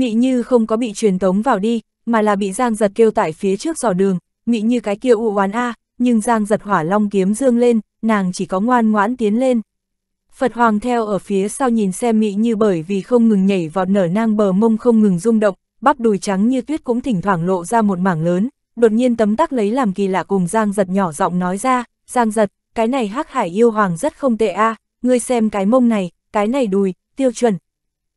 Mị Như không có bị truyền tống vào đi, mà là bị Giang Giật kêu tại phía trước giỏ đường, Mị Như cái kia u oán a, nhưng Giang Giật hỏa long kiếm dương lên, nàng chỉ có ngoan ngoãn tiến lên. Phật Hoàng theo ở phía sau nhìn xem Mị Như bởi vì không ngừng nhảy vọt nở nang bờ mông không ngừng rung động, bắp đùi trắng như tuyết cũng thỉnh thoảng lộ ra một mảng lớn, đột nhiên tấm tắc lấy làm kỳ lạ cùng Giang Giật nhỏ giọng nói ra, Giang Giật, cái này hắc hải yêu hoàng rất không tệ a, ngươi xem cái mông này, cái này đùi, tiêu chuẩn.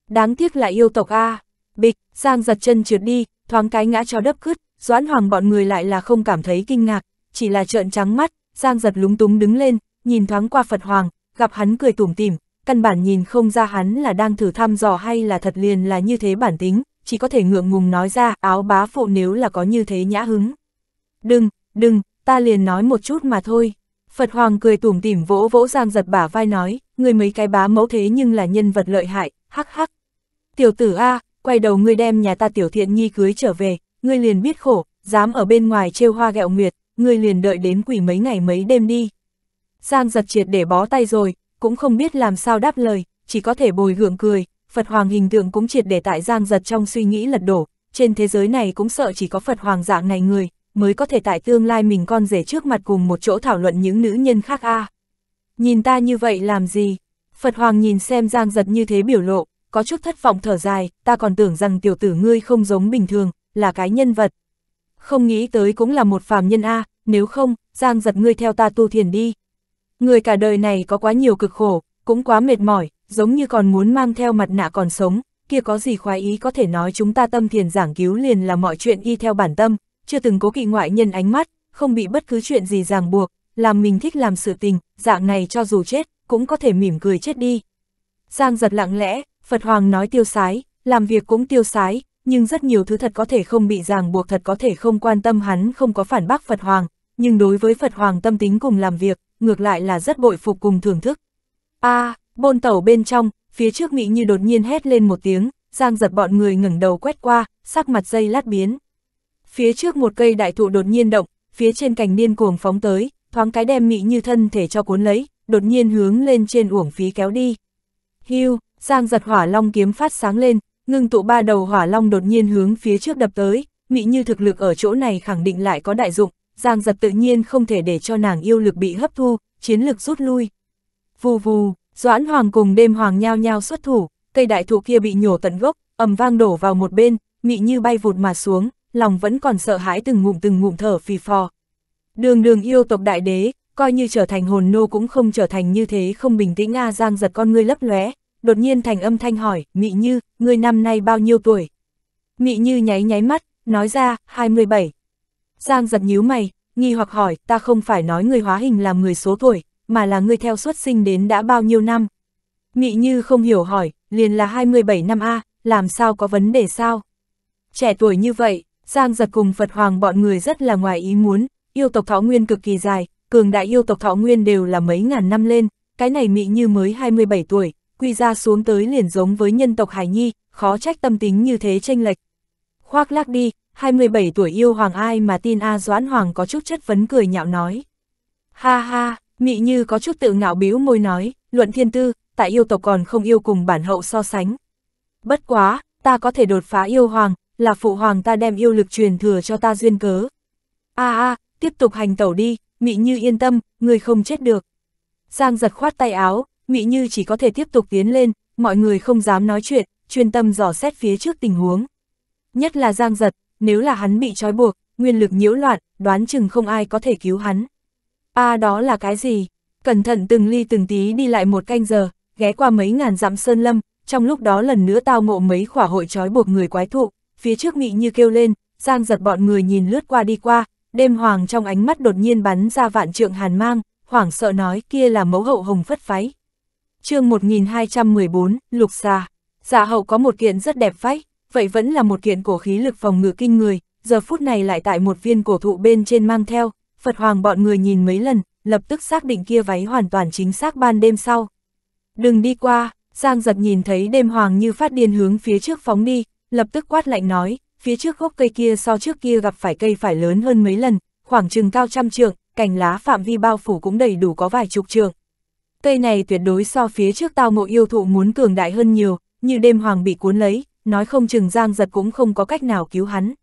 Đáng tiếc là yêu tộc a. À. Bịch, Giang giật chân trượt đi, thoáng cái ngã cho đớp cứt, Doãn Hoàng bọn người lại là không cảm thấy kinh ngạc, chỉ là trợn trắng mắt, Giang giật lúng túng đứng lên, nhìn thoáng qua Phật Hoàng, gặp hắn cười tủm tỉm, căn bản nhìn không ra hắn là đang thử thăm dò hay là thật liền là như thế bản tính, chỉ có thể ngượng ngùng nói ra áo bá phụ nếu là có như thế nhã hứng. Đừng, đừng, ta liền nói một chút mà thôi. Phật Hoàng cười tủm tỉm vỗ vỗ Giang giật bả vai nói, người mấy cái bá mẫu thế nhưng là nhân vật lợi hại, hắc hắc. Tiểu tử A, quay đầu ngươi đem nhà ta tiểu thiện nhi cưới trở về, ngươi liền biết khổ, dám ở bên ngoài trêu hoa gẹo nguyệt, ngươi liền đợi đến quỷ mấy ngày mấy đêm đi. Giang giật triệt để bó tay rồi, cũng không biết làm sao đáp lời, chỉ có thể bồi gượng cười, Phật Hoàng hình tượng cũng triệt để tại Giang giật trong suy nghĩ lật đổ, trên thế giới này cũng sợ chỉ có Phật Hoàng dạng này người, mới có thể tại tương lai mình con rể trước mặt cùng một chỗ thảo luận những nữ nhân khác a à. Nhìn ta như vậy làm gì? Phật Hoàng nhìn xem Giang giật như thế biểu lộ, có chút thất vọng thở dài, ta còn tưởng rằng tiểu tử ngươi không giống bình thường, là cái nhân vật. Không nghĩ tới cũng là một phàm nhân A, nếu không, Giang giật ngươi theo ta tu thiền đi. Người cả đời này có quá nhiều cực khổ, cũng quá mệt mỏi, giống như còn muốn mang theo mặt nạ còn sống, kia có gì khoái ý có thể nói chúng ta tâm thiền giảng cứu liền là mọi chuyện y theo bản tâm, chưa từng cố kỵ ngoại nhân ánh mắt, không bị bất cứ chuyện gì ràng buộc, làm mình thích làm sự tình, dạng này cho dù chết, cũng có thể mỉm cười chết đi. Giang giật lặng lẽ, Phật Hoàng nói tiêu sái, làm việc cũng tiêu sái, nhưng rất nhiều thứ thật có thể không bị ràng buộc thật có thể không quan tâm hắn không có phản bác Phật Hoàng, nhưng đối với Phật Hoàng tâm tính cùng làm việc, ngược lại là rất bội phục cùng thưởng thức. a à, bôn tẩu bên trong, phía trước Mỹ như đột nhiên hét lên một tiếng, giang giật bọn người ngẩng đầu quét qua, sắc mặt dây lát biến. Phía trước một cây đại thụ đột nhiên động, phía trên cành niên cuồng phóng tới, thoáng cái đem Mỹ như thân thể cho cuốn lấy, đột nhiên hướng lên trên uổng phí kéo đi. Hưu, Giang giật hỏa long kiếm phát sáng lên, ngưng tụ ba đầu hỏa long đột nhiên hướng phía trước đập tới, Mỹ Như thực lực ở chỗ này khẳng định lại có đại dụng, Giang giật tự nhiên không thể để cho nàng yêu lực bị hấp thu, chiến lực rút lui. Vù vù, Doãn Hoàng cùng đêm hoàng nhao nhao xuất thủ, cây đại thụ kia bị nhổ tận gốc, ầm vang đổ vào một bên, Mỹ Như bay vụt mà xuống, lòng vẫn còn sợ hãi từng ngụm từng ngụm thở phì phò. Đường đường yêu tộc đại đế, coi như trở thành hồn nô cũng không trở thành như thế không bình tĩnh a Giang giật con ngươi lấp lóe, đột nhiên thành âm thanh hỏi, Mị Như, ngươi năm nay bao nhiêu tuổi? Mị Như nháy nháy mắt, nói ra, 27. Giang giật nhíu mày, nghi hoặc hỏi, ta không phải nói người hóa hình là người số tuổi, mà là người theo xuất sinh đến đã bao nhiêu năm. Mị Như không hiểu hỏi, liền là 27 năm A, làm sao có vấn đề sao? Trẻ tuổi như vậy, Giang giật cùng Phật Hoàng bọn người rất là ngoài ý muốn, yêu tộc thọ nguyên cực kỳ dài, cường đại yêu tộc thọ nguyên đều là mấy ngàn năm lên, cái này Mị Như mới 27 tuổi, quy ra xuống tới liền giống với nhân tộc Hải Nhi, khó trách tâm tính như thế tranh lệch. Khoác lác đi, 27 tuổi yêu hoàng ai mà tin A Doãn Hoàng có chút chất vấn cười nhạo nói. Ha ha, mị như có chút tự ngạo bĩu môi nói, luận thiên tư, tại yêu tộc còn không yêu cùng bản hậu so sánh. Bất quá, ta có thể đột phá yêu hoàng, là phụ hoàng ta đem yêu lực truyền thừa cho ta duyên cớ. A a, tiếp tục hành tẩu đi, mị như yên tâm, người không chết được. Giang giật khoát tay áo, Mỹ Như chỉ có thể tiếp tục tiến lên, mọi người không dám nói chuyện, chuyên tâm dò xét phía trước tình huống. Nhất là Giang Giật, nếu là hắn bị trói buộc, nguyên lực nhiễu loạn, đoán chừng không ai có thể cứu hắn. A à, đó là cái gì? Cẩn thận từng ly từng tí đi lại một canh giờ, ghé qua mấy ngàn dặm sơn lâm, trong lúc đó lần nữa tao ngộ mấy khỏa hội trói buộc người quái thụ, phía trước Mỹ Như kêu lên, Giang Giật bọn người nhìn lướt qua đi qua, đêm hoàng trong ánh mắt đột nhiên bắn ra vạn trượng hàn mang, hoảng sợ nói kia là mẫu hậu hồng phất phái, chương 1214, Lục Xà. Dạ hậu có một kiện rất đẹp phách, vậy vẫn là một kiện cổ khí lực phòng ngự kinh người, giờ phút này lại tại một viên cổ thụ bên trên mang theo, Phật Hoàng bọn người nhìn mấy lần, lập tức xác định kia váy hoàn toàn chính xác ban đêm sau. Đừng đi qua, Giang giật nhìn thấy đêm hoàng như phát điên hướng phía trước phóng đi, lập tức quát lạnh nói, phía trước gốc cây kia so trước kia gặp phải cây phải lớn hơn mấy lần, khoảng chừng cao trăm trượng, cành lá phạm vi bao phủ cũng đầy đủ có vài chục trượng, cây này tuyệt đối so phía trước tao ngộ yêu thụ muốn cường đại hơn nhiều, như đêm hoàng bị cuốn lấy, nói không chừng giang giật cũng không có cách nào cứu hắn.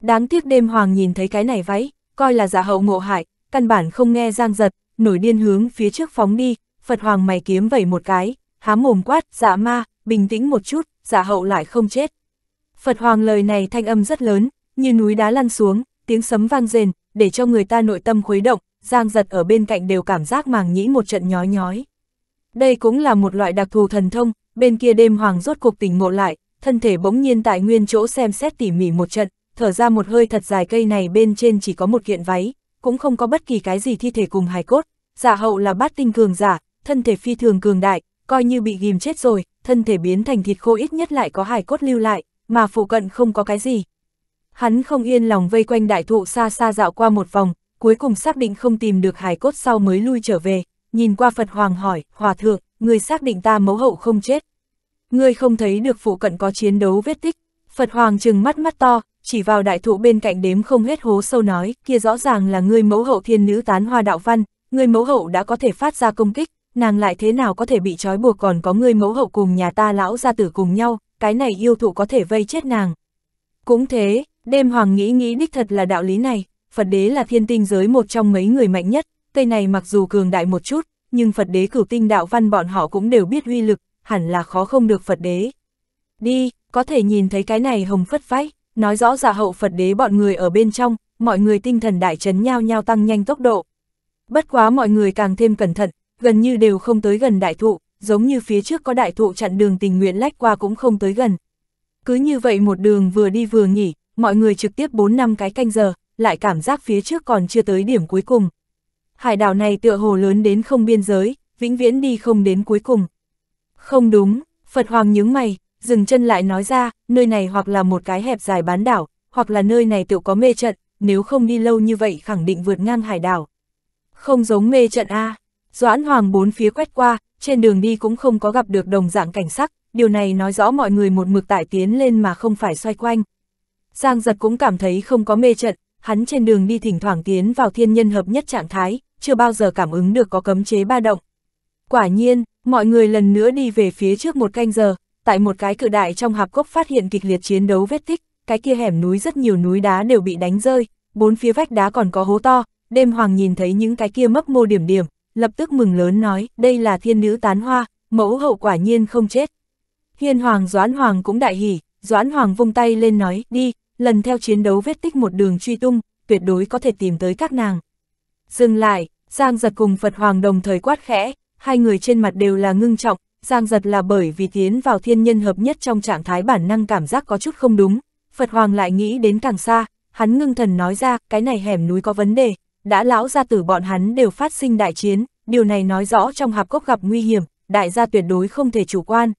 Đáng tiếc đêm hoàng nhìn thấy cái này váy, coi là giả dạ hậu ngộ hại, căn bản không nghe giang giật, nổi điên hướng phía trước phóng đi, Phật hoàng mày kiếm vẩy một cái, há mồm quát, dạ ma, bình tĩnh một chút, giả dạ hậu lại không chết. Phật hoàng lời này thanh âm rất lớn, như núi đá lăn xuống, tiếng sấm vang rền, để cho người ta nội tâm khuấy động, Giang giật ở bên cạnh đều cảm giác màng nhĩ một trận nhói nhói. Đây cũng là một loại đặc thù thần thông, bên kia đêm hoàng rốt cuộc tỉnh ngộ lại, thân thể bỗng nhiên tại nguyên chỗ xem xét tỉ mỉ một trận, thở ra một hơi thật dài cây này bên trên chỉ có một kiện váy, cũng không có bất kỳ cái gì thi thể cùng hài cốt, giả dạ hậu là bát tinh cường giả, thân thể phi thường cường đại, coi như bị ghim chết rồi, thân thể biến thành thịt khô ít nhất lại có hài cốt lưu lại, mà phụ cận không có cái gì. Hắn không yên lòng vây quanh đại thụ xa xa dạo qua một vòng, cuối cùng xác định không tìm được hài cốt sau mới lui trở về, nhìn qua Phật Hoàng hỏi, Hòa Thượng, người xác định ta mẫu hậu không chết. Ngươi không thấy được phụ cận có chiến đấu vết tích, Phật Hoàng trừng mắt mắt to, chỉ vào đại thụ bên cạnh đếm không hết hố sâu nói, kia rõ ràng là ngươi mẫu hậu thiên nữ tán hoa đạo văn, ngươi mẫu hậu đã có thể phát ra công kích, nàng lại thế nào có thể bị trói buộc còn có ngươi mẫu hậu cùng nhà ta lão gia tử cùng nhau, cái này yêu thụ có thể vây chết nàng. Cũng thế, đêm hoàng nghĩ nghĩ đích thật là đạo lý này, Phật đế là thiên tinh giới một trong mấy người mạnh nhất, cây này mặc dù cường đại một chút, nhưng Phật đế cửu tinh đạo văn bọn họ cũng đều biết uy lực, hẳn là khó không được Phật đế. Đi, có thể nhìn thấy cái này hồng phất phách, nói rõ giả dạ hậu Phật đế bọn người ở bên trong, mọi người tinh thần đại chấn nhau nhau tăng nhanh tốc độ. Bất quá mọi người càng thêm cẩn thận, gần như đều không tới gần đại thụ, giống như phía trước có đại thụ chặn đường tình nguyện lách qua cũng không tới gần. Cứ như vậy một đường vừa đi vừa nghỉ, mọi người trực tiếp 4 năm cái canh giờ, lại cảm giác phía trước còn chưa tới điểm cuối cùng. Hải đảo này tựa hồ lớn đến không biên giới, vĩnh viễn đi không đến cuối cùng. Không đúng, Phật Hoàng nhướng mày, dừng chân lại nói ra, nơi này hoặc là một cái hẹp dài bán đảo, hoặc là nơi này tựu có mê trận, nếu không đi lâu như vậy khẳng định vượt ngang hải đảo. Không giống mê trận A, Doãn Hoàng bốn phía quét qua, trên đường đi cũng không có gặp được đồng dạng cảnh sắc, điều này nói rõ mọi người một mực tải tiến lên mà không phải xoay quanh. Giang giật cũng cảm thấy không có mê trận, hắn trên đường đi thỉnh thoảng tiến vào thiên nhân hợp nhất trạng thái, chưa bao giờ cảm ứng được có cấm chế ba động. Quả nhiên, mọi người lần nữa đi về phía trước một canh giờ, tại một cái cự đại trong hạp cốc phát hiện kịch liệt chiến đấu vết tích, cái kia hẻm núi rất nhiều núi đá đều bị đánh rơi, bốn phía vách đá còn có hố to, đêm hoàng nhìn thấy những cái kia mấp mô điểm điểm, lập tức mừng lớn nói, đây là thiên nữ tán hoa, mẫu hậu quả nhiên không chết. Hiên hoàng Doãn hoàng cũng đại hỉ, Doãn hoàng vung tay lên nói, đi, lần theo chiến đấu vết tích một đường truy tung, tuyệt đối có thể tìm tới các nàng. Dừng lại, Giang giật cùng Phật Hoàng đồng thời quát khẽ, hai người trên mặt đều là ngưng trọng, Giang giật là bởi vì tiến vào thiên nhân hợp nhất trong trạng thái bản năng cảm giác có chút không đúng, Phật Hoàng lại nghĩ đến càng xa, hắn ngưng thần nói ra, cái này hẻm núi có vấn đề, đã lão gia tử bọn hắn đều phát sinh đại chiến, điều này nói rõ trong hạp cốc gặp nguy hiểm, đại gia tuyệt đối không thể chủ quan.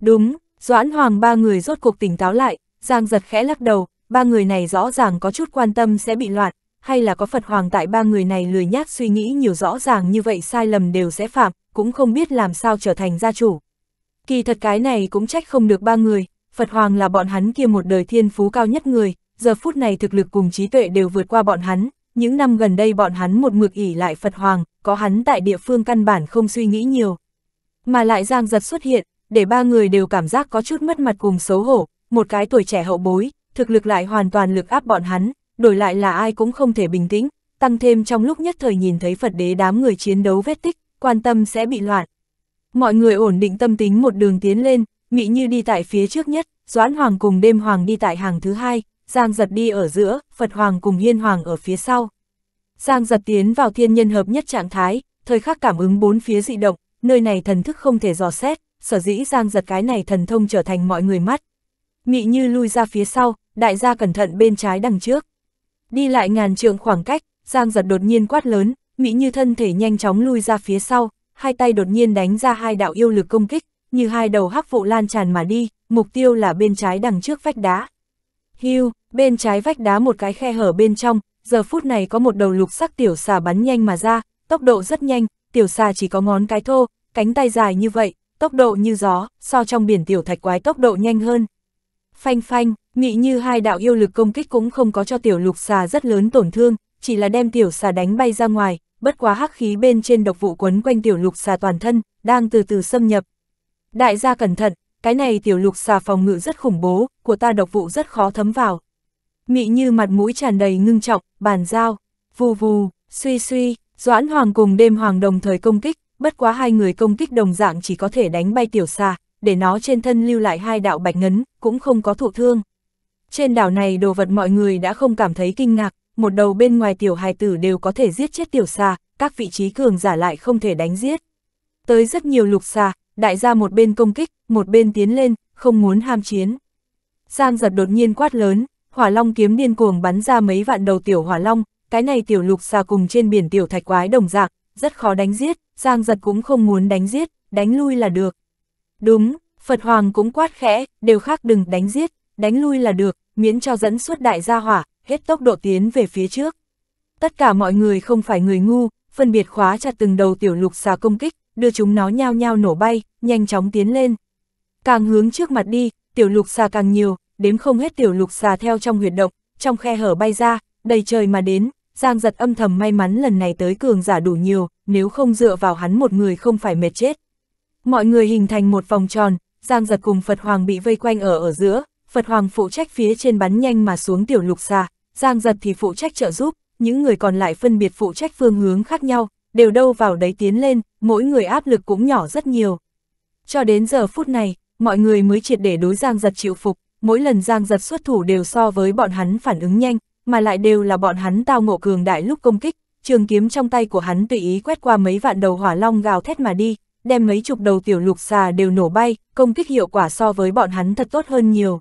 Đúng, Doãn Hoàng ba người rốt cuộc tỉnh táo lại, Giang giật khẽ lắc đầu, ba người này rõ ràng có chút quan tâm sẽ bị loạn, hay là có Phật Hoàng tại ba người này lười nhác suy nghĩ nhiều rõ ràng như vậy sai lầm đều sẽ phạm, cũng không biết làm sao trở thành gia chủ. Kỳ thật cái này cũng trách không được ba người, Phật Hoàng là bọn hắn kia một đời thiên phú cao nhất người, giờ phút này thực lực cùng trí tuệ đều vượt qua bọn hắn, những năm gần đây bọn hắn một mực ỉ lại Phật Hoàng, có hắn tại địa phương căn bản không suy nghĩ nhiều. Mà lại Giang Giật xuất hiện, để ba người đều cảm giác có chút mất mặt cùng xấu hổ, một cái tuổi trẻ hậu bối, thực lực lại hoàn toàn lực áp bọn hắn, đổi lại là ai cũng không thể bình tĩnh, tăng thêm trong lúc nhất thời nhìn thấy Phật đế đám người chiến đấu vết tích, quan tâm sẽ bị loạn. Mọi người ổn định tâm tính một đường tiến lên, Mỹ Như đi tại phía trước nhất, Doãn Hoàng cùng Đêm Hoàng đi tại hàng thứ hai, Giang Giật đi ở giữa, Phật Hoàng cùng Hiên Hoàng ở phía sau. Giang Giật tiến vào thiên nhân hợp nhất trạng thái, thời khắc cảm ứng bốn phía dị động, nơi này thần thức không thể dò xét, sở dĩ Giang Giật cái này thần thông trở thành mọi người mắt, Mị Như lui ra phía sau, đại gia cẩn thận bên trái đằng trước. Đi lại ngàn trượng khoảng cách, Giang giật đột nhiên quát lớn, Mỹ Như thân thể nhanh chóng lui ra phía sau, hai tay đột nhiên đánh ra hai đạo yêu lực công kích, như hai đầu hắc vụ lan tràn mà đi, mục tiêu là bên trái đằng trước vách đá. Hưu, bên trái vách đá một cái khe hở bên trong, giờ phút này có một đầu lục sắc tiểu xà bắn nhanh mà ra, tốc độ rất nhanh, tiểu xà chỉ có ngón cái thô, cánh tay dài như vậy, tốc độ như gió, so trong biển tiểu thạch quái tốc độ nhanh hơn. Phanh phanh, mị như hai đạo yêu lực công kích cũng không có cho tiểu lục xà rất lớn tổn thương, chỉ là đem tiểu xà đánh bay ra ngoài, bất quá hắc khí bên trên độc vụ quấn quanh tiểu lục xà toàn thân, đang từ từ xâm nhập. Đại gia cẩn thận, cái này tiểu lục xà phòng ngự rất khủng bố, của ta độc vụ rất khó thấm vào. Mị như mặt mũi tràn đầy ngưng trọng, bàn giao, vù vù, suy suy, Doãn Hoàng cùng đêm Hoàng đồng thời công kích, bất quá hai người công kích đồng dạng chỉ có thể đánh bay tiểu xà, để nó trên thân lưu lại hai đạo bạch ngấn, cũng không có thụ thương. Trên đảo này đồ vật mọi người đã không cảm thấy kinh ngạc, một đầu bên ngoài tiểu hài tử đều có thể giết chết tiểu xa, các vị trí cường giả lại không thể đánh giết. Tới rất nhiều lục xa đại gia một bên công kích, một bên tiến lên, không muốn ham chiến. Giang giật đột nhiên quát lớn, hỏa long kiếm điên cuồng bắn ra mấy vạn đầu tiểu hỏa long, cái này tiểu lục xa cùng trên biển tiểu thạch quái đồng dạng, rất khó đánh giết, Giang giật cũng không muốn đánh giết, đánh lui là được, Đúng, Phật Hoàng cũng quát khẽ, đều khác đừng đánh giết, đánh lui là được, miễn cho dẫn suốt đại gia hỏa, hết tốc độ tiến về phía trước. Tất cả mọi người không phải người ngu, phân biệt khóa chặt từng đầu tiểu lục xà công kích, đưa chúng nó nhao nhao nổ bay, nhanh chóng tiến lên. Càng hướng trước mặt đi, tiểu lục xà càng nhiều, đếm không hết tiểu lục xà theo trong huyệt động, trong khe hở bay ra, đầy trời mà đến, Giang giật âm thầm may mắn lần này tới cường giả đủ nhiều, nếu không dựa vào hắn một người không phải mệt chết. Mọi người hình thành một vòng tròn, Giang giật cùng Phật Hoàng bị vây quanh ở ở giữa, Phật Hoàng phụ trách phía trên bắn nhanh mà xuống tiểu lục xa, Giang giật thì phụ trách trợ giúp, những người còn lại phân biệt phụ trách phương hướng khác nhau, đều đâu vào đấy tiến lên, mỗi người áp lực cũng nhỏ rất nhiều. Cho đến giờ phút này, mọi người mới triệt để đối Giang giật chịu phục, mỗi lần Giang giật xuất thủ đều so với bọn hắn phản ứng nhanh, mà lại đều là bọn hắn tao ngộ cường đại lúc công kích, trường kiếm trong tay của hắn tùy ý quét qua mấy vạn đầu hỏa long gào thét mà đi, đem mấy chục đầu tiểu lục xà đều nổ bay, công kích hiệu quả so với bọn hắn thật tốt hơn nhiều.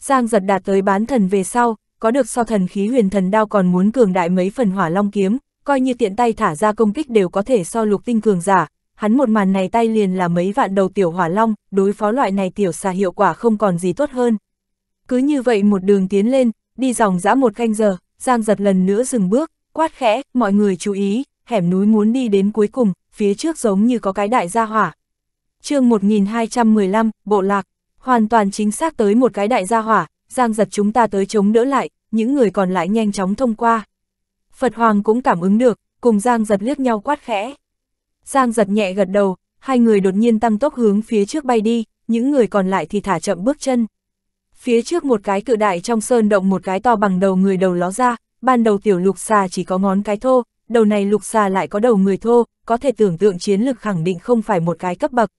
Giang giật đạt tới bán thần về sau, có được so thần khí huyền thần đao còn muốn cường đại mấy phần hỏa long kiếm, coi như tiện tay thả ra công kích đều có thể so lục tinh cường giả. Hắn một màn này tay liền là mấy vạn đầu tiểu hỏa long, đối phó loại này tiểu xà hiệu quả không còn gì tốt hơn. Cứ như vậy một đường tiến lên, đi dòng dã một canh giờ, Giang giật lần nữa dừng bước, quát khẽ, mọi người chú ý, hẻm núi muốn đi đến cuối cùng, phía trước giống như có cái đại gia hỏa. chương 1215, Bộ Lạc, hoàn toàn chính xác tới một cái đại gia hỏa, giang giật chúng ta tới chống đỡ lại, những người còn lại nhanh chóng thông qua. Phật Hoàng cũng cảm ứng được, cùng giang giật liếc nhau quát khẽ. Giang giật nhẹ gật đầu, hai người đột nhiên tăng tốc hướng phía trước bay đi, những người còn lại thì thả chậm bước chân. Phía trước một cái cự đại trong sơn động một cái to bằng đầu người đầu ló ra, ban đầu tiểu lục xà chỉ có ngón cái thô, đầu này lục xà lại có đầu người thô, có thể tưởng tượng chiến lực khẳng định không phải một cái cấp bậc.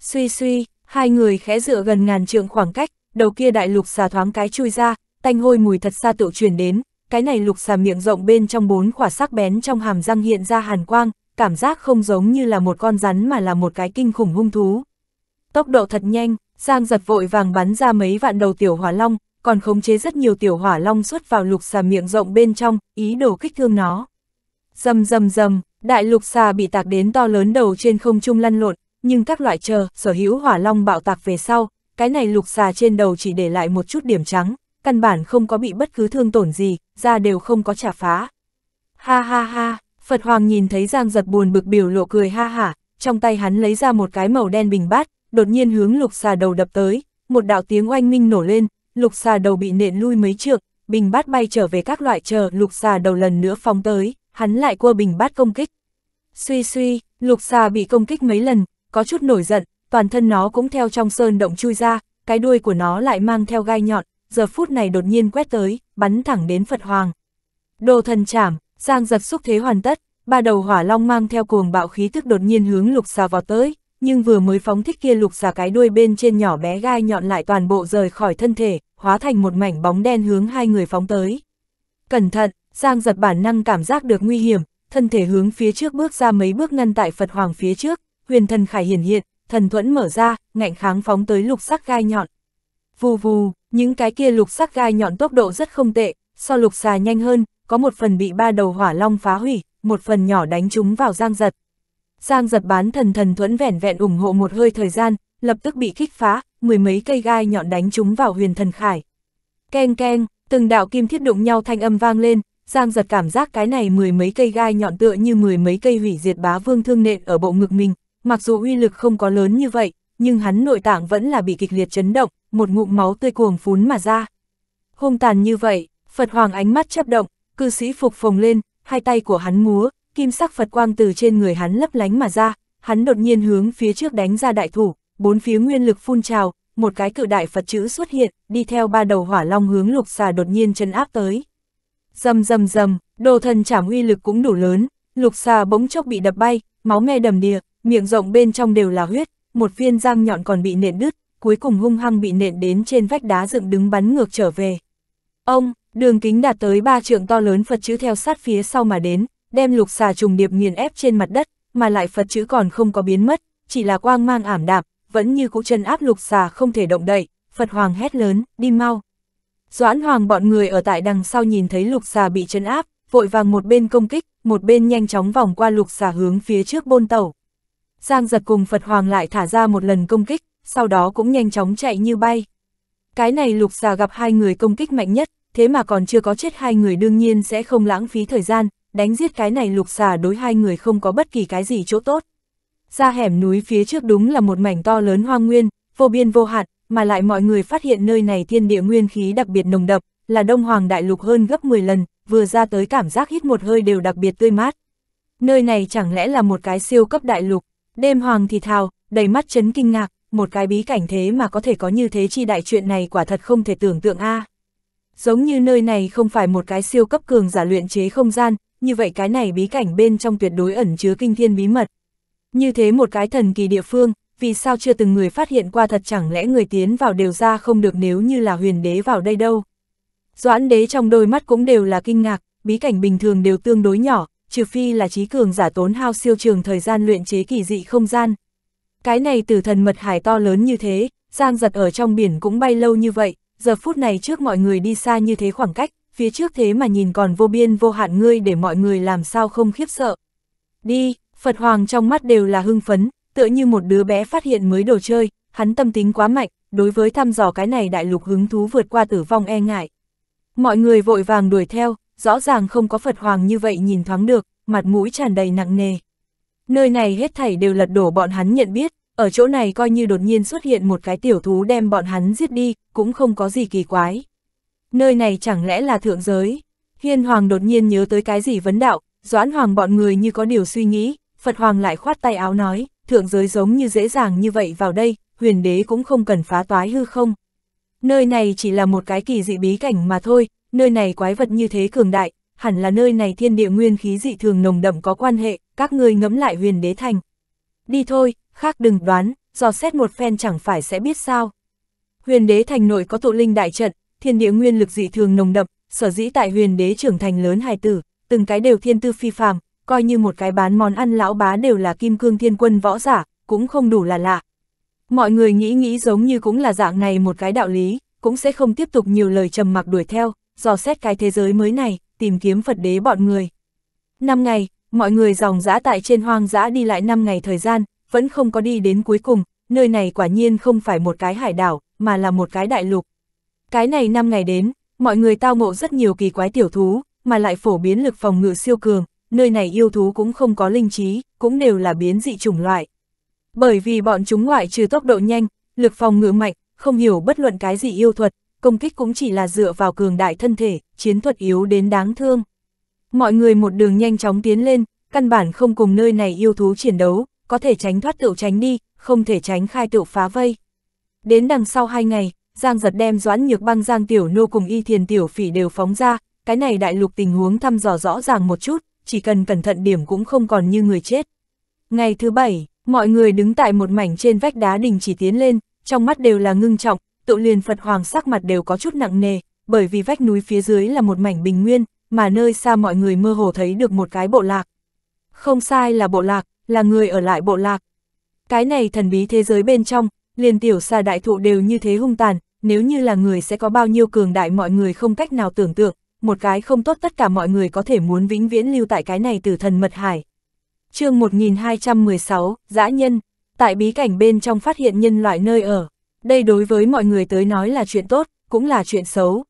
Suy suy, hai người khẽ dựa gần ngàn trượng khoảng cách, đầu kia đại lục xà thoáng cái chui ra, tanh hôi mùi thật xa tựu truyền đến, cái này lục xà miệng rộng bên trong bốn khỏa sắc bén trong hàm răng hiện ra hàn quang, cảm giác không giống như là một con rắn mà là một cái kinh khủng hung thú. Tốc độ thật nhanh, Giang giật vội vàng bắn ra mấy vạn đầu tiểu hỏa long, còn khống chế rất nhiều tiểu hỏa long xuất vào lục xà miệng rộng bên trong, ý đồ kích thương nó. Dầm dầm dầm, đại lục xà bị tạc đến to lớn đầu trên không trung lăn lộn, nhưng các loại chờ, sở hữu hỏa long bạo tạc về sau, cái này lục xà trên đầu chỉ để lại một chút điểm trắng, căn bản không có bị bất cứ thương tổn gì, da đều không có trả phá. Ha ha ha, Phật Hoàng nhìn thấy Giang giật buồn bực biểu lộ cười ha hả, trong tay hắn lấy ra một cái màu đen bình bát, đột nhiên hướng lục xà đầu đập tới, một đạo tiếng oanh minh nổ lên, lục xà đầu bị nện lui mấy trượng, bình bát bay trở về các loại chờ lục xà đầu lần nữa phóng tới hắn lại cua bình bát công kích. Suy suy, lục xà bị công kích mấy lần, có chút nổi giận, toàn thân nó cũng theo trong sơn động chui ra, cái đuôi của nó lại mang theo gai nhọn, giờ phút này đột nhiên quét tới, bắn thẳng đến Phật Hoàng. Đồ thần chảm, giang giật xúc thế hoàn tất, ba đầu hỏa long mang theo cuồng bạo khí tức đột nhiên hướng lục xà vào tới, nhưng vừa mới phóng thích kia lục xà cái đuôi bên trên nhỏ bé gai nhọn lại toàn bộ rời khỏi thân thể, hóa thành một mảnh bóng đen hướng hai người phóng tới. Cẩn thận, Giang giật bản năng cảm giác được nguy hiểm, thân thể hướng phía trước bước ra mấy bước ngăn tại Phật Hoàng phía trước, huyền thần khải hiển hiện, thần thuẫn mở ra, ngạnh kháng phóng tới lục sắc gai nhọn. Vù vù, những cái kia lục sắc gai nhọn tốc độ rất không tệ, so lục xà nhanh hơn, có một phần bị ba đầu hỏa long phá hủy, một phần nhỏ đánh chúng vào giang giật. Giang giật bán thần thần thuẫn vẻn vẹn ủng hộ một hơi thời gian, lập tức bị kích phá, mười mấy cây gai nhọn đánh chúng vào huyền thần khải. Keng keng, từng đạo kim thiết đụng nhau thanh âm vang lên, Giang giật cảm giác cái này mười mấy cây gai nhọn tựa như mười mấy cây hủy diệt bá vương thương nện ở bộ ngực mình, mặc dù uy lực không có lớn như vậy, nhưng hắn nội tạng vẫn là bị kịch liệt chấn động, một ngụm máu tươi cuồng phún mà ra. Hung tàn như vậy, Phật Hoàng ánh mắt chấp động, cư sĩ phục phồng lên, hai tay của hắn múa, kim sắc Phật quang từ trên người hắn lấp lánh mà ra, hắn đột nhiên hướng phía trước đánh ra đại thủ, bốn phía nguyên lực phun trào, một cái cự đại Phật chữ xuất hiện, đi theo ba đầu hỏa long hướng lục xà đột nhiên chân áp tới. Dầm dầm dầm, đồ thần chảm uy lực cũng đủ lớn, lục xà bỗng chốc bị đập bay, máu me đầm đìa, miệng rộng bên trong đều là huyết, một viên răng nhọn còn bị nện đứt, cuối cùng hung hăng bị nện đến trên vách đá dựng đứng bắn ngược trở về. Ông, đường kính đạt tới ba trượng to lớn Phật chữ theo sát phía sau mà đến, đem lục xà trùng điệp nghiền ép trên mặt đất, mà lại Phật chữ còn không có biến mất, chỉ là quang mang ảm đạm, vẫn như cũ chân áp lục xà không thể động đậy, Phật Hoàng hét lớn, đi mau. Doãn Hoàng bọn người ở tại đằng sau nhìn thấy lục xà bị chấn áp, vội vàng một bên công kích, một bên nhanh chóng vòng qua lục xà hướng phía trước bôn tàu. Giang giật cùng Phật Hoàng lại thả ra một lần công kích, sau đó cũng nhanh chóng chạy như bay. Cái này lục xà gặp hai người công kích mạnh nhất, thế mà còn chưa có chết hai người đương nhiên sẽ không lãng phí thời gian, đánh giết cái này lục xà đối hai người không có bất kỳ cái gì chỗ tốt. Ra hẻm núi phía trước đúng là một mảnh to lớn hoang nguyên, vô biên vô hạn, mà lại mọi người phát hiện nơi này thiên địa nguyên khí đặc biệt nồng đậm, là đông hoàng đại lục hơn gấp 10 lần, vừa ra tới cảm giác hít một hơi đều đặc biệt tươi mát. Nơi này chẳng lẽ là một cái siêu cấp đại lục, đêm hoàng thì thào, đầy mắt chấn kinh ngạc, một cái bí cảnh thế mà có thể có như thế chi đại chuyện này quả thật không thể tưởng tượng a. À. Giống như nơi này không phải một cái siêu cấp cường giả luyện chế không gian, như vậy cái này bí cảnh bên trong tuyệt đối ẩn chứa kinh thiên bí mật. Như thế một cái thần kỳ địa phương, vì sao chưa từng người phát hiện qua thật chẳng lẽ người tiến vào đều ra không được nếu như là huyền đế vào đây đâu. Doãn đế trong đôi mắt cũng đều là kinh ngạc, bí cảnh bình thường đều tương đối nhỏ, trừ phi là trí cường giả tốn hao siêu trường thời gian luyện chế kỳ dị không gian. Cái này từ thần mật hải to lớn như thế, giang giật ở trong biển cũng bay lâu như vậy, giờ phút này trước mọi người đi xa như thế khoảng cách, phía trước thế mà nhìn còn vô biên vô hạn ngươi để mọi người làm sao không khiếp sợ. Đi, Phật Hoàng trong mắt đều là hưng phấn, tựa như một đứa bé phát hiện mới đồ chơi, hắn tâm tính quá mạnh, đối với thăm dò cái này đại lục hứng thú vượt qua tử vong e ngại. Mọi người vội vàng đuổi theo, rõ ràng không có Phật Hoàng như vậy nhìn thoáng được, mặt mũi tràn đầy nặng nề. Nơi này hết thảy đều lật đổ bọn hắn nhận biết, ở chỗ này coi như đột nhiên xuất hiện một cái tiểu thú đem bọn hắn giết đi, cũng không có gì kỳ quái. Nơi này chẳng lẽ là thượng giới? Hiên Hoàng đột nhiên nhớ tới cái gì vấn đạo, Doãn Hoàng bọn người như có điều suy nghĩ, Phật Hoàng lại khoát tay áo nói, thượng giới giống như dễ dàng như vậy vào đây, huyền đế cũng không cần phá toái hư không. Nơi này chỉ là một cái kỳ dị bí cảnh mà thôi, nơi này quái vật như thế cường đại, hẳn là nơi này thiên địa nguyên khí dị thường nồng đậm có quan hệ, các ngươi ngẫm lại huyền đế thành. Đi thôi, khác đừng đoán, dò xét một phen chẳng phải sẽ biết sao. Huyền đế thành nội có tụ linh đại trận, thiên địa nguyên lực dị thường nồng đậm, sở dĩ tại huyền đế trưởng thành lớn hài tử, từng cái đều thiên tư phi phàm, coi như một cái bán món ăn lão bá đều là kim cương thiên quân võ giả, cũng không đủ là lạ. Mọi người nghĩ nghĩ giống như cũng là dạng này một cái đạo lý, cũng sẽ không tiếp tục nhiều lời trầm mặc đuổi theo, dò xét cái thế giới mới này, tìm kiếm Phật đế bọn người. Năm ngày, mọi người dòng dã tại trên hoang dã đi lại năm ngày thời gian, vẫn không có đi đến cuối cùng, nơi này quả nhiên không phải một cái hải đảo, mà là một cái đại lục. Cái này năm ngày đến, mọi người tao ngộ rất nhiều kỳ quái tiểu thú, mà lại phổ biến lực phòng ngự siêu cường, nơi này yêu thú cũng không có linh trí, cũng đều là biến dị chủng loại. Bởi vì bọn chúng ngoại trừ tốc độ nhanh, lực phòng ngự mạnh, không hiểu bất luận cái gì yêu thuật, công kích cũng chỉ là dựa vào cường đại thân thể, chiến thuật yếu đến đáng thương. Mọi người một đường nhanh chóng tiến lên, căn bản không cùng nơi này yêu thú chiến đấu, có thể tránh thoát tựu tránh đi, không thể tránh khai tựu phá vây. Đến đằng sau hai ngày, Giang giật đem doãn nhược băng Giang Tiểu Nô cùng y thiền Tiểu Phỉ đều phóng ra, cái này đại lục tình huống thăm dò rõ ràng một chút, chỉ cần cẩn thận điểm cũng không còn như người chết. Ngày thứ bảy, mọi người đứng tại một mảnh trên vách đá đình chỉ tiến lên, trong mắt đều là ngưng trọng, tụ liền Phật Hoàng sắc mặt đều có chút nặng nề, bởi vì vách núi phía dưới là một mảnh bình nguyên, mà nơi xa mọi người mơ hồ thấy được một cái bộ lạc. Không sai là bộ lạc, là người ở lại bộ lạc. Cái này thần bí thế giới bên trong, liền tiểu xa đại thụ đều như thế hung tàn, nếu như là người sẽ có bao nhiêu cường đại mọi người không cách nào tưởng tượng, một cái không tốt tất cả mọi người có thể muốn vĩnh viễn lưu tại cái này từ thần mật hải. chương 1216, Giã Nhân, tại bí cảnh bên trong phát hiện nhân loại nơi ở. Đây đối với mọi người tới nói là chuyện tốt, cũng là chuyện xấu.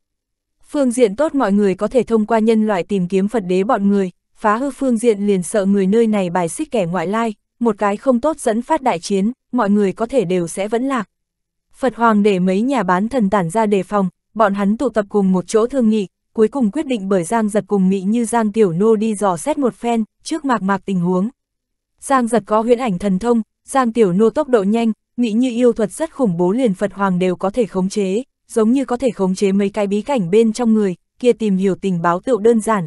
Phương diện tốt mọi người có thể thông qua nhân loại tìm kiếm Phật đế bọn người, phá hư phương diện liền sợ người nơi này bài xích kẻ ngoại lai, một cái không tốt dẫn phát đại chiến, mọi người có thể đều sẽ vẫn lạc. Phật Hoàng để mấy nhà bán thần tản ra đề phòng, bọn hắn tụ tập cùng một chỗ thương nghị, cuối cùng quyết định bởi Giang Giật cùng Mỹ như Giang Tiểu Nô đi dò xét một phen, trước mạc mạc tình huống. Giang Giật có huyễn ảnh thần thông, Giang Tiểu Nô tốc độ nhanh, Mỹ như yêu thuật rất khủng bố liền Phật Hoàng đều có thể khống chế, giống như có thể khống chế mấy cái bí cảnh bên trong người, kia tìm hiểu tình báo tựu đơn giản.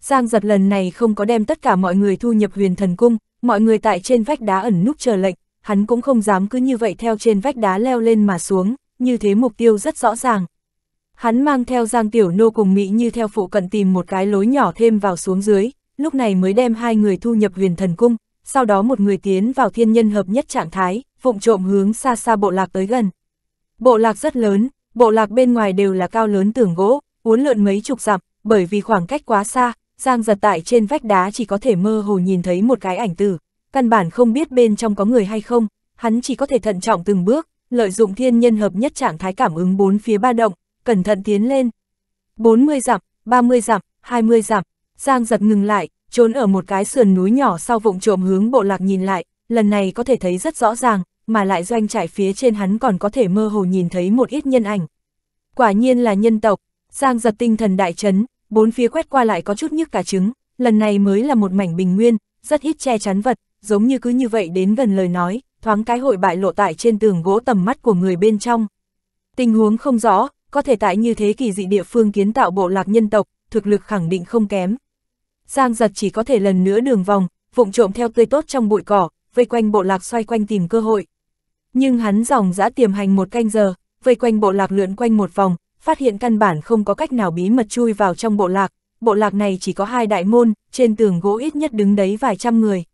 Giang Giật lần này không có đem tất cả mọi người thu nhập huyền thần cung, mọi người tại trên vách đá ẩn núp chờ lệnh, hắn cũng không dám cứ như vậy theo trên vách đá leo lên mà xuống, như thế mục tiêu rất rõ ràng. Hắn mang theo Giang Tiểu Nô cùng Mỹ như theo phụ cận tìm một cái lối nhỏ thêm vào xuống dưới, lúc này mới đem hai người thu nhập huyền thần cung, sau đó một người tiến vào thiên nhân hợp nhất trạng thái, vụng trộm hướng xa xa bộ lạc tới gần. Bộ lạc rất lớn, bộ lạc bên ngoài đều là cao lớn tường gỗ, uốn lượn mấy chục dặm, bởi vì khoảng cách quá xa, Giang giật tại trên vách đá chỉ có thể mơ hồ nhìn thấy một cái ảnh tử, căn bản không biết bên trong có người hay không, hắn chỉ có thể thận trọng từng bước, lợi dụng thiên nhân hợp nhất trạng thái cảm ứng bốn phía ba động, cẩn thận tiến lên. 40 dặm, 30 dặm, 20 dặm, Giang giật ngừng lại, trốn ở một cái sườn núi nhỏ sau vụng trộm hướng bộ lạc nhìn lại, lần này có thể thấy rất rõ ràng, mà lại doanh trải phía trên hắn còn có thể mơ hồ nhìn thấy một ít nhân ảnh. Quả nhiên là nhân tộc, Giang giật tinh thần đại chấn, bốn phía quét qua lại có chút nhức cả trứng, lần này mới là một mảnh bình nguyên, rất ít che chắn vật, giống như cứ như vậy đến gần lời nói, thoáng cái hội bại lộ tại trên tường gỗ tầm mắt của người bên trong. Tình huống không rõ, có thể tại như thế kỳ dị địa phương kiến tạo bộ lạc nhân tộc, thực lực khẳng định không kém. Giang giật chỉ có thể lần nữa đường vòng, vụng trộm theo tươi tốt trong bụi cỏ, vây quanh bộ lạc xoay quanh tìm cơ hội. Nhưng hắn dòng dã tiềm hành một canh giờ, vây quanh bộ lạc lượn quanh một vòng, phát hiện căn bản không có cách nào bí mật chui vào trong bộ lạc, bộ lạc này chỉ có hai đại môn, trên tường gỗ ít nhất đứng đấy vài trăm người.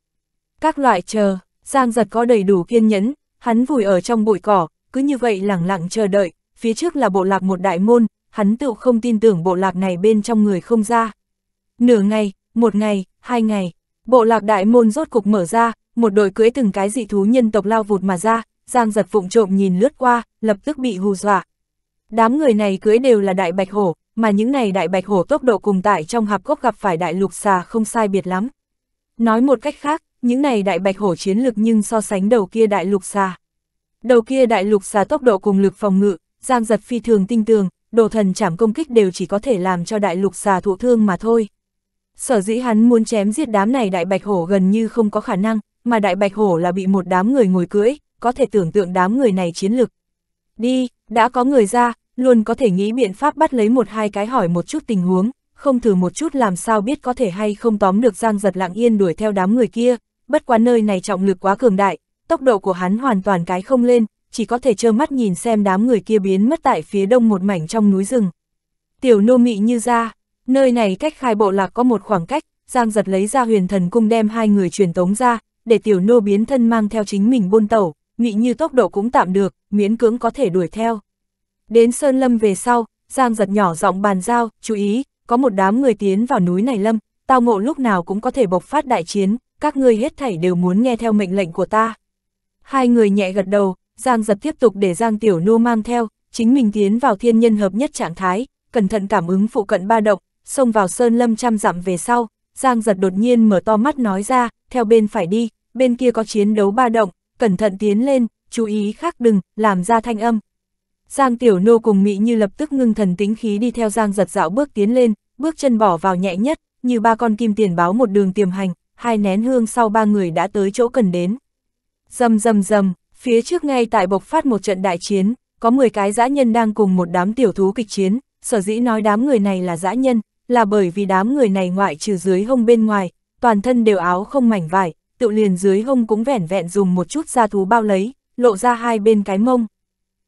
Các loại chờ, Giang giật có đầy đủ kiên nhẫn, hắn vùi ở trong bụi cỏ, cứ như vậy lẳng lặng chờ đợi, phía trước là bộ lạc một đại môn, hắn tự không tin tưởng bộ lạc này bên trong người không ra. Nửa ngày, một ngày, hai ngày, bộ lạc đại môn rốt cục mở ra, một đội cưỡi từng cái dị thú nhân tộc lao vụt mà ra, Giang giật vụng trộm nhìn lướt qua, lập tức bị hù dọa. Đám người này cưỡi đều là đại bạch hổ, mà những này đại bạch hổ tốc độ cùng tại trong hạp cốc gặp phải đại lục xà không sai biệt lắm. Nói một cách khác, những này đại bạch hổ chiến lực nhưng so sánh đầu kia đại lục xà. Đầu kia đại lục xà tốc độ cùng lực phòng ngự, Giang giật phi thường tinh tường, đồ thần chảm công kích đều chỉ có thể làm cho đại lục xà thụ thương mà thôi. Sở dĩ hắn muốn chém giết đám này đại bạch hổ gần như không có khả năng, mà đại bạch hổ là bị một đám người ngồi cưỡi, có thể tưởng tượng đám người này chiến lực. Đi, đã có người ra, luôn có thể nghĩ biện pháp bắt lấy một hai cái hỏi một chút tình huống, không thử một chút làm sao biết có thể hay không tóm được Giang giật lặng yên đuổi theo đám người kia, bất quá nơi này trọng lực quá cường đại, tốc độ của hắn hoàn toàn cái không lên, chỉ có thể trơ mắt nhìn xem đám người kia biến mất tại phía đông một mảnh trong núi rừng. Tiểu nô mị như ra, nơi này cách khai bộ lạc có một khoảng cách, Giang giật lấy ra huyền thần cung đem hai người truyền tống ra, để tiểu nô biến thân mang theo chính mình buôn tẩu, mị như tốc độ cũng tạm được, miễn cưỡng có thể đuổi theo. Đến Sơn Lâm về sau, Giang giật nhỏ giọng bàn giao, chú ý, có một đám người tiến vào núi này Lâm, tao ngộ lúc nào cũng có thể bộc phát đại chiến, các ngươi hết thảy đều muốn nghe theo mệnh lệnh của ta. Hai người nhẹ gật đầu, Giang giật tiếp tục để Giang Tiểu Nô mang theo, chính mình tiến vào thiên nhân hợp nhất trạng thái, cẩn thận cảm ứng phụ cận ba động, xông vào sơn lâm trăm dặm về sau, Giang giật đột nhiên mở to mắt nói ra, theo bên phải đi, bên kia có chiến đấu ba động, cẩn thận tiến lên, chú ý khác đừng, làm ra thanh âm. Giang Tiểu Nô cùng Mỹ như lập tức ngưng thần tính khí đi theo Giang giật dạo bước tiến lên, bước chân bỏ vào nhẹ nhất, như ba con kim tiền báo một đường tiềm hành, hai nén hương sau ba người đã tới chỗ cần đến. Dầm dầm dầm, Phía trước ngay tại bộc phát một trận đại chiến, có 10 cái dã nhân đang cùng một đám tiểu thú kịch chiến, sở dĩ nói đám người này là dã nhân, là bởi vì đám người này ngoại trừ dưới hông bên ngoài, toàn thân đều áo không mảnh vải, tự liền dưới hông cũng vẻn vẹn dùng một chút da thú bao lấy, lộ ra hai bên cái mông.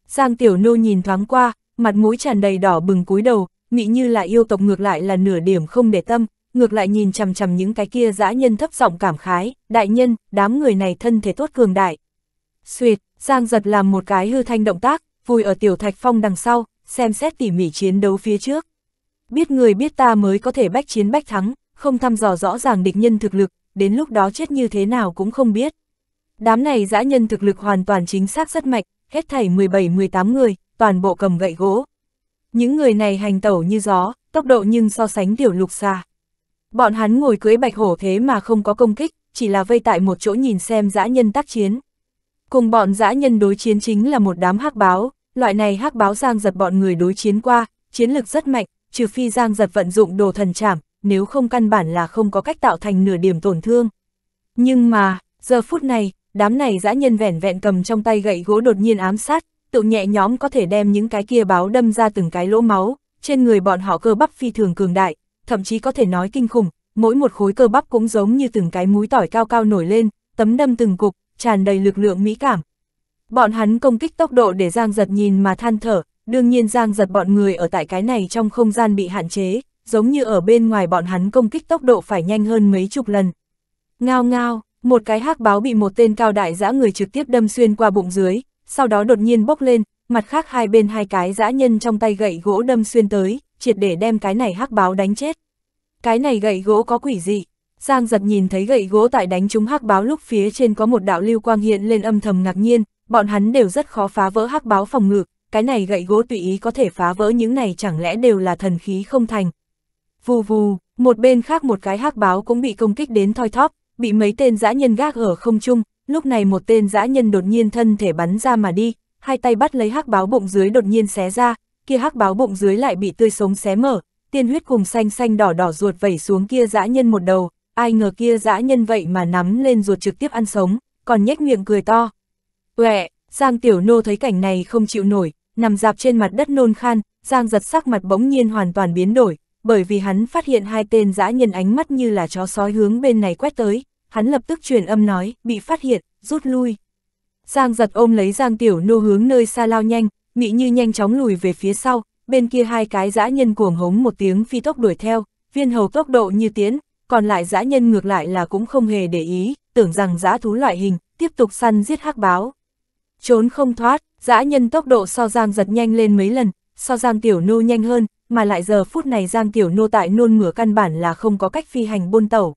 Giang Tiểu Nô nhìn thoáng qua, mặt mũi tràn đầy đỏ bừng cúi đầu, mị như là yêu tộc ngược lại là nửa điểm không để tâm, ngược lại nhìn chằm chằm những cái kia dã nhân thấp giọng cảm khái, đại nhân, đám người này thân thể tốt cường đại, Xuyệt, Giang giật làm một cái hư thanh động tác, vùi ở tiểu thạch phong đằng sau, xem xét tỉ mỉ chiến đấu phía trước. Biết người biết ta mới có thể bách chiến bách thắng, không thăm dò rõ ràng địch nhân thực lực, đến lúc đó chết như thế nào cũng không biết. Đám này dã nhân thực lực hoàn toàn chính xác rất mạnh, hết thảy 17-18 người, toàn bộ cầm gậy gỗ. Những người này hành tẩu như gió, tốc độ nhưng so sánh tiểu lục xa. Bọn hắn ngồi cưới bạch hổ thế mà không có công kích, chỉ là vây tại một chỗ nhìn xem dã nhân tác chiến. Cùng bọn dã nhân đối chiến chính là một đám hắc báo, loại này hắc báo giang giật bọn người đối chiến qua, chiến lực rất mạnh, trừ phi giang giật vận dụng đồ thần chảm, nếu không căn bản là không có cách tạo thành nửa điểm tổn thương. Nhưng mà, giờ phút này, đám này dã nhân vẻn vẹn cầm trong tay gậy gỗ đột nhiên ám sát, tự nhẹ nhóm có thể đem những cái kia báo đâm ra từng cái lỗ máu, trên người bọn họ cơ bắp phi thường cường đại, thậm chí có thể nói kinh khủng, mỗi một khối cơ bắp cũng giống như từng cái múi tỏi cao cao nổi lên, tấm đâm từng cục, tràn đầy lực lượng mỹ cảm. Bọn hắn công kích tốc độ để Giang Giật nhìn mà than thở, đương nhiên Giang Giật bọn người ở tại cái này trong không gian bị hạn chế, giống như ở bên ngoài bọn hắn công kích tốc độ phải nhanh hơn mấy chục lần. Ngao ngao, một cái hắc báo bị một tên cao đại dã người trực tiếp đâm xuyên qua bụng dưới, sau đó đột nhiên bốc lên, mặt khác hai bên hai cái dã nhân trong tay gậy gỗ đâm xuyên tới, triệt để đem cái này hắc báo đánh chết. Cái này gậy gỗ có quỷ dị. Giang giật nhìn thấy gậy gỗ tại đánh trúng hắc báo lúc phía trên có một đạo lưu quang hiện lên âm thầm ngạc nhiên, bọn hắn đều rất khó phá vỡ hắc báo phòng ngự, cái này gậy gỗ tùy ý có thể phá vỡ những này chẳng lẽ đều là thần khí không thành. Vù vù, một bên khác một cái hắc báo cũng bị công kích đến thoi thóp, bị mấy tên dã nhân gác ở không trung, lúc này một tên dã nhân đột nhiên thân thể bắn ra mà đi, hai tay bắt lấy hắc báo bụng dưới đột nhiên xé ra, kia hắc báo bụng dưới lại bị tươi sống xé mở, tiên huyết cùng xanh xanh đỏ đỏ ruột vẩy xuống kia dã nhân một đầu, ai ngờ kia dã nhân vậy mà nắm lên ruột trực tiếp ăn sống, còn nhếch miệng cười to. Uệ, Giang Tiểu Nô thấy cảnh này không chịu nổi, nằm dạp trên mặt đất nôn khan, Giang giật sắc mặt bỗng nhiên hoàn toàn biến đổi, bởi vì hắn phát hiện hai tên dã nhân ánh mắt như là chó sói hướng bên này quét tới, hắn lập tức truyền âm nói, bị phát hiện, rút lui. Giang giật ôm lấy Giang Tiểu Nô hướng nơi xa lao nhanh, Mỹ Như nhanh chóng lùi về phía sau, bên kia hai cái dã nhân cuồng hống một tiếng phi tốc đuổi theo, viên hầu tốc độ như tiến, còn lại dã nhân ngược lại là cũng không hề để ý, tưởng rằng dã thú loại hình, tiếp tục săn giết hắc báo. Trốn không thoát, dã nhân tốc độ so Giang giật nhanh lên mấy lần, so Giang Tiểu Nô nhanh hơn, mà lại giờ phút này Giang Tiểu Nô tại nôn ngửa căn bản là không có cách phi hành buôn tẩu.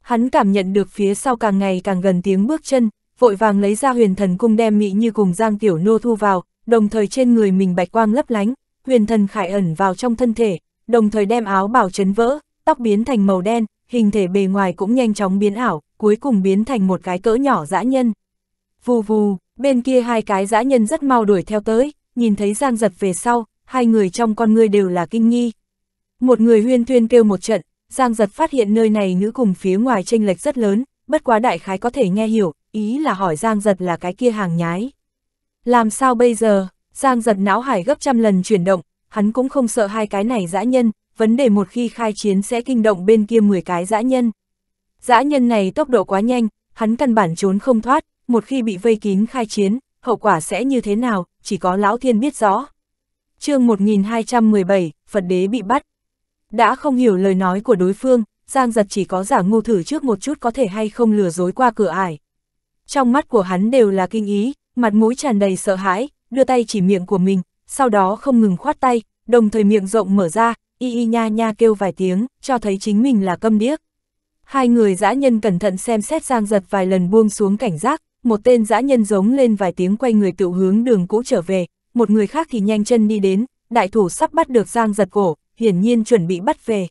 Hắn cảm nhận được phía sau càng ngày càng gần tiếng bước chân, vội vàng lấy ra huyền thần cung đem mị như cùng Giang Tiểu Nô thu vào, đồng thời trên người mình bạch quang lấp lánh, huyền thần khải ẩn vào trong thân thể, đồng thời đem áo bảo chấn vỡ, tóc biến thành màu đen, hình thể bề ngoài cũng nhanh chóng biến ảo, cuối cùng biến thành một cái cỡ nhỏ dã nhân. Vù vù, bên kia hai cái dã nhân rất mau đuổi theo tới, nhìn thấy Giang Giật về sau, hai người trong con người đều là kinh nghi. Một người huyên thuyên kêu một trận, Giang Giật phát hiện nơi này ngữ cùng phía ngoài tranh lệch rất lớn, bất quá đại khái có thể nghe hiểu, ý là hỏi Giang Giật là cái kia hàng nhái. Làm sao bây giờ, Giang Giật não hải gấp trăm lần chuyển động, hắn cũng không sợ hai cái này dã nhân, vấn đề một khi khai chiến sẽ kinh động bên kia 10 cái dã nhân. Dã nhân này tốc độ quá nhanh, hắn căn bản trốn không thoát, một khi bị vây kín khai chiến, hậu quả sẽ như thế nào, chỉ có Lão Thiên biết rõ. chương 1217, Phật đế bị bắt. Đã không hiểu lời nói của đối phương, Giang giật chỉ có giả ngu thử trước một chút có thể hay không lừa dối qua cửa ải. Trong mắt của hắn đều là kinh ý, mặt mũi tràn đầy sợ hãi, đưa tay chỉ miệng của mình, sau đó không ngừng khoát tay, đồng thời miệng rộng mở ra, y y nha nha kêu vài tiếng, cho thấy chính mình là câm điếc. Hai người dã nhân cẩn thận xem xét Giang Giật vài lần buông xuống cảnh giác, một tên dã nhân giống lên vài tiếng quay người tự hướng đường cũ trở về, một người khác thì nhanh chân đi đến, đại thủ sắp bắt được Giang Giật cổ, hiển nhiên chuẩn bị bắt về.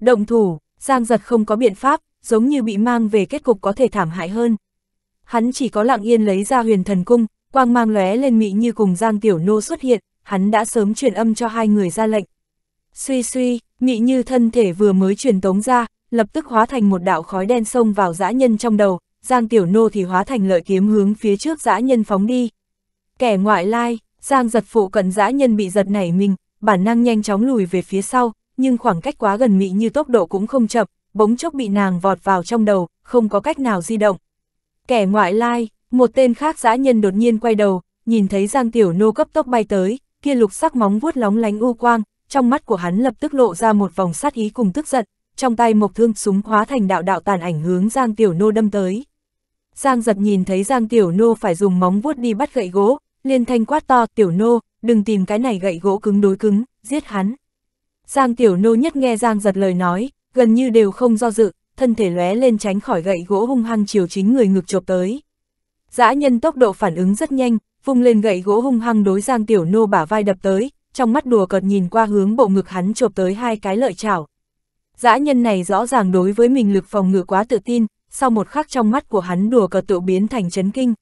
Động thủ, Giang Giật không có biện pháp, giống như bị mang về kết cục có thể thảm hại hơn. Hắn chỉ có lặng yên lấy ra huyền thần cung, quang mang lóe lên mị như cùng Giang Tiểu Nô xuất hiện, hắn đã sớm truyền âm cho hai người ra lệnh, suy suy, mị như thân thể vừa mới truyền tống ra, lập tức hóa thành một đạo khói đen xông vào dã nhân trong đầu, Giang Tiểu Nô thì hóa thành lợi kiếm hướng phía trước dã nhân phóng đi. Kẻ ngoại lai, Giang giật phụ cận dã nhân bị giật nảy mình, bản năng nhanh chóng lùi về phía sau, nhưng khoảng cách quá gần mị như tốc độ cũng không chậm, bỗng chốc bị nàng vọt vào trong đầu, không có cách nào di động. Kẻ ngoại lai, một tên khác dã nhân đột nhiên quay đầu, nhìn thấy Giang Tiểu Nô cấp tốc bay tới, kia lục sắc móng vuốt lóng lánh u quang, trong mắt của hắn lập tức lộ ra một vòng sát ý cùng tức giận, trong tay mộc thương súng hóa thành đạo đạo tàn ảnh hướng Giang Tiểu Nô đâm tới. Giang giật nhìn thấy Giang Tiểu Nô phải dùng móng vuốt đi bắt gậy gỗ, liền thanh quát to Tiểu Nô, đừng tìm cái này gậy gỗ cứng đối cứng, giết hắn. Giang Tiểu Nô nhất nghe Giang giật lời nói, gần như đều không do dự, thân thể lóe lên tránh khỏi gậy gỗ hung hăng chiều chính người ngực chộp tới. Dã nhân tốc độ phản ứng rất nhanh, vung lên gậy gỗ hung hăng đối Giang Tiểu Nô bả vai đập tới, trong mắt đùa cợt nhìn qua hướng bộ ngực hắn chộp tới hai cái lợi chảo. Dã nhân này rõ ràng đối với mình lực phòng ngự quá tự tin, sau một khắc trong mắt của hắn đùa cợt tự biến thành chấn kinh.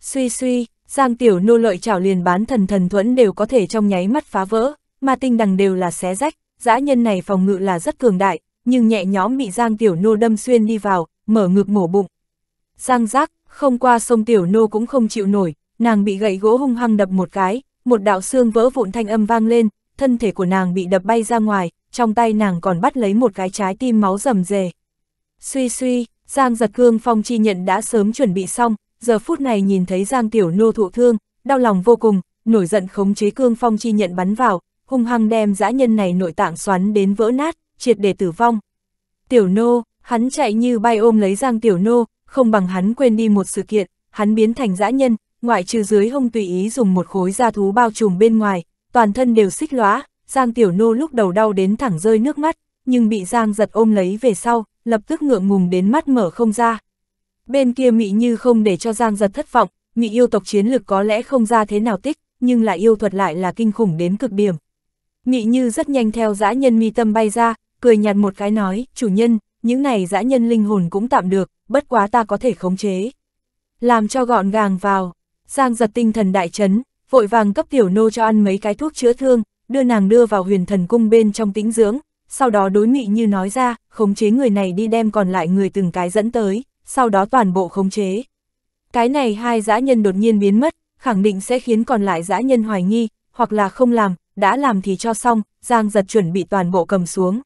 Suy suy, Giang Tiểu Nô lợi chảo liền bán thần thần thuẫn đều có thể trong nháy mắt phá vỡ, mà tinh đằng đều là xé rách, dã nhân này phòng ngự là rất cường đại, nhưng nhẹ nhõm bị Giang Tiểu Nô đâm xuyên đi vào, mở ngực mổ bụng. Giang giác, không qua sông Tiểu Nô cũng không chịu nổi, nàng bị gậy gỗ hung hăng đập một cái, một đạo xương vỡ vụn thanh âm vang lên, thân thể của nàng bị đập bay ra ngoài, trong tay nàng còn bắt lấy một cái trái tim máu rầm rề. Suy suy, Giang giật cương phong chi nhận đã sớm chuẩn bị xong, giờ phút này nhìn thấy Giang tiểu nô thụ thương, đau lòng vô cùng, nổi giận khống chế cương phong chi nhận bắn vào, hung hăng đem dã nhân này nội tạng xoắn đến vỡ nát, triệt để tử vong. Tiểu nô, hắn chạy như bay ôm lấy Giang tiểu nô, không bằng hắn quên đi một sự kiện, hắn biến thành dã nhân, ngoại trừ dưới hông tùy ý dùng một khối da thú bao trùm bên ngoài, toàn thân đều xích lóa, Giang Tiểu Nô lúc đầu đau đến thẳng rơi nước mắt, nhưng bị Giang giật ôm lấy về sau, lập tức ngượng ngùng đến mắt mở không ra. Bên kia Mỹ Như không để cho Giang giật thất vọng, Mỹ yêu tộc chiến lực có lẽ không ra thế nào tích, nhưng lại yêu thuật lại là kinh khủng đến cực điểm. Mỹ Như rất nhanh theo dã nhân mi tâm bay ra, cười nhạt một cái nói, chủ nhân, những này dã nhân linh hồn cũng tạm được, bất quá ta có thể khống chế. Làm cho gọn gàng vào. Giang giật tinh thần đại chấn, vội vàng cấp tiểu nô cho ăn mấy cái thuốc chữa thương, đưa nàng đưa vào huyền thần cung bên trong tĩnh dưỡng, sau đó đối nghị như nói ra, khống chế người này đi đem còn lại người từng cái dẫn tới, sau đó toàn bộ khống chế. Cái này hai dã nhân đột nhiên biến mất, khẳng định sẽ khiến còn lại dã nhân hoài nghi, hoặc là không làm, đã làm thì cho xong, Giang giật chuẩn bị toàn bộ cầm xuống.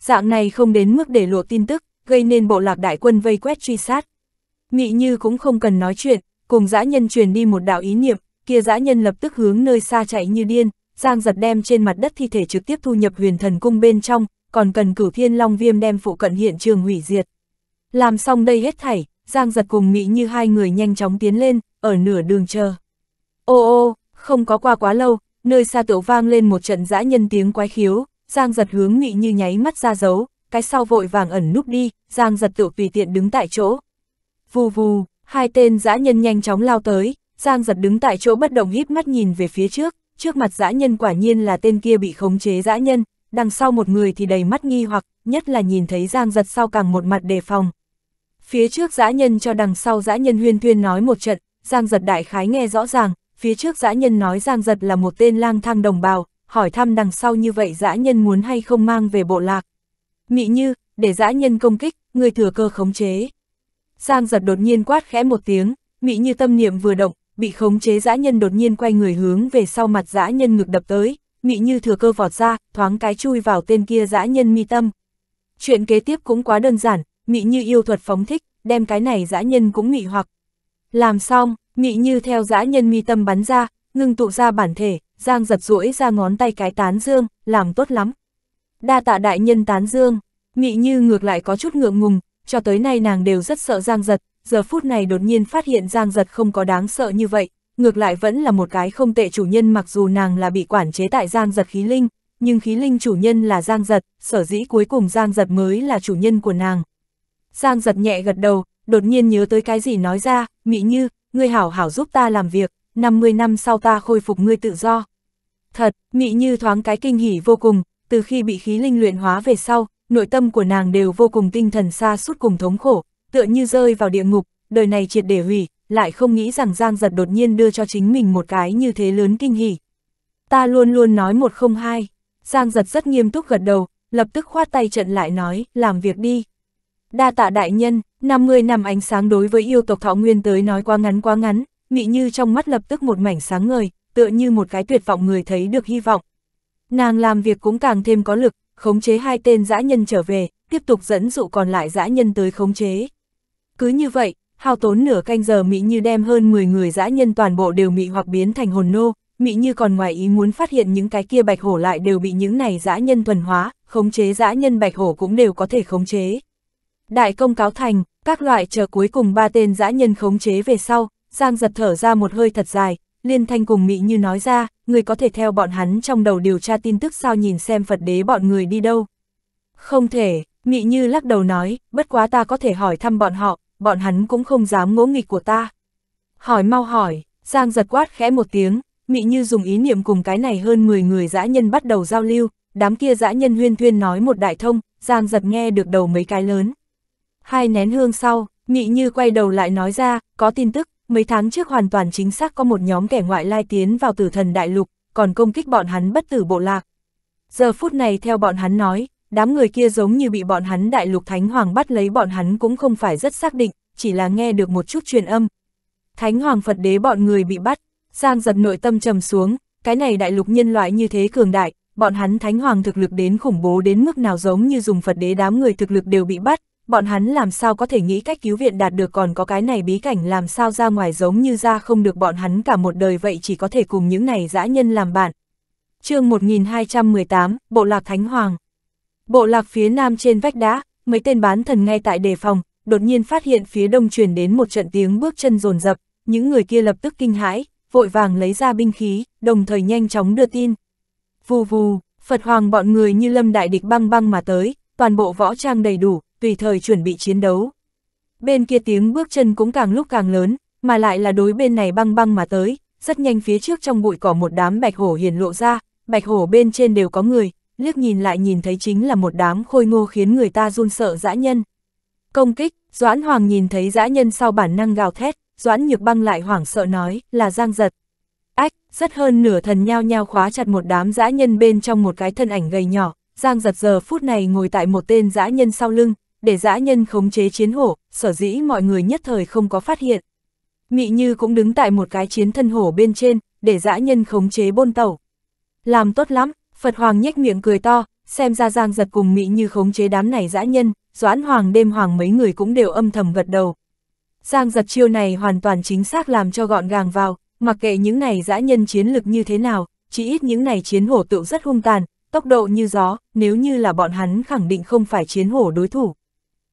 Dạng này không đến mức để lộ tin tức, gây nên bộ lạc đại quân vây quét truy sát. Nghị như cũng không cần nói chuyện, Cùng dã nhân truyền đi một đạo ý niệm, kia dã nhân lập tức hướng nơi xa chạy như điên, Giang giật đem trên mặt đất thi thể trực tiếp thu nhập huyền thần cung bên trong, còn cần cử thiên long viêm đem phụ cận hiện trường hủy diệt. Làm xong đây hết thảy, Giang giật cùng nghĩ như hai người nhanh chóng tiến lên, ở nửa đường chờ. Ô ô, không có qua quá lâu, nơi xa tiểu vang lên một trận dã nhân tiếng quái khiếu, Giang giật hướng nghĩ như nháy mắt ra dấu, cái sau vội vàng ẩn núp đi, Giang giật tự tùy tiện đứng tại chỗ. Vù vù, Hai tên dã nhân nhanh chóng lao tới, Giang giật đứng tại chỗ bất động híp mắt nhìn về phía trước, trước mặt dã nhân quả nhiên là tên kia bị khống chế dã nhân, đằng sau một người thì đầy mắt nghi hoặc, nhất là nhìn thấy Giang giật sau càng một mặt đề phòng. Phía trước dã nhân cho đằng sau dã nhân huyên thuyên nói một trận, Giang giật đại khái nghe rõ ràng, phía trước dã nhân nói Giang giật là một tên lang thang đồng bào, hỏi thăm đằng sau như vậy dã nhân muốn hay không mang về bộ lạc. Mị như, để dã nhân công kích, người thừa cơ khống chế. Giang giật đột nhiên quát khẽ một tiếng, mị như tâm niệm vừa động, bị khống chế dã nhân đột nhiên quay người hướng về sau mặt dã nhân ngực đập tới, mị như thừa cơ vọt ra, thoáng cái chui vào tên kia dã nhân mi tâm. Chuyện kế tiếp cũng quá đơn giản, mị như yêu thuật phóng thích, đem cái này dã nhân cũng mị hoặc. Làm xong, mị như theo dã nhân mi tâm bắn ra, ngưng tụ ra bản thể, Giang giật rũi ra ngón tay cái tán dương, làm tốt lắm. Đa tạ đại nhân tán dương, mị như ngược lại có chút ngượng ngùng, cho tới nay nàng đều rất sợ Giang Giật, giờ phút này đột nhiên phát hiện Giang Giật không có đáng sợ như vậy, ngược lại vẫn là một cái không tệ chủ nhân mặc dù nàng là bị quản chế tại Giang Giật khí linh, nhưng khí linh chủ nhân là Giang Giật, sở dĩ cuối cùng Giang Giật mới là chủ nhân của nàng. Giang Giật nhẹ gật đầu, đột nhiên nhớ tới cái gì nói ra, Mỹ Như, ngươi hảo hảo giúp ta làm việc, 50 năm sau ta khôi phục ngươi tự do. Thật, Mị Như thoáng cái kinh hỉ vô cùng, từ khi bị khí linh luyện hóa về sau, nội tâm của nàng đều vô cùng tinh thần xa suốt cùng thống khổ, tựa như rơi vào địa ngục, đời này triệt để hủy, lại không nghĩ rằng Giang Giật đột nhiên đưa cho chính mình một cái như thế lớn kinh hỉ. Ta luôn luôn nói một không hai, Giang Giật rất nghiêm túc gật đầu, lập tức khoát tay trận lại nói, làm việc đi. Đa tạ đại nhân, 50 năm ánh sáng đối với yêu tộc thọ nguyên tới nói quá ngắn quá ngắn, mị như trong mắt lập tức một mảnh sáng ngời, tựa như một cái tuyệt vọng người thấy được hy vọng. Nàng làm việc cũng càng thêm có lực, khống chế hai tên dã nhân trở về, tiếp tục dẫn dụ còn lại dã nhân tới khống chế. Cứ như vậy, hao tốn nửa canh giờ Mỹ Như đem hơn 10 người dã nhân toàn bộ đều mị hoặc biến thành hồn nô, Mỹ Như còn ngoài ý muốn phát hiện những cái kia bạch hổ lại đều bị những này dã nhân thuần hóa, khống chế dã nhân bạch hổ cũng đều có thể khống chế. Đại công cáo thành, các loại chờ cuối cùng ba tên dã nhân khống chế về sau, Giang giật thở ra một hơi thật dài, liên thanh cùng Mỹ Như nói ra, người có thể theo bọn hắn trong đầu điều tra tin tức sao nhìn xem Phật đế bọn người đi đâu. Không thể, Mị Như lắc đầu nói, bất quá ta có thể hỏi thăm bọn họ, bọn hắn cũng không dám ngỗ nghịch của ta. Hỏi mau hỏi, Giang giật quát khẽ một tiếng, Mị Như dùng ý niệm cùng cái này hơn 10 người dã nhân bắt đầu giao lưu, đám kia dã nhân huyên thuyên nói một đại thông, Giang giật nghe được đầu mấy cái lớn. Hai nén hương sau, Mị Như quay đầu lại nói ra, có tin tức, mấy tháng trước hoàn toàn chính xác có một nhóm kẻ ngoại lai tiến vào tử thần đại lục, còn công kích bọn hắn bất tử bộ lạc. Giờ phút này theo bọn hắn nói, đám người kia giống như bị bọn hắn đại lục Thánh Hoàng bắt lấy bọn hắn cũng không phải rất xác định, chỉ là nghe được một chút truyền âm. Thánh Hoàng Phật đế bọn người bị bắt, Giang giật nội tâm trầm xuống, cái này đại lục nhân loại như thế cường đại, bọn hắn Thánh Hoàng thực lực đến khủng bố đến mức nào giống như dùng Phật đế đám người thực lực đều bị bắt, bọn hắn làm sao có thể nghĩ cách cứu viện đạt được còn có cái này bí cảnh làm sao ra ngoài giống như ra không được bọn hắn cả một đời vậy chỉ có thể cùng những này dã nhân làm bạn. chương 1218, Bộ Lạc Thánh Hoàng Bộ lạc phía nam trên vách đá, mấy tên bán thần ngay tại đề phòng, đột nhiên phát hiện phía đông truyền đến một trận tiếng bước chân rồn rập, những người kia lập tức kinh hãi, vội vàng lấy ra binh khí, đồng thời nhanh chóng đưa tin. Vù vù, Phật Hoàng bọn người như lâm đại địch băng băng mà tới, toàn bộ võ trang đầy đủ, tùy thời chuẩn bị chiến đấu. Bên kia tiếng bước chân cũng càng lúc càng lớn, mà lại là đối bên này băng băng mà tới, rất nhanh phía trước trong bụi cỏ một đám bạch hổ hiền lộ ra, bạch hổ bên trên đều có người, liếc nhìn lại nhìn thấy chính là một đám khôi ngô khiến người ta run sợ dã nhân. Công kích, Doãn Hoàng nhìn thấy dã nhân sau bản năng gào thét, Doãn Nhược Băng lại hoảng sợ nói, là Giang Giật. Ách, rất hơn nửa thần nhao nhao khóa chặt một đám dã nhân bên trong một cái thân ảnh gầy nhỏ, Giang Giật giờ phút này ngồi tại một tên dã nhân sau lưng, để dã nhân khống chế chiến hổ, sở dĩ mọi người nhất thời không có phát hiện. Mị Như cũng đứng tại một cái chiến thân hổ bên trên, để dã nhân khống chế bôn tẩu. Làm tốt lắm, Phật Hoàng nhếch miệng cười to, xem ra Giang giật cùng Mị Như khống chế đám này dã nhân, Doãn Hoàng đêm hoàng mấy người cũng đều âm thầm gật đầu. Giang giật chiêu này hoàn toàn chính xác làm cho gọn gàng vào, mặc kệ những này dã nhân chiến lực như thế nào, chỉ ít những này chiến hổ tựu rất hung tàn, tốc độ như gió, nếu như là bọn hắn khẳng định không phải chiến hổ đối thủ.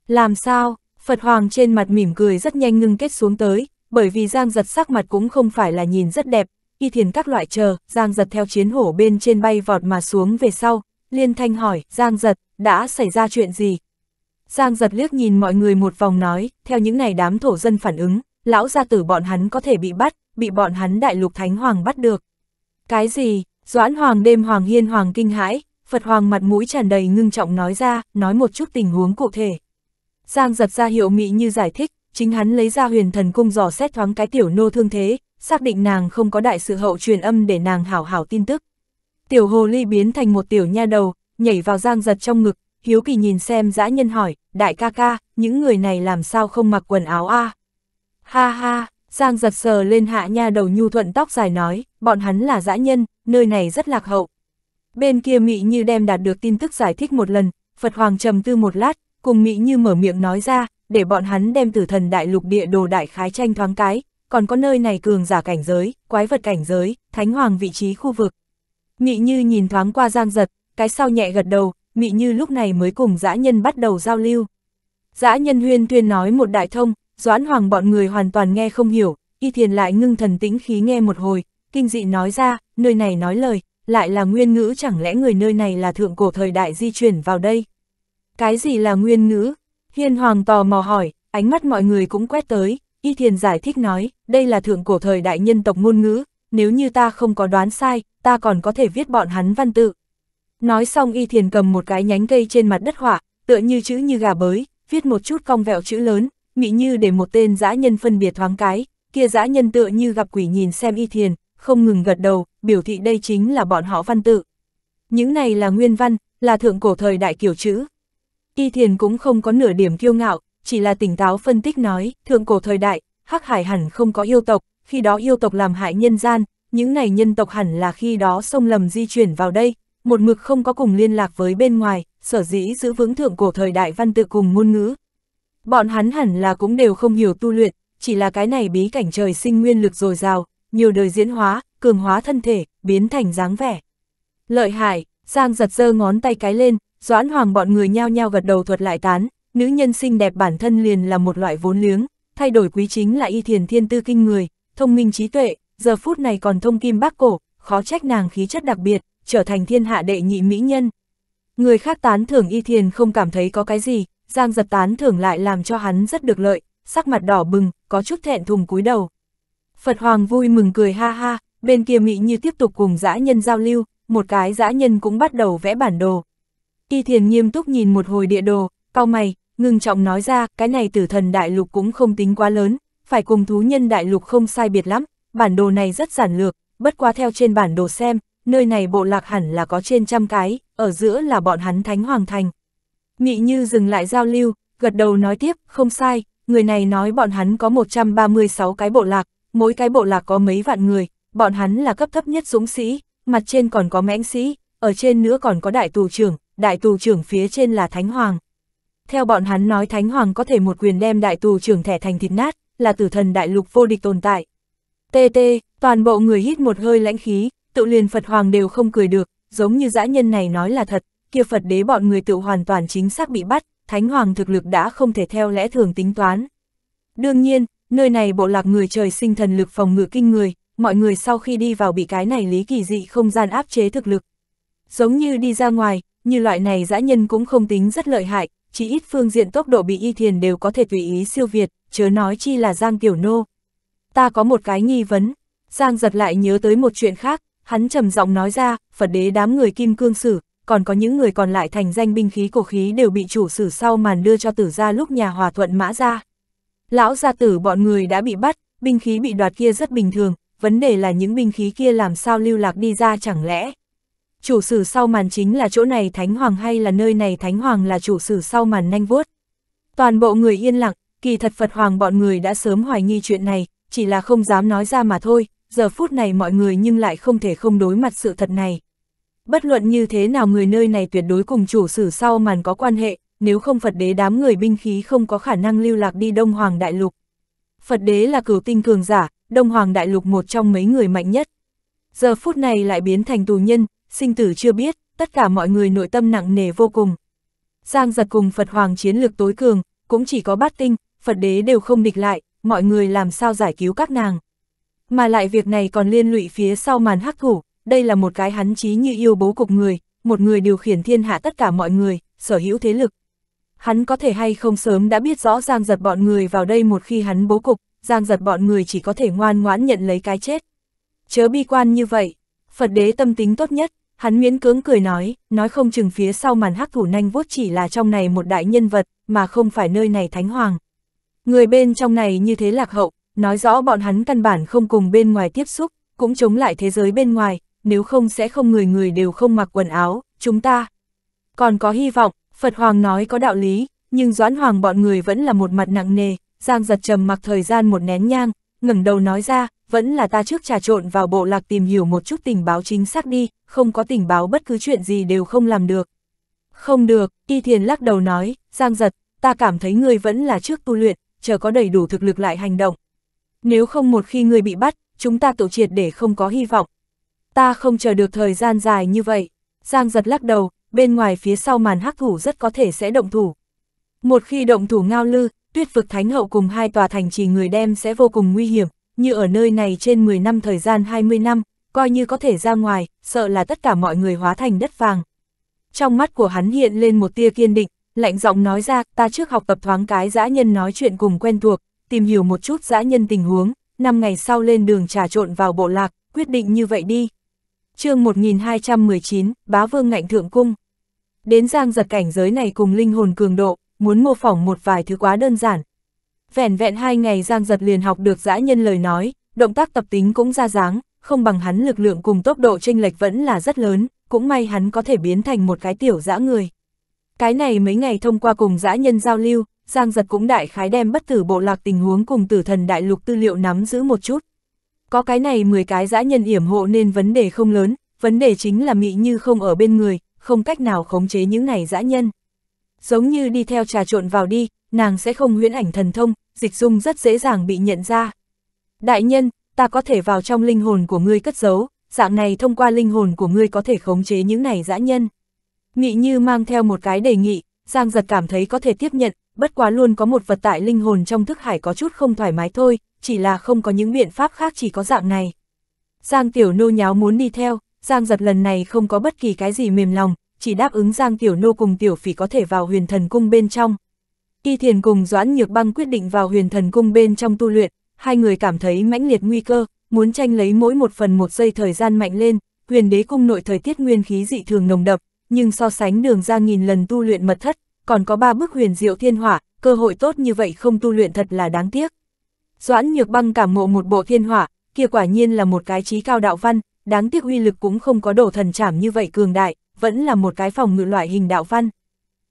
Làm sao? Phật Hoàng trên mặt mỉm cười rất nhanh ngưng kết xuống tới, bởi vì Giang giật sắc mặt cũng không phải là nhìn rất đẹp, y thiền các loại chờ, Giang giật theo chiến hổ bên trên bay vọt mà xuống về sau, liên thanh hỏi, Giang giật, đã xảy ra chuyện gì? Giang giật liếc nhìn mọi người một vòng nói, theo những này đám thổ dân phản ứng, lão gia tử bọn hắn có thể bị bắt, bị bọn hắn đại lục thánh hoàng bắt được. Cái gì? Doãn hoàng đêm hoàng hiên hoàng kinh hãi, Phật hoàng mặt mũi tràn đầy ngưng trọng nói ra, nói một chút tình huống cụ thể. Giang giật ra hiệu mỹ như giải thích, chính hắn lấy ra huyền thần cung dò xét thoáng cái tiểu nô thương thế, xác định nàng không có đại sự hậu truyền âm để nàng hảo hảo tin tức. Tiểu hồ ly biến thành một tiểu nha đầu, nhảy vào giang giật trong ngực, hiếu kỳ nhìn xem dã nhân hỏi, đại ca ca, những người này làm sao không mặc quần áo a à? Ha ha, giang giật sờ lên hạ nha đầu nhu thuận tóc dài nói, bọn hắn là dã nhân, nơi này rất lạc hậu. Bên kia mị như đem đạt được tin tức giải thích một lần, Phật Hoàng trầm tư một lát, cùng Mỹ như mở miệng nói ra, để bọn hắn đem tử thần đại lục địa đồ đại khái tranh thoáng cái, còn có nơi này cường giả cảnh giới, quái vật cảnh giới, thánh hoàng vị trí khu vực. Mỹ Như nhìn thoáng qua Giang Giật, cái sau nhẹ gật đầu, Mỹ Như lúc này mới cùng dã nhân bắt đầu giao lưu. Dã nhân huyên tuyên nói một đại thông, Doãn Hoàng bọn người hoàn toàn nghe không hiểu, y thiền lại ngưng thần tĩnh khí nghe một hồi, kinh dị nói ra, nơi này nói lời, lại là nguyên ngữ chẳng lẽ người nơi này là thượng cổ thời đại di chuyển vào đây. Cái gì là nguyên ngữ? Hiên Hoàng tò mò hỏi, ánh mắt mọi người cũng quét tới, Y Thiền giải thích nói, đây là thượng cổ thời đại nhân tộc ngôn ngữ, nếu như ta không có đoán sai, ta còn có thể viết bọn hắn văn tự. Nói xong Y Thiền cầm một cái nhánh cây trên mặt đất họa, tựa như chữ như gà bới, viết một chút cong vẹo chữ lớn, mị như để một tên dã nhân phân biệt thoáng cái, kia dã nhân tựa như gặp quỷ nhìn xem Y Thiền, không ngừng gật đầu, biểu thị đây chính là bọn họ văn tự. Những này là nguyên văn, là thượng cổ thời đại kiểu chữ, Y Thiền cũng không có nửa điểm kiêu ngạo, chỉ là tỉnh táo phân tích nói, thượng cổ thời đại, Hắc Hải hẳn không có yêu tộc, khi đó yêu tộc làm hại nhân gian, những này nhân tộc hẳn là khi đó sông lầm di chuyển vào đây, một mực không có cùng liên lạc với bên ngoài, sở dĩ giữ vững thượng cổ thời đại văn tự cùng ngôn ngữ. Bọn hắn hẳn là cũng đều không hiểu tu luyện, chỉ là cái này bí cảnh trời sinh nguyên lực dồi dào, nhiều đời diễn hóa, cường hóa thân thể, biến thành dáng vẻ. Lợi hại, Giang giật giơ ngón tay cái lên, Doãn Hoàng bọn người nhao nhao gật đầu thuật lại tán, nữ nhân xinh đẹp bản thân liền là một loại vốn liếng, thay đổi quý chính là y thiền thiên tư kinh người, thông minh trí tuệ, giờ phút này còn thông kim bác cổ, khó trách nàng khí chất đặc biệt, trở thành thiên hạ đệ nhị mỹ nhân. Người khác tán thưởng y thiền không cảm thấy có cái gì, giang giật tán thưởng lại làm cho hắn rất được lợi, sắc mặt đỏ bừng, có chút thẹn thùng cúi đầu. Phật Hoàng vui mừng cười ha ha, bên kia Mỹ như tiếp tục cùng dã nhân giao lưu, một cái dã nhân cũng bắt đầu vẽ bản đồ, Ti thiền nghiêm túc nhìn một hồi địa đồ, cau mày, ngừng trọng nói ra, cái này tử thần đại lục cũng không tính quá lớn, phải cùng thú nhân đại lục không sai biệt lắm, bản đồ này rất giản lược, bất quá theo trên bản đồ xem, nơi này bộ lạc hẳn là có trên trăm cái, ở giữa là bọn hắn thánh hoàng thành. Mị Như dừng lại giao lưu, gật đầu nói tiếp, không sai, người này nói bọn hắn có 136 cái bộ lạc, mỗi cái bộ lạc có mấy vạn người, bọn hắn là cấp thấp nhất dũng sĩ, mặt trên còn có mãnh sĩ, ở trên nữa còn có đại tù trưởng, đại tù trưởng phía trên là Thánh Hoàng. Theo bọn hắn nói Thánh Hoàng có thể một quyền đem đại tù trưởng thẻ thành thịt nát, là tử thần đại lục vô địch tồn tại. Tê tê, toàn bộ người hít một hơi lãnh khí, tự liền Phật Hoàng đều không cười được, giống như dã nhân này nói là thật, kia Phật đế bọn người tự hoàn toàn chính xác bị bắt, Thánh Hoàng thực lực đã không thể theo lẽ thường tính toán. Đương nhiên, nơi này bộ lạc người trời sinh thần lực phòng ngự kinh người, mọi người sau khi đi vào bị cái này lý kỳ dị không gian áp chế thực lực. Giống như đi ra ngoài, như loại này dã nhân cũng không tính rất lợi hại, chỉ ít phương diện tốc độ bị y thiền đều có thể tùy ý siêu việt, chớ nói chi là Giang Tiểu Nô. Ta có một cái nghi vấn, Giang giật lại nhớ tới một chuyện khác, hắn trầm giọng nói ra, Phật đế đám người kim cương sử, còn có những người còn lại thành danh binh khí cổ khí đều bị chủ sử sau màn đưa cho tử ra lúc nhà hòa thuận mã ra. Lão gia tử bọn người đã bị bắt, binh khí bị đoạt kia rất bình thường, vấn đề là những binh khí kia làm sao lưu lạc đi ra chẳng lẽ chủ sử sau màn chính là chỗ này thánh hoàng hay là nơi này thánh hoàng là chủ sử sau màn nanh vuốt. Toàn bộ người yên lặng, kỳ thật Phật hoàng bọn người đã sớm hoài nghi chuyện này, chỉ là không dám nói ra mà thôi, giờ phút này mọi người nhưng lại không thể không đối mặt sự thật này. Bất luận như thế nào người nơi này tuyệt đối cùng chủ sử sau màn có quan hệ, nếu không Phật đế đám người binh khí không có khả năng lưu lạc đi Đông Hoàng Đại Lục. Phật đế là cửu tinh cường giả, Đông Hoàng Đại Lục một trong mấy người mạnh nhất. Giờ phút này lại biến thành tù nhân, sinh tử chưa biết, tất cả mọi người nội tâm nặng nề vô cùng. Giang giật cùng Phật Hoàng chiến lược tối cường, cũng chỉ có bát tinh, Phật đế đều không địch lại, mọi người làm sao giải cứu các nàng. Mà lại việc này còn liên lụy phía sau màn hắc thủ, đây là một cái hắn chí như yêu bố cục người, một người điều khiển thiên hạ tất cả mọi người, sở hữu thế lực. Hắn có thể hay không sớm đã biết rõ Giang giật bọn người vào đây một khi hắn bố cục, Giang giật bọn người chỉ có thể ngoan ngoãn nhận lấy cái chết. Chớ bi quan như vậy, Phật đế tâm tính tốt nhất, Hắn miễn cưỡng cười nói, nói không chừng phía sau màn hắc thủ nanh vuốt chỉ là trong này một đại nhân vật, mà không phải nơi này thánh hoàng. Người bên trong này như thế lạc hậu, nói rõ bọn hắn căn bản không cùng bên ngoài tiếp xúc, cũng chống lại thế giới bên ngoài, nếu không sẽ không người người đều không mặc quần áo, chúng ta. Còn có hy vọng, Phật Hoàng nói có đạo lý, nhưng Doãn Hoàng bọn người vẫn là một mặt nặng nề, Giang giật trầm mặc thời gian một nén nhang, ngẩng đầu nói ra, vẫn là ta trước trà trộn vào bộ lạc tìm hiểu một chút tình báo chính xác đi, không có tình báo bất cứ chuyện gì đều không làm được. Không được, Y Thiền lắc đầu nói, Giang Giật, ta cảm thấy ngươi vẫn là trước tu luyện, chờ có đầy đủ thực lực lại hành động. Nếu không một khi ngươi bị bắt, chúng ta tổ triệt để không có hy vọng. Ta không chờ được thời gian dài như vậy. Giang Giật lắc đầu, bên ngoài phía sau màn hắc thủ rất có thể sẽ động thủ. Một khi động thủ ngao lư, tuyết vực thánh hậu cùng hai tòa thành trì người đem sẽ vô cùng nguy hiểm, như ở nơi này trên 10 năm thời gian 20 năm, coi như có thể ra ngoài, sợ là tất cả mọi người hóa thành đất vàng. Trong mắt của hắn hiện lên một tia kiên định, lạnh giọng nói ra, ta trước học tập thoáng cái dã nhân nói chuyện cùng quen thuộc, tìm hiểu một chút dã nhân tình huống, năm ngày sau lên đường trà trộn vào bộ lạc, quyết định như vậy đi. chương 1219, Bá Vương Ngạnh Thượng Cung Đến giang giật cảnh giới này cùng linh hồn cường độ, muốn mô phỏng một vài thứ quá đơn giản, Vẻn vẹn hai ngày Giang Giật liền học được dã nhân lời nói, động tác tập tính cũng ra dáng, không bằng hắn lực lượng cùng tốc độ tranh lệch vẫn là rất lớn, cũng may hắn có thể biến thành một cái tiểu dã người. Cái này mấy ngày thông qua cùng dã nhân giao lưu, Giang Giật cũng đại khái đem bất tử bộ lạc tình huống cùng tử thần đại lục tư liệu nắm giữ một chút. Có cái này 10 cái dã nhân yểm hộ nên vấn đề không lớn, vấn đề chính là mị như không ở bên người, không cách nào khống chế những này dã nhân. Giống như đi theo trà trộn vào đi, nàng sẽ không huyễn ảnh thần thông, dịch dung rất dễ dàng bị nhận ra. Đại nhân, ta có thể vào trong linh hồn của ngươi cất giấu, dạng này thông qua linh hồn của ngươi có thể khống chế những này dã nhân. Nghị như mang theo một cái đề nghị, Giang giật cảm thấy có thể tiếp nhận, bất quá luôn có một vật tại linh hồn trong thức hải có chút không thoải mái thôi, chỉ là không có những biện pháp khác chỉ có dạng này. Giang tiểu nô nháo muốn đi theo, Giang giật lần này không có bất kỳ cái gì mềm lòng, chỉ đáp ứng Giang tiểu nô cùng tiểu phỉ có thể vào huyền thần cung bên trong. Kỳ Thiền cùng Doãn Nhược Băng quyết định vào huyền thần cung bên trong tu luyện, hai người cảm thấy mãnh liệt nguy cơ, muốn tranh lấy mỗi một phần một giây thời gian mạnh lên, huyền đế cung nội thời tiết nguyên khí dị thường nồng đậm, nhưng so sánh đường ra nghìn lần tu luyện mật thất, còn có ba bức huyền diệu thiên hỏa, cơ hội tốt như vậy không tu luyện thật là đáng tiếc. Doãn Nhược Băng cảm ngộ một bộ thiên hỏa, kia quả nhiên là một cái trí cao đạo văn, đáng tiếc uy lực cũng không có đổ thần trảm như vậy cường đại, vẫn là một cái phòng ngự loại hình đạo văn.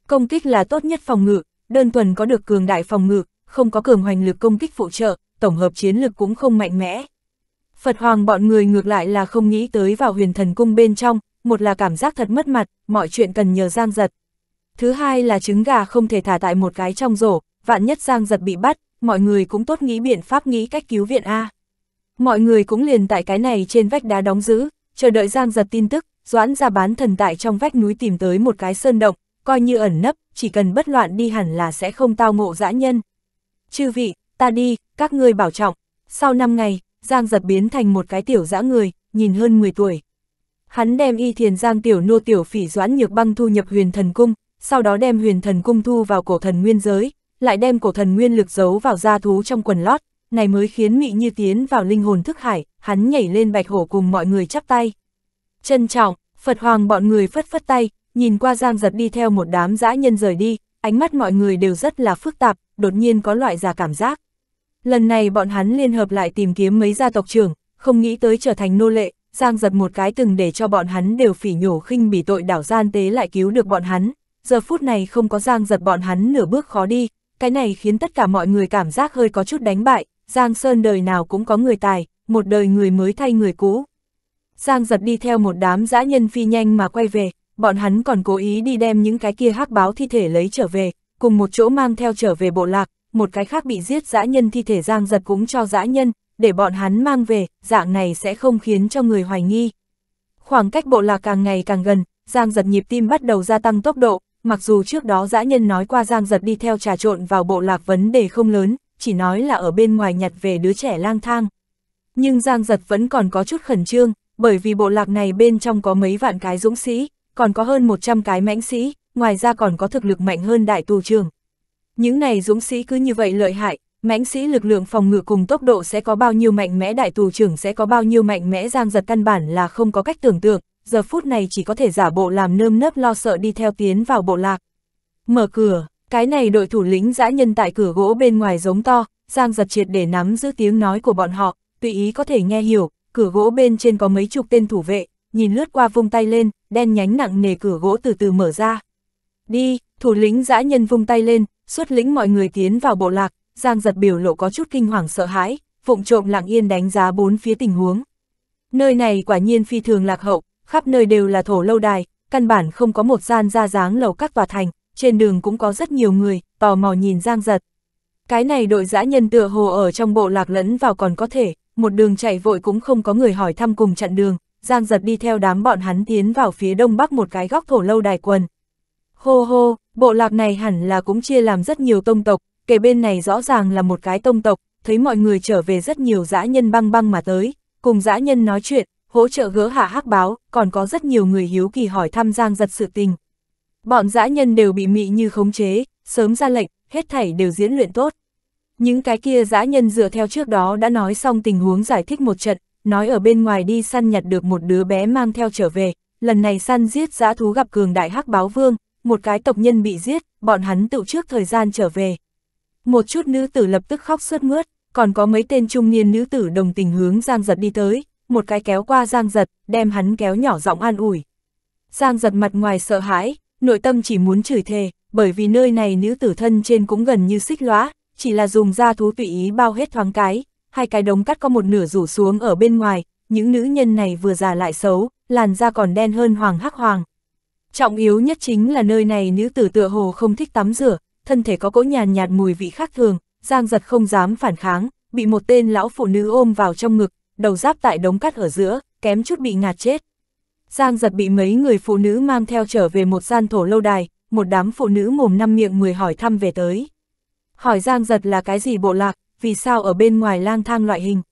Công kích là tốt nhất phòng ngự, đơn thuần có được cường đại phòng ngự, không có cường hoành lực công kích phụ trợ, tổng hợp chiến lực cũng không mạnh mẽ. Phật Hoàng bọn người ngược lại là không nghĩ tới vào huyền thần cung bên trong, một là cảm giác thật mất mặt, mọi chuyện cần nhờ Giang Giật. Thứ hai là trứng gà không thể thả tại một cái trong rổ, vạn nhất Giang Giật bị bắt, mọi người cũng tốt nghĩ biện pháp nghĩ cách cứu viện A. Mọi người cũng liền tại cái này trên vách đá đóng giữ, chờ đợi Giang Giật tin tức, doãn ra bán thần tại trong vách núi tìm tới một cái sơn động, coi như ẩn nấp, chỉ cần bất loạn đi hẳn là sẽ không tao ngộ dã nhân. Chư vị, ta đi, các ngươi bảo trọng. Sau 5 ngày, Giang giật biến thành một cái tiểu dã người, nhìn hơn 10 tuổi. Hắn đem y thiền Giang tiểu nô tiểu phỉ doãn nhược băng thu nhập huyền thần cung, sau đó đem huyền thần cung thu vào cổ thần nguyên giới, lại đem cổ thần nguyên lực giấu vào gia thú trong quần lót, này mới khiến Mị Như tiến vào linh hồn thức hải, hắn nhảy lên bạch hổ cùng mọi người chắp tay. Trân trọng, Phật Hoàng bọn người phất phất tay, nhìn qua Giang Giật đi theo một đám dã nhân rời đi, ánh mắt mọi người đều rất là phức tạp, đột nhiên có loại già cảm giác. Lần này bọn hắn liên hợp lại tìm kiếm mấy gia tộc trưởng, không nghĩ tới trở thành nô lệ, Giang Giật một cái từng để cho bọn hắn đều phỉ nhổ khinh bỉ tội đảo gian tế lại cứu được bọn hắn, giờ phút này không có Giang Giật bọn hắn nửa bước khó đi, cái này khiến tất cả mọi người cảm giác hơi có chút đánh bại, Giang Sơn đời nào cũng có người tài, một đời người mới thay người cũ. Giang Giật đi theo một đám dã nhân phi nhanh mà quay về, bọn hắn còn cố ý đi đem những cái kia hắc báo thi thể lấy trở về, cùng một chỗ mang theo trở về bộ lạc, một cái khác bị giết dã nhân thi thể giang giật cũng cho dã nhân, để bọn hắn mang về, dạng này sẽ không khiến cho người hoài nghi. Khoảng cách bộ lạc càng ngày càng gần, giang giật nhịp tim bắt đầu gia tăng tốc độ, mặc dù trước đó dã nhân nói qua giang giật đi theo trà trộn vào bộ lạc vấn đề không lớn, chỉ nói là ở bên ngoài nhặt về đứa trẻ lang thang. Nhưng giang giật vẫn còn có chút khẩn trương, bởi vì bộ lạc này bên trong có mấy vạn cái dũng sĩ, còn có hơn 100 cái mãnh sĩ, ngoài ra còn có thực lực mạnh hơn đại tù trường. Những này dũng sĩ cứ như vậy lợi hại, mãnh sĩ lực lượng phòng ngự cùng tốc độ sẽ có bao nhiêu mạnh mẽ đại tù trưởng sẽ có bao nhiêu mạnh mẽ giang giật căn bản là không có cách tưởng tượng, giờ phút này chỉ có thể giả bộ làm nơm nớp lo sợ đi theo tiến vào bộ lạc. Mở cửa, cái này đội thủ lĩnh dã nhân tại cửa gỗ bên ngoài giống to, giang giật triệt để nắm giữ tiếng nói của bọn họ, tùy ý có thể nghe hiểu, cửa gỗ bên trên có mấy chục tên thủ vệ, nhìn lướt qua vung tay lên, đen nhánh nặng nề cửa gỗ từ từ mở ra. Đi, thủ lĩnh dã nhân vung tay lên, xuất lĩnh mọi người tiến vào bộ lạc, Giang giật biểu lộ có chút kinh hoàng sợ hãi, vụng trộm lặng yên đánh giá bốn phía tình huống. Nơi này quả nhiên phi thường lạc hậu, khắp nơi đều là thổ lâu đài, căn bản không có một gian ra dáng lầu các tòa thành, trên đường cũng có rất nhiều người, tò mò nhìn Giang giật. Cái này đội dã nhân tựa hồ ở trong bộ lạc lẫn vào còn có thể, một đường chạy vội cũng không có người hỏi thăm cùng chặn đường, Giang giật đi theo đám bọn hắn tiến vào phía đông bắc một cái góc thổ lâu đài quần. Hô hô, bộ lạc này hẳn là cũng chia làm rất nhiều tông tộc, kể bên này rõ ràng là một cái tông tộc, thấy mọi người trở về rất nhiều dã nhân băng băng mà tới, cùng dã nhân nói chuyện, hỗ trợ gỡ hạ hắc báo, còn có rất nhiều người hiếu kỳ hỏi thăm Giang giật sự tình. Bọn dã nhân đều bị mị như khống chế, sớm ra lệnh, hết thảy đều diễn luyện tốt. Những cái kia dã nhân dựa theo trước đó đã nói xong tình huống giải thích một trận, nói ở bên ngoài đi săn nhặt được một đứa bé mang theo trở về, lần này săn giết dã thú gặp cường đại hắc báo vương, một cái tộc nhân bị giết, bọn hắn tự trước thời gian trở về. Một chút nữ tử lập tức khóc sướt mướt, còn có mấy tên trung niên nữ tử đồng tình hướng Giang Giật đi tới, một cái kéo qua Giang Giật, đem hắn kéo nhỏ giọng an ủi. Giang Giật mặt ngoài sợ hãi, nội tâm chỉ muốn chửi thề, bởi vì nơi này nữ tử thân trên cũng gần như xích lóa, chỉ là dùng da thú tùy ý bao hết thoáng cái, hai cái đống cắt có một nửa rủ xuống ở bên ngoài, những nữ nhân này vừa già lại xấu, làn da còn đen hơn hoàng hắc hoàng. Trọng yếu nhất chính là nơi này nữ tử tựa hồ không thích tắm rửa, thân thể có cỗ nhàn nhạt mùi vị khác thường, Giang giật không dám phản kháng, bị một tên lão phụ nữ ôm vào trong ngực, đầu giáp tại đống cắt ở giữa, kém chút bị ngạt chết. Giang giật bị mấy người phụ nữ mang theo trở về một gian thổ lâu đài, một đám phụ nữ mồm năm miệng mười hỏi thăm về tới. Hỏi Giang giật là cái gì bộ lạc, vì sao ở bên ngoài lang thang loại hình.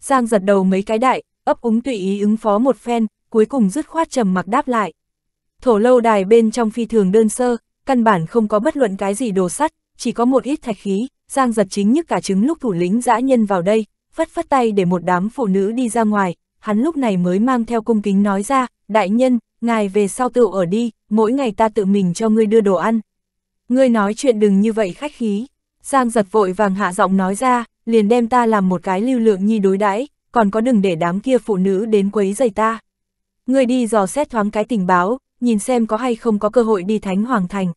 Giang giật đầu mấy cái đại, ấp úng tùy ý ứng phó một phen, cuối cùng dứt khoát trầm mặc đáp lại. Thổ lâu đài bên trong phi thường đơn sơ, căn bản không có bất luận cái gì đồ sắt, chỉ có một ít thạch khí, Giang giật chính nhức cả trứng lúc thủ lĩnh dã nhân vào đây, phất phất tay để một đám phụ nữ đi ra ngoài, hắn lúc này mới mang theo cung kính nói ra, đại nhân, ngài về sau tự ở đi, mỗi ngày ta tự mình cho ngươi đưa đồ ăn. Ngươi nói chuyện đừng như vậy khách khí. Giang giật vội vàng hạ giọng nói ra, liền đem ta làm một cái lưu lượng nhi đối đãi còn có đừng để đám kia phụ nữ đến quấy giày ta. Người đi dò xét thoáng cái tình báo, nhìn xem có hay không có cơ hội đi Thánh Hoàng Thành.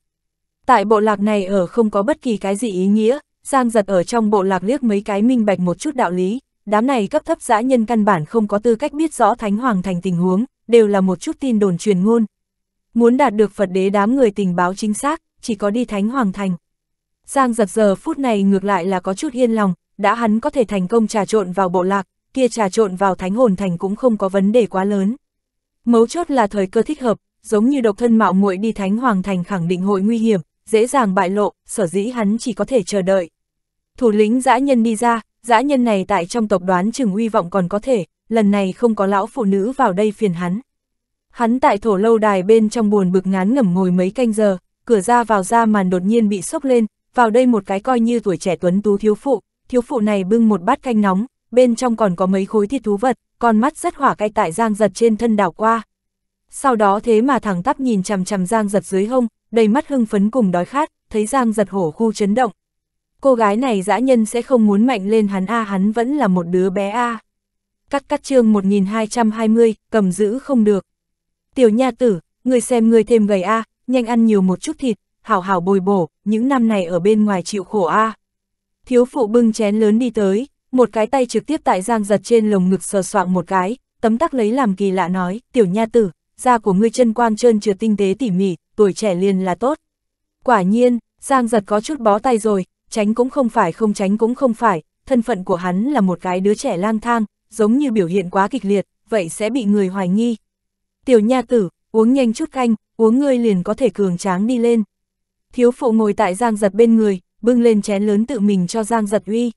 Tại bộ lạc này ở không có bất kỳ cái gì ý nghĩa, Giang giật ở trong bộ lạc liếc mấy cái minh bạch một chút đạo lý, đám này cấp thấp dã nhân căn bản không có tư cách biết rõ Thánh Hoàng Thành tình huống, đều là một chút tin đồn truyền ngôn. Muốn đạt được Phật đế đám người tình báo chính xác, chỉ có đi Thánh Hoàng Thành. Giang giật giờ phút này ngược lại là có chút yên lòng, đã hắn có thể thành công trà trộn vào bộ lạc, kia trà trộn vào thánh hồn thành cũng không có vấn đề quá lớn. Mấu chốt là thời cơ thích hợp, giống như độc thân mạo muội đi thánh hoàng thành khẳng định hội nguy hiểm, dễ dàng bại lộ, sở dĩ hắn chỉ có thể chờ đợi. Thủ lĩnh dã nhân đi ra, dã nhân này tại trong tộc đoán chừng uy vọng còn có thể, lần này không có lão phụ nữ vào đây phiền hắn. Hắn tại thổ lâu đài bên trong buồn bực ngán ngẩm ngồi mấy canh giờ, cửa ra vào ra màn đột nhiên bị sốc lên, vào đây một cái coi như tuổi trẻ tuấn tú thiếu phụ, thiếu phụ này bưng một bát canh nóng, bên trong còn có mấy khối thịt thú vật, con mắt rất hỏa cay tại Giang Giật trên thân đảo qua. Sau đó thế mà thẳng tắp nhìn chằm chằm Giang Giật dưới hông, đầy mắt hưng phấn cùng đói khát, thấy Giang Giật hổ khu chấn động. Cô gái này dã nhân sẽ không muốn mạnh lên hắn a, hắn vẫn là một đứa bé a. À. Cắt cắt chương 1220, cầm giữ không được. Tiểu nha tử, người xem người thêm gầy a, nhanh ăn nhiều một chút thịt, hảo hảo bồi bổ, những năm này ở bên ngoài chịu khổ a. À. Thiếu phụ bưng chén lớn đi tới, một cái tay trực tiếp tại giang giật trên lồng ngực sờ soạng một cái, tấm tắc lấy làm kỳ lạ nói, tiểu nha tử, da của ngươi chân quang trơn trượt tinh tế tỉ mỉ, tuổi trẻ liền là tốt. Quả nhiên, giang giật có chút bó tay rồi, tránh cũng không phải không tránh cũng không phải, thân phận của hắn là một cái đứa trẻ lang thang, giống như biểu hiện quá kịch liệt, vậy sẽ bị người hoài nghi. Tiểu nha tử, uống nhanh chút canh, uống ngươi liền có thể cường tráng đi lên, Thiếu phụ ngồi tại Giang Giật bên người, bưng lên chén lớn tự mình cho Giang Giật uy.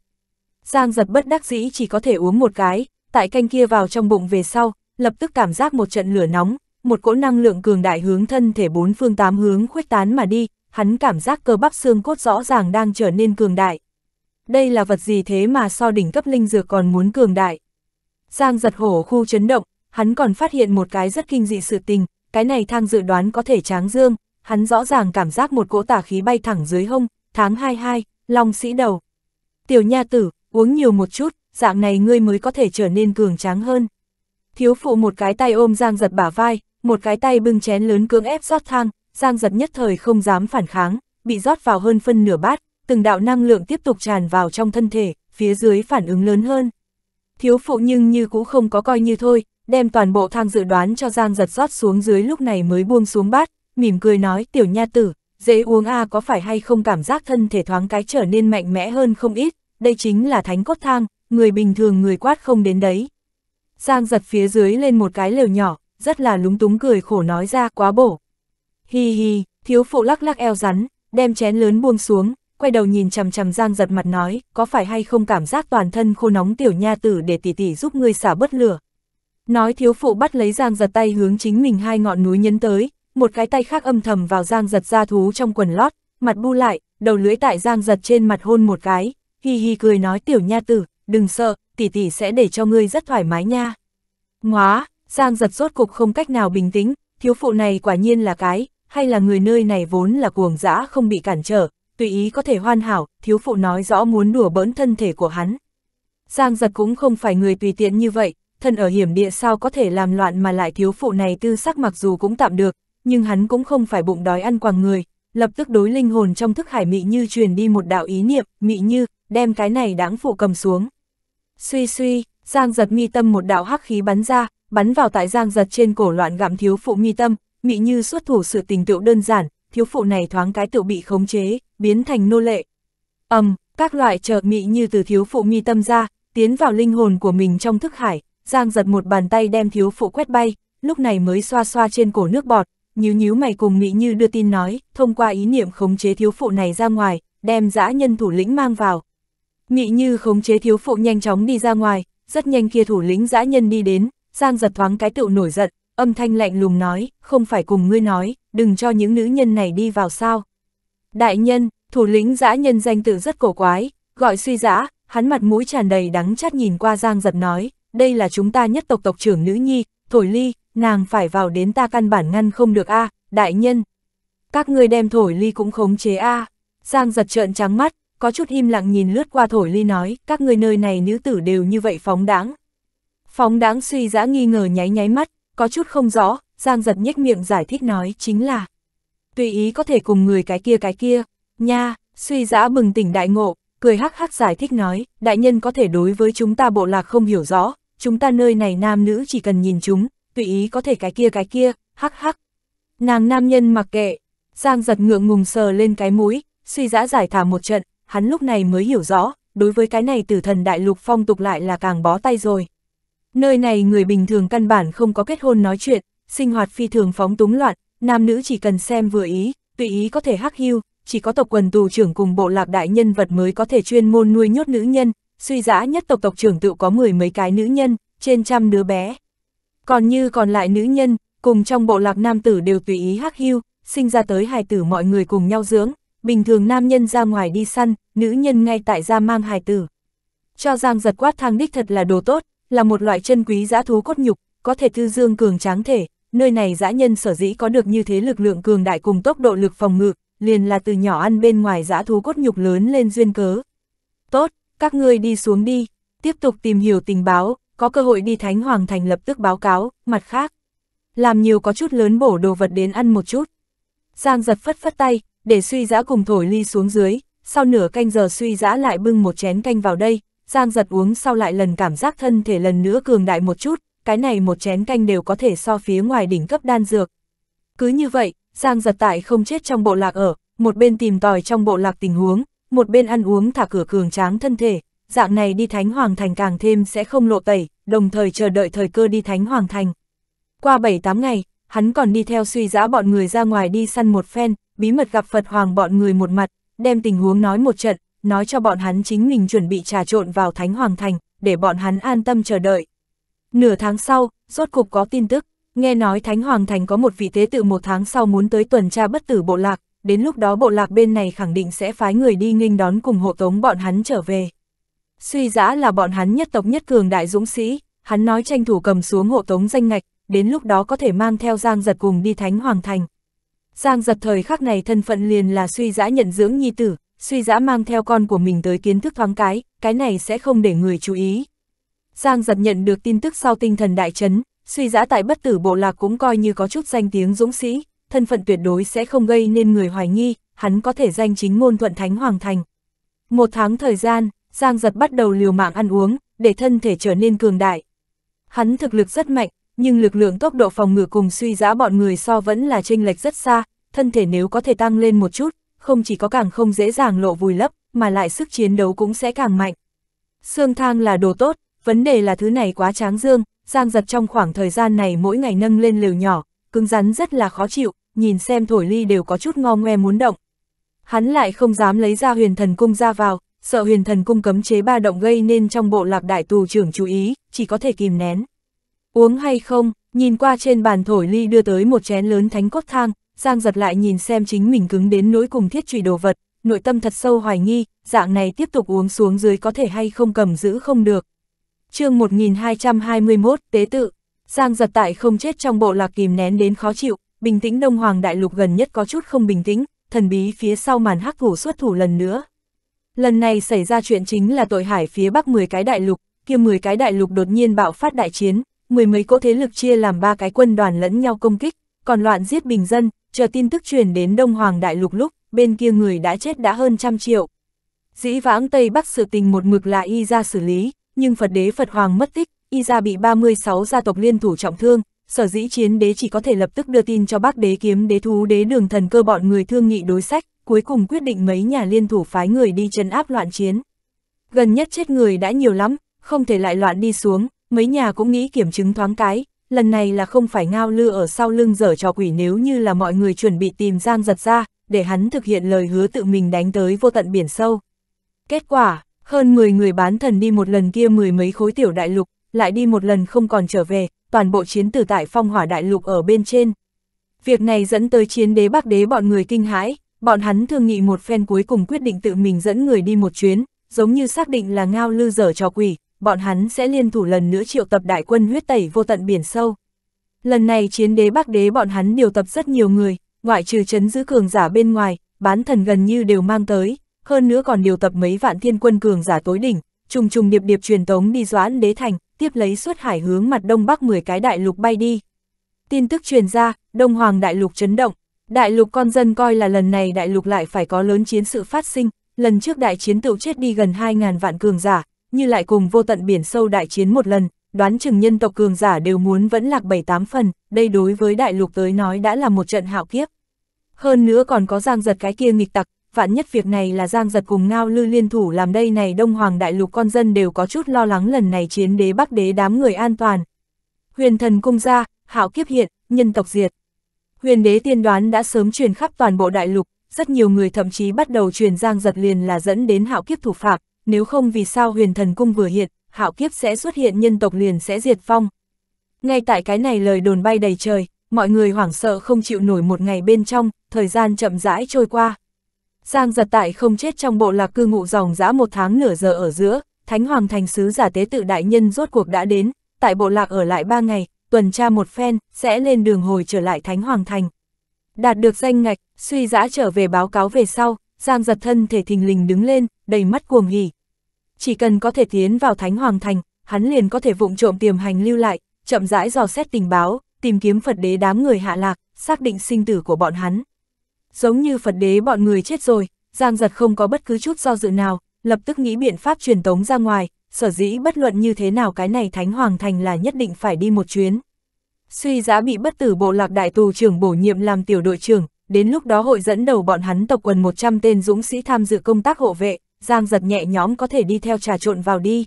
Giang Giật bất đắc dĩ chỉ có thể uống một cái, tại canh kia vào trong bụng về sau, lập tức cảm giác một trận lửa nóng, một cỗ năng lượng cường đại hướng thân thể bốn phương tám hướng khuếch tán mà đi, hắn cảm giác cơ bắp xương cốt rõ ràng đang trở nên cường đại. Đây là vật gì thế mà so đỉnh cấp linh dược còn muốn cường đại. Giang giật hổ khu chấn động, hắn còn phát hiện một cái rất kinh dị sự tình, cái này thang dự đoán có thể tráng dương, hắn rõ ràng cảm giác một cỗ tà khí bay thẳng dưới hông, tháng 22, long sĩ đầu. Tiểu nha tử, uống nhiều một chút, dạng này ngươi mới có thể trở nên cường tráng hơn. Thiếu phụ một cái tay ôm Giang giật bả vai, một cái tay bưng chén lớn cưỡng ép rót thang, Giang giật nhất thời không dám phản kháng, bị rót vào hơn phân nửa bát, từng đạo năng lượng tiếp tục tràn vào trong thân thể, phía dưới phản ứng lớn hơn. Thiếu phụ nhưng như cũng không có coi như thôi, đem toàn bộ thang dự đoán cho Giang giật rót xuống dưới lúc này mới buông xuống bát, mỉm cười nói tiểu nha tử, dễ uống a à có phải hay không cảm giác thân thể thoáng cái trở nên mạnh mẽ hơn không ít, đây chính là thánh cốt thang, người bình thường người quát không đến đấy. Giang giật phía dưới lên một cái lều nhỏ, rất là lúng túng cười khổ nói ra quá bổ. Hi hi, thiếu phụ lắc lắc eo rắn, đem chén lớn buông xuống, quay đầu nhìn chằm chằm Giang giật mặt nói, có phải hay không cảm giác toàn thân khô nóng tiểu nha tử để tỷ tỷ giúp ngươi xả bớt lửa. Nói thiếu phụ bắt lấy Giang giật tay hướng chính mình hai ngọn núi nhấn tới, một cái tay khác âm thầm vào giang giật ra thú trong quần lót, mặt bu lại, đầu lưỡi tại giang giật trên mặt hôn một cái, hi hi cười nói tiểu nha tử, đừng sợ, tỷ tỷ sẽ để cho ngươi rất thoải mái nha. Ngóa, giang giật rốt cục không cách nào bình tĩnh, thiếu phụ này quả nhiên là cái, hay là người nơi này vốn là cuồng dã không bị cản trở, tùy ý có thể hoàn hảo, thiếu phụ nói rõ muốn đùa bỡn thân thể của hắn. Giang giật cũng không phải người tùy tiện như vậy, thân ở hiểm địa sao có thể làm loạn mà lại thiếu phụ này tư sắc mặc dù cũng tạm được, nhưng hắn cũng không phải bụng đói ăn quàng người, lập tức đối linh hồn trong thức hải Mị Như truyền đi một đạo ý niệm, Mị Như, đem cái này đáng phụ cầm xuống. Suy suy, Giang giật mi tâm một đạo hắc khí bắn ra, bắn vào tại Giang giật trên cổ loạn gặm thiếu phụ mi tâm, Mị Như xuất thủ sự tình tựu đơn giản, thiếu phụ này thoáng cái tựu bị khống chế, biến thành nô lệ. Ầm, um, các loại chợt mị như từ thiếu phụ mi tâm ra, tiến vào linh hồn của mình trong thức hải, Giang giật một bàn tay đem thiếu phụ quét bay, lúc này mới xoa xoa trên cổ nước bọt, nhíu nhíu mày cùng Mỹ Như đưa tin nói, thông qua ý niệm khống chế thiếu phụ này ra ngoài, đem dã nhân thủ lĩnh mang vào. Mỹ Như khống chế thiếu phụ nhanh chóng đi ra ngoài, rất nhanh kia thủ lĩnh dã nhân đi đến, Giang giật thoáng cái tựu nổi giận, âm thanh lạnh lùng nói, không phải cùng ngươi nói, đừng cho những nữ nhân này đi vào sao. Đại nhân, thủ lĩnh dã nhân danh tự rất cổ quái, gọi suy dã, hắn mặt mũi tràn đầy đắng chát nhìn qua Giang giật nói, đây là chúng ta nhất tộc tộc trưởng nữ nhi, thổi ly, nàng phải vào đến ta căn bản ngăn không được a à, đại nhân. Các ngươi đem thổi ly cũng khống chế a à. Giang giật trợn trắng mắt, có chút im lặng nhìn lướt qua thổi ly nói, các ngươi nơi này nữ tử đều như vậy phóng đáng. Phóng đáng suy dã nghi ngờ nháy nháy mắt, có chút không rõ, Giang giật nhếch miệng giải thích nói chính là. Tùy ý có thể cùng người cái kia cái kia, nha, suy dã bừng tỉnh đại ngộ, cười hắc hắc giải thích nói, đại nhân có thể đối với chúng ta bộ lạc không hiểu rõ, chúng ta nơi này nam nữ chỉ cần nhìn chúng, tùy ý có thể cái kia cái kia, hắc hắc. Nàng nam nhân mặc kệ, Giang giật ngượng ngùng sờ lên cái mũi, suy dã giải thả một trận, hắn lúc này mới hiểu rõ, đối với cái này tử thần đại lục phong tục lại là càng bó tay rồi. Nơi này người bình thường căn bản không có kết hôn nói chuyện, sinh hoạt phi thường phóng túng loạn, nam nữ chỉ cần xem vừa ý, tùy ý có thể hắc hưu, chỉ có tộc quần tù trưởng cùng bộ lạc đại nhân vật mới có thể chuyên môn nuôi nhốt nữ nhân, suy dã nhất tộc tộc trưởng tự có mười mấy cái nữ nhân, trên trăm đứa bé. Còn như còn lại nữ nhân, cùng trong bộ lạc nam tử đều tùy ý hắc hưu, sinh ra tới hài tử mọi người cùng nhau dưỡng, bình thường nam nhân ra ngoài đi săn, nữ nhân ngay tại gia mang hài tử. Cho Giang giật quát thang đích thật là đồ tốt, là một loại chân quý giã thú cốt nhục, có thể thư dương cường tráng thể, nơi này giã nhân sở dĩ có được như thế lực lượng cường đại cùng tốc độ lực phòng ngự, liền là từ nhỏ ăn bên ngoài giã thú cốt nhục lớn lên duyên cớ. Tốt, các ngươi đi xuống đi, tiếp tục tìm hiểu tình báo, có cơ hội đi Thánh Hoàng Thành lập tức báo cáo, mặt khác. Làm nhiều có chút lớn bổ đồ vật đến ăn một chút. Giang giật phất phất tay, để suy giã cùng thổi ly xuống dưới, sau nửa canh giờ suy giã lại bưng một chén canh vào đây, Giang giật uống sau lại lần cảm giác thân thể lần nữa cường đại một chút, cái này một chén canh đều có thể so phía ngoài đỉnh cấp đan dược. Cứ như vậy, Giang giật tại không chết trong bộ lạc ở, một bên tìm tòi trong bộ lạc tình huống, một bên ăn uống thả cửa cường tráng thân thể, dạng này đi Thánh Hoàng Thành càng thêm sẽ không lộ tẩy, đồng thời chờ đợi thời cơ đi Thánh Hoàng Thành. Qua 7-8 ngày, hắn còn đi theo suy giã bọn người ra ngoài đi săn một phen, bí mật gặp Phật Hoàng bọn người một mặt, đem tình huống nói một trận, nói cho bọn hắn chính mình chuẩn bị trà trộn vào Thánh Hoàng Thành, để bọn hắn an tâm chờ đợi. Nửa tháng sau, rốt cục có tin tức, nghe nói Thánh Hoàng Thành có một vị tế tự một tháng sau muốn tới tuần tra bất tử bộ lạc, đến lúc đó bộ lạc bên này khẳng định sẽ phái người đi nghênh đón cùng hộ tống bọn hắn trở về. Suy giã là bọn hắn nhất tộc nhất cường đại dũng sĩ, hắn nói tranh thủ cầm xuống hộ tống danh ngạch, đến lúc đó có thể mang theo Giang Giật cùng đi Thánh Hoàng Thành. Giang Giật thời khắc này thân phận liền là suy giã nhận dưỡng nhi tử, suy giã mang theo con của mình tới kiến thức thoáng cái, cái này sẽ không để người chú ý. Giang Giật nhận được tin tức sau tinh thần đại chấn, suy giã tại bất tử bộ lạc cũng coi như có chút danh tiếng dũng sĩ, thân phận tuyệt đối sẽ không gây nên người hoài nghi, hắn có thể danh chính ngôn thuận Thánh Hoàng Thành. Một tháng thời gian, Giang giật bắt đầu liều mạng ăn uống, để thân thể trở nên cường đại. Hắn thực lực rất mạnh, nhưng lực lượng tốc độ phòng ngự cùng suy giã bọn người so vẫn là chênh lệch rất xa, thân thể nếu có thể tăng lên một chút, không chỉ có càng không dễ dàng lộ vùi lấp, mà lại sức chiến đấu cũng sẽ càng mạnh. Xương thang là đồ tốt, vấn đề là thứ này quá tráng dương, Giang giật trong khoảng thời gian này mỗi ngày nâng lên liều nhỏ, cứng rắn rất là khó chịu, nhìn xem thổi ly đều có chút ngo ngoe muốn động. Hắn lại không dám lấy ra huyền thần cung ra vào, sợ huyền thần cung cấm chế ba động gây nên trong bộ lạc đại tù trưởng chú ý, chỉ có thể kìm nén. Uống hay không, nhìn qua trên bàn thổi ly đưa tới một chén lớn thánh cốt thang, Giang giật lại nhìn xem chính mình cứng đến nỗi cùng thiết trùy đồ vật, nội tâm thật sâu hoài nghi, dạng này tiếp tục uống xuống dưới có thể hay không cầm giữ không được. chương 1221, Tế tự, Giang giật tại không chết trong bộ lạc kìm nén đến khó chịu, bình tĩnh Đông Hoàng Đại Lục gần nhất có chút không bình tĩnh, thần bí phía sau màn hắc thủ xuất thủ lần nữa, Lần này xảy ra chuyện chính là tội hải phía bắc 10 cái đại lục, kia 10 cái đại lục đột nhiên bạo phát đại chiến, mười mấy cỗ thế lực chia làm ba cái quân đoàn lẫn nhau công kích, còn loạn giết bình dân, chờ tin tức truyền đến Đông Hoàng đại lục lúc, bên kia người đã chết đã hơn trăm triệu. Dĩ vãng Tây Bắc sự tình một mực là y ra xử lý, nhưng Phật đế Phật Hoàng mất tích, y ra bị 36 gia tộc liên thủ trọng thương, sở dĩ chiến đế chỉ có thể lập tức đưa tin cho bác đế kiếm đế thú đế đường thần cơ bọn người thương nghị đối sách, cuối cùng quyết định mấy nhà liên thủ phái người đi chân áp loạn chiến. Gần nhất chết người đã nhiều lắm, không thể lại loạn đi xuống, mấy nhà cũng nghĩ kiểm chứng thoáng cái, lần này là không phải ngao lư ở sau lưng dở trò quỷ nếu như là mọi người chuẩn bị tìm Giang giật ra, để hắn thực hiện lời hứa tự mình đánh tới vô tận biển sâu. Kết quả, hơn 10 người bán thần đi một lần kia mười mấy khối tiểu đại lục, lại đi một lần không còn trở về, toàn bộ chiến tử tại phong hỏa đại lục ở bên trên. Việc này dẫn tới chiến đế bắc đế bọn người kinh hãi, Bọn hắn thương nghị một phen cuối cùng quyết định tự mình dẫn người đi một chuyến, giống như xác định là ngao lư dở trò quỷ, bọn hắn sẽ liên thủ lần nữa triệu tập đại quân huyết tẩy vô tận biển sâu. Lần này chiến đế bắc đế bọn hắn điều tập rất nhiều người, ngoại trừ chấn giữ cường giả bên ngoài, bán thần gần như đều mang tới, hơn nữa còn điều tập mấy vạn thiên quân cường giả tối đỉnh, trùng trùng điệp điệp truyền tống đi doãn đế thành, tiếp lấy suốt hải hướng mặt đông bắc 10 cái đại lục bay đi. Tin tức truyền ra, đông hoàng đại lục chấn động, Đại lục con dân coi là lần này đại lục lại phải có lớn chiến sự phát sinh, lần trước đại chiến tựu chết đi gần 2.000 vạn cường giả, như lại cùng vô tận biển sâu đại chiến một lần, đoán chừng nhân tộc cường giả đều muốn vẫn lạc 7-8 phần, đây đối với đại lục tới nói đã là một trận hạo kiếp. Hơn nữa còn có giang giật cái kia nghịch tặc, vạn nhất việc này là giang giật cùng ngao lư liên thủ làm đây này đông hoàng đại lục con dân đều có chút lo lắng lần này chiến đế bắc đế đám người an toàn. Huyền thần cung ra, hạo kiếp hiện, nhân tộc diệt. Huyền đế tiên đoán đã sớm truyền khắp toàn bộ đại lục, rất nhiều người thậm chí bắt đầu truyền giang giật liền là dẫn đến hạo kiếp thủ phạm, nếu không vì sao huyền thần cung vừa hiện, hạo kiếp sẽ xuất hiện nhân tộc liền sẽ diệt vong. Ngay tại cái này lời đồn bay đầy trời, mọi người hoảng sợ không chịu nổi một ngày bên trong, thời gian chậm rãi trôi qua. Giang giật tại không chết trong bộ lạc cư ngụ dòng dã một tháng nửa giờ ở giữa, Thánh Hoàng thành sứ giả tế tự đại nhân rốt cuộc đã đến, tại bộ lạc ở lại ba ngày, tuần tra một phen, sẽ lên đường hồi trở lại Thánh Hoàng Thành. Đạt được danh ngạch, suy giã trở về báo cáo về sau, Giang giật thân thể thình lình đứng lên, đầy mắt cuồng hỉ. Chỉ cần có thể tiến vào Thánh Hoàng Thành, hắn liền có thể vụng trộm tiềm hành lưu lại, chậm rãi dò xét tình báo, tìm kiếm Phật đế đám người hạ lạc, xác định sinh tử của bọn hắn. Giống như Phật đế bọn người chết rồi, Giang giật không có bất cứ chút do dự nào, lập tức nghĩ biện pháp truyền tống ra ngoài, sở dĩ bất luận như thế nào cái này Thánh Hoàng Thành là nhất định phải đi một chuyến. Suy giá bị bất tử bộ lạc đại tù trưởng bổ nhiệm làm tiểu đội trưởng, đến lúc đó hội dẫn đầu bọn hắn tộc quần 100 tên dũng sĩ tham dự công tác hộ vệ, Giang giật nhẹ nhóm có thể đi theo trà trộn vào đi.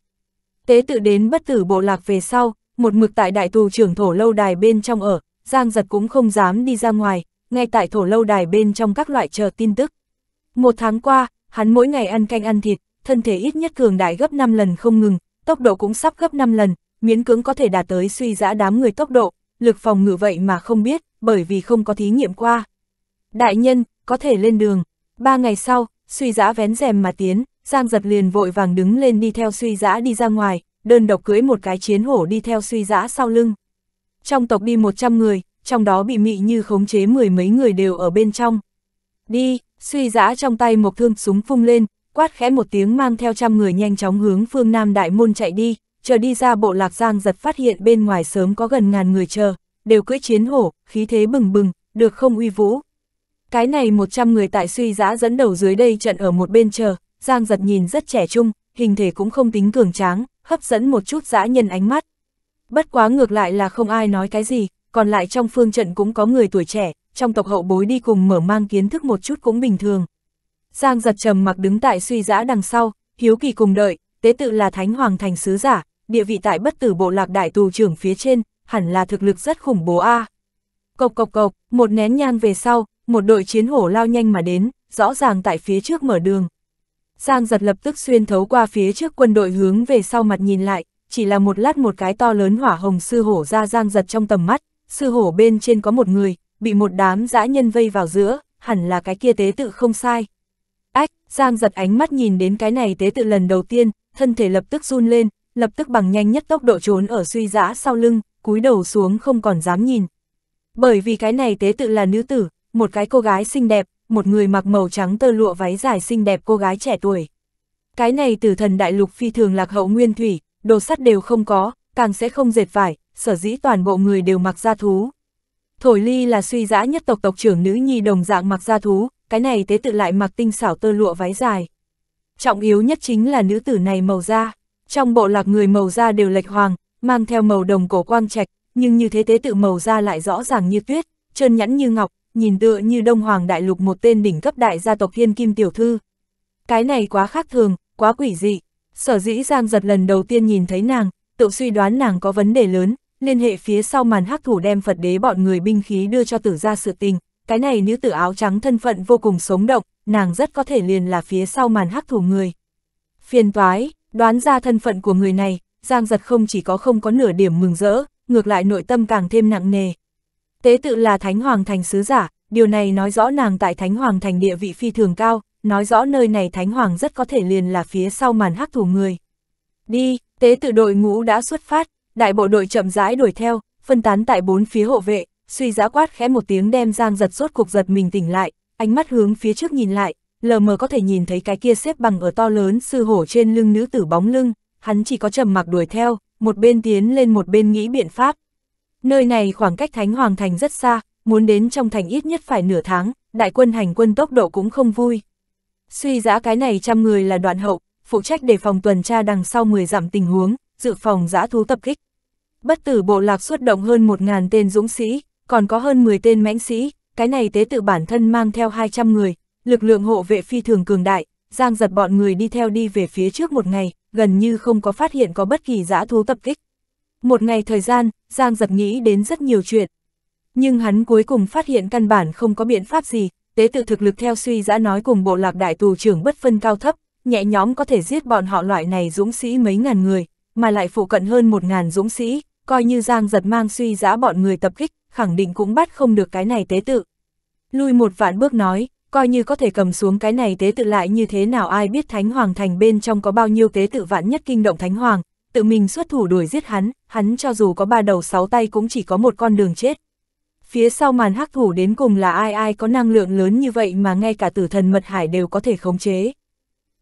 Tế tự đến bất tử bộ lạc về sau, một mực tại đại tù trưởng thổ lâu đài bên trong ở, Giang giật cũng không dám đi ra ngoài, ngay tại thổ lâu đài bên trong các loại chờ tin tức. Một tháng qua, hắn mỗi ngày ăn canh ăn thịt, thân thể ít nhất cường đại gấp 5 lần không ngừng, tốc độ cũng sắp gấp 5 lần, miễn cưỡng có thể đạt tới suy giã đám người tốc độ, lực phòng ngự vậy mà không biết, bởi vì không có thí nghiệm qua. Đại nhân, có thể lên đường. Ba ngày sau, suy giã vén rèm mà tiến, Giang giật liền vội vàng đứng lên đi theo suy giã đi ra ngoài, đơn độc cưới một cái chiến hổ đi theo suy giã sau lưng. Trong tộc đi 100 người, trong đó bị mị như khống chế mười mấy người đều ở bên trong. Đi, suy giã trong tay một thương súng phung lên, quát khẽ một tiếng mang theo trăm người nhanh chóng hướng phương Nam Đại Môn chạy đi, chờ đi ra bộ lạc giang giật phát hiện bên ngoài sớm có gần ngàn người chờ, đều cưỡi chiến hổ, khí thế bừng bừng, được không uy vũ. Cái này 100 người tại suy giã dẫn đầu dưới đây trận ở một bên chờ, giang giật nhìn rất trẻ trung, hình thể cũng không tính cường tráng, hấp dẫn một chút dã nhân ánh mắt. Bất quá ngược lại là không ai nói cái gì, còn lại trong phương trận cũng có người tuổi trẻ, trong tộc hậu bối đi cùng mở mang kiến thức một chút cũng bình thường. Giang giật trầm mặc đứng tại suy giã đằng sau, hiếu kỳ cùng đợi, tế tự là thánh hoàng thành sứ giả, địa vị tại bất tử bộ lạc đại tù trưởng phía trên, hẳn là thực lực rất khủng bố a. Cộc cộc cộc, một nén nhang về sau, một đội chiến hổ lao nhanh mà đến, rõ ràng tại phía trước mở đường. Giang giật lập tức xuyên thấu qua phía trước quân đội hướng về sau mặt nhìn lại, chỉ là một lát một cái to lớn hỏa hồng sư hổ ra giang giật trong tầm mắt, sư hổ bên trên có một người, bị một đám dã nhân vây vào giữa, hẳn là cái kia tế tự không sai. Giang giật ánh mắt nhìn đến cái này tế tự lần đầu tiên, thân thể lập tức run lên, lập tức bằng nhanh nhất tốc độ trốn ở suy giã sau lưng, cúi đầu xuống không còn dám nhìn. Bởi vì cái này tế tự là nữ tử, một cái cô gái xinh đẹp, một người mặc màu trắng tơ lụa váy dài xinh đẹp cô gái trẻ tuổi. Cái này từ thần đại lục phi thường lạc hậu nguyên thủy, đồ sắt đều không có, càng sẽ không dệt vải, sở dĩ toàn bộ người đều mặc da thú. Thổi ly là suy giã nhất tộc tộc trưởng nữ nhi đồng dạng mặc da thú, cái này tế tự lại mặc tinh xảo tơ lụa váy dài. Trọng yếu nhất chính là nữ tử này màu da, trong bộ lạc người màu da đều lệch hoàng, mang theo màu đồng cổ quang trạch, nhưng như thế tế tự màu da lại rõ ràng như tuyết, trơn nhẵn như ngọc, nhìn tựa như Đông Hoàng Đại Lục một tên đỉnh cấp đại gia tộc thiên kim tiểu thư. Cái này quá khác thường, quá quỷ dị, sở dĩ Giang giật lần đầu tiên nhìn thấy nàng, tự suy đoán nàng có vấn đề lớn, liên hệ phía sau màn hắc thủ đem Phật đế bọn người binh khí đưa cho tử ra sự tình, cái này nữ tử áo trắng thân phận vô cùng sống động, nàng rất có thể liền là phía sau màn hắc thủ người. Phiền toái, đoán ra thân phận của người này, Giang Giật không chỉ có không có nửa điểm mừng rỡ, ngược lại nội tâm càng thêm nặng nề. Tế tự là Thánh Hoàng Thành sứ giả, điều này nói rõ nàng tại Thánh Hoàng Thành địa vị phi thường cao, nói rõ nơi này Thánh Hoàng rất có thể liền là phía sau màn hắc thủ người. Đi, tế tự đội ngũ đã xuất phát, đại bộ đội chậm rãi đuổi theo, phân tán tại bốn phía hộ vệ, suy giã quát khẽ một tiếng đem Giang giật sốt cuộc giật mình tỉnh lại, ánh mắt hướng phía trước nhìn lại, lờ mờ có thể nhìn thấy cái kia xếp bằng ở to lớn sư hổ trên lưng nữ tử bóng lưng, hắn chỉ có trầm mặc đuổi theo, một bên tiến lên một bên nghĩ biện pháp. Nơi này khoảng cách Thánh Hoàng Thành rất xa, muốn đến trong thành ít nhất phải nửa tháng, đại quân hành quân tốc độ cũng không vui. Suy giã cái này trăm người là đoạn hậu, phụ trách để phòng tuần tra đằng sau 10 dặm tình huống, dự phòng giã thú tập kích. Bất tử bộ lạc xuất động hơn 1.000 tên dũng sĩ, còn có hơn 10 tên mãnh sĩ, cái này tế tự bản thân mang theo 200 người, lực lượng hộ vệ phi thường cường đại, giang giật bọn người đi theo đi về phía trước một ngày, gần như không có phát hiện có bất kỳ dã thú tập kích. Một ngày thời gian, giang giật nghĩ đến rất nhiều chuyện, nhưng hắn cuối cùng phát hiện căn bản không có biện pháp gì, tế tự thực lực theo suy giã nói cùng bộ lạc đại tù trưởng bất phân cao thấp, nhẹ nhóm có thể giết bọn họ loại này dũng sĩ mấy ngàn người, mà lại phụ cận hơn một ngàn dũng sĩ, coi như giang giật mang suy giã bọn người tập kích, khẳng định cũng bắt không được cái này tế tự. Lui một vạn bước nói, coi như có thể cầm xuống cái này tế tự lại như thế nào ai biết Thánh Hoàng thành bên trong có bao nhiêu tế tự vạn nhất kinh động Thánh Hoàng, tự mình xuất thủ đuổi giết hắn, hắn cho dù có ba đầu sáu tay cũng chỉ có một con đường chết. Phía sau màn hắc thủ đến cùng là ai ai có năng lượng lớn như vậy mà ngay cả tử thần mật hải đều có thể khống chế.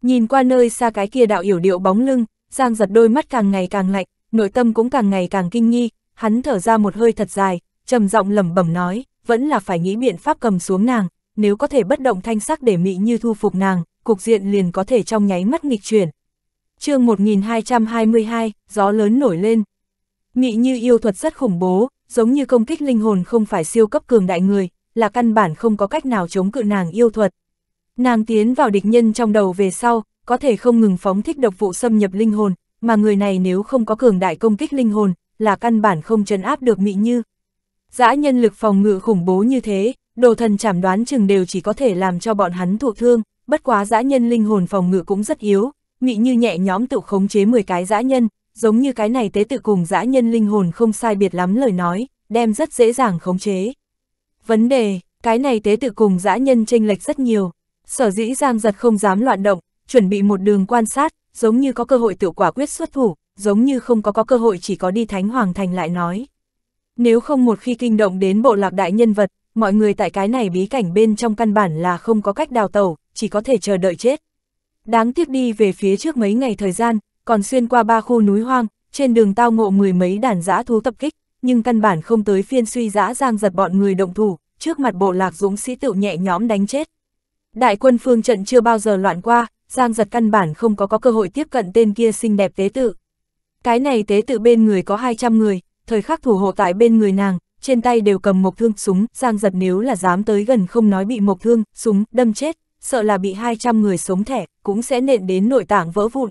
Nhìn qua nơi xa cái kia đạo yểu điệu bóng lưng, Giang giật đôi mắt càng ngày càng lạnh, nội tâm cũng càng ngày càng kinh nghi, hắn thở ra một hơi thật dài, trầm giọng lẩm bẩm nói, vẫn là phải nghĩ biện pháp cầm xuống nàng, nếu có thể bất động thanh sắc để Mỹ Như thu phục nàng, cục diện liền có thể trong nháy mắt nghịch chuyển. chương 1222, gió lớn nổi lên. Mỹ Như yêu thuật rất khủng bố, giống như công kích linh hồn không phải siêu cấp cường đại người, là căn bản không có cách nào chống cự nàng yêu thuật. Nàng tiến vào địch nhân trong đầu về sau, có thể không ngừng phóng thích độc vụ xâm nhập linh hồn, mà người này nếu không có cường đại công kích linh hồn, là căn bản không trấn áp được Mỹ Như dã nhân lực phòng ngự khủng bố như thế, đồ thần chảm đoán chừng đều chỉ có thể làm cho bọn hắn thụ thương, bất quá dã nhân linh hồn phòng ngự cũng rất yếu, mị như nhẹ nhóm tự khống chế 10 cái dã nhân, giống như cái này tế tự cùng dã nhân linh hồn không sai biệt lắm lời nói, đem rất dễ dàng khống chế. Vấn đề, cái này tế tự cùng dã nhân tranh lệch rất nhiều, sở dĩ giang giật không dám loạn động, chuẩn bị một đường quan sát, giống như có cơ hội tự quả quyết xuất thủ, giống như không có có cơ hội chỉ có đi thánh hoàng thành lại nói. Nếu không một khi kinh động đến bộ lạc đại nhân vật, mọi người tại cái này bí cảnh bên trong căn bản là không có cách đào tẩu, chỉ có thể chờ đợi chết. Đáng tiếc đi về phía trước mấy ngày thời gian, còn xuyên qua ba khu núi hoang, trên đường tao ngộ mười mấy đàn dã thú tập kích, nhưng căn bản không tới phiên suy dã giang giật bọn người động thủ, trước mặt bộ lạc dũng sĩ tựu nhẹ nhõm đánh chết. Đại quân phương trận chưa bao giờ loạn qua, giang giật căn bản không có có cơ hội tiếp cận tên kia xinh đẹp tế tự. Cái này tế tự bên người có 200 người, thời khắc thủ hộ tại bên người nàng, trên tay đều cầm một thương súng, Giang giật nếu là dám tới gần không nói bị một thương, súng, đâm chết, sợ là bị 200 người sống thẻ, cũng sẽ nện đến nội tạng vỡ vụn.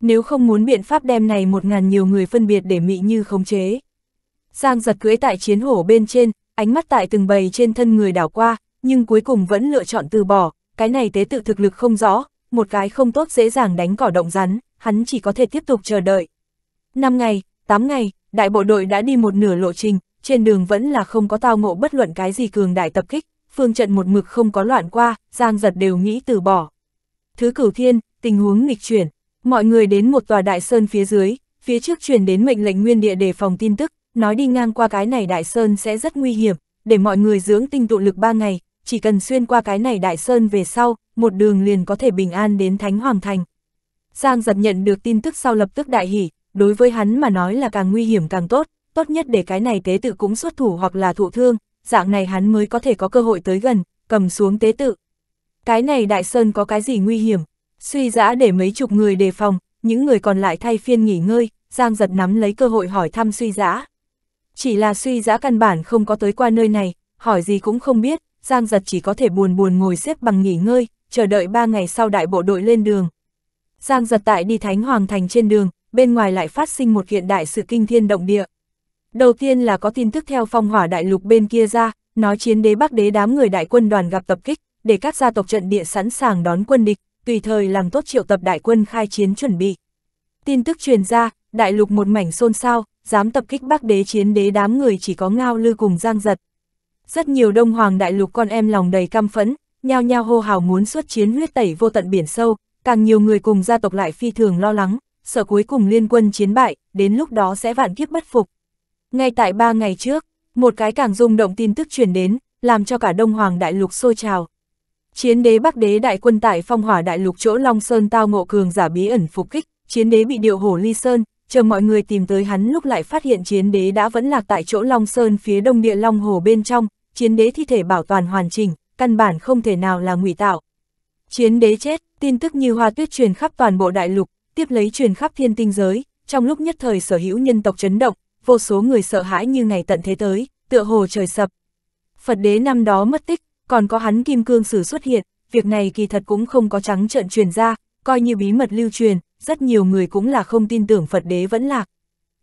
Nếu không muốn biện pháp đem này một ngàn nhiều người phân biệt để mị như khống chế. Giang giật cưỡi tại chiến hổ bên trên, ánh mắt tại từng bầy trên thân người đảo qua, nhưng cuối cùng vẫn lựa chọn từ bỏ, cái này tế tự thực lực không rõ, một cái không tốt dễ dàng đánh cỏ động rắn, hắn chỉ có thể tiếp tục chờ đợi. 5 ngày, 8 ngày, đại bộ đội đã đi một nửa lộ trình, trên đường vẫn là không có tao ngộ bất luận cái gì cường đại tập kích, phương trận một mực không có loạn qua, Giang Giật đều nghĩ từ bỏ. Thứ cửu thiên, tình huống nghịch chuyển, mọi người đến một tòa đại sơn phía dưới, phía trước truyền đến mệnh lệnh nguyên địa đề phòng tin tức, nói đi ngang qua cái này đại sơn sẽ rất nguy hiểm, để mọi người dưỡng tinh tụ lực ba ngày, chỉ cần xuyên qua cái này đại sơn về sau, một đường liền có thể bình an đến Thánh Hoàng Thành. Giang giật nhận được tin tức sau lập tức đại hỉ, đối với hắn mà nói là càng nguy hiểm càng tốt, tốt nhất để cái này tế tự cũng xuất thủ hoặc là thụ thương, dạng này hắn mới có thể có cơ hội tới gần, cầm xuống tế tự. Cái này đại sơn có cái gì nguy hiểm, suy giã để mấy chục người đề phòng, những người còn lại thay phiên nghỉ ngơi, Giang giật nắm lấy cơ hội hỏi thăm suy giã. Chỉ là suy giã căn bản không có tới qua nơi này, hỏi gì cũng không biết, Giang giật chỉ có thể buồn buồn ngồi xếp bằng nghỉ ngơi, chờ đợi ba ngày sau đại bộ đội lên đường. Giang giật tại đi Thánh Hoàng Thành trên đường, bên ngoài lại phát sinh một hiện đại sự kinh thiên động địa. Đầu tiên là có tin tức theo phong hỏa đại lục bên kia ra, nói chiến đế bắc đế đám người đại quân đoàn gặp tập kích, để các gia tộc trận địa sẵn sàng đón quân địch, tùy thời làm tốt triệu tập đại quân khai chiến chuẩn bị. Tin tức truyền ra, đại lục một mảnh xôn xao, dám tập kích bắc đế chiến đế đám người chỉ có ngao lư cùng giang giật. Rất nhiều đông hoàng đại lục con em lòng đầy căm phẫn, nhao nhao hô hào muốn xuất chiến huyết tẩy vô tận biển sâu, càng nhiều người cùng gia tộc lại phi thường lo lắng, sở cuối cùng liên quân chiến bại, đến lúc đó sẽ vạn kiếp bất phục. Ngay tại ba ngày trước, một cái càng rung động tin tức truyền đến, làm cho cả Đông Hoàng Đại Lục sôi trào. Chiến đế Bắc Đế đại quân tại Phong Hỏa Đại Lục chỗ Long Sơn tao ngộ cường giả bí ẩn phục kích, chiến đế bị điệu hổ ly sơn, chờ mọi người tìm tới hắn lúc lại phát hiện chiến đế đã vẫn lạc tại chỗ Long Sơn phía đông địa Long Hồ bên trong, chiến đế thi thể bảo toàn hoàn chỉnh, căn bản không thể nào là ngụy tạo. Chiến đế chết, tin tức như hoa tuyết truyền khắp toàn bộ đại lục, tiếp lấy truyền khắp thiên tinh giới, trong lúc nhất thời sở hữu nhân tộc chấn động, vô số người sợ hãi như ngày tận thế tới, tựa hồ trời sập. Phật đế năm đó mất tích, còn có hắn kim cương sử xuất hiện, việc này kỳ thật cũng không có trắng trợn truyền ra, coi như bí mật lưu truyền, rất nhiều người cũng là không tin tưởng Phật đế vẫn lạc.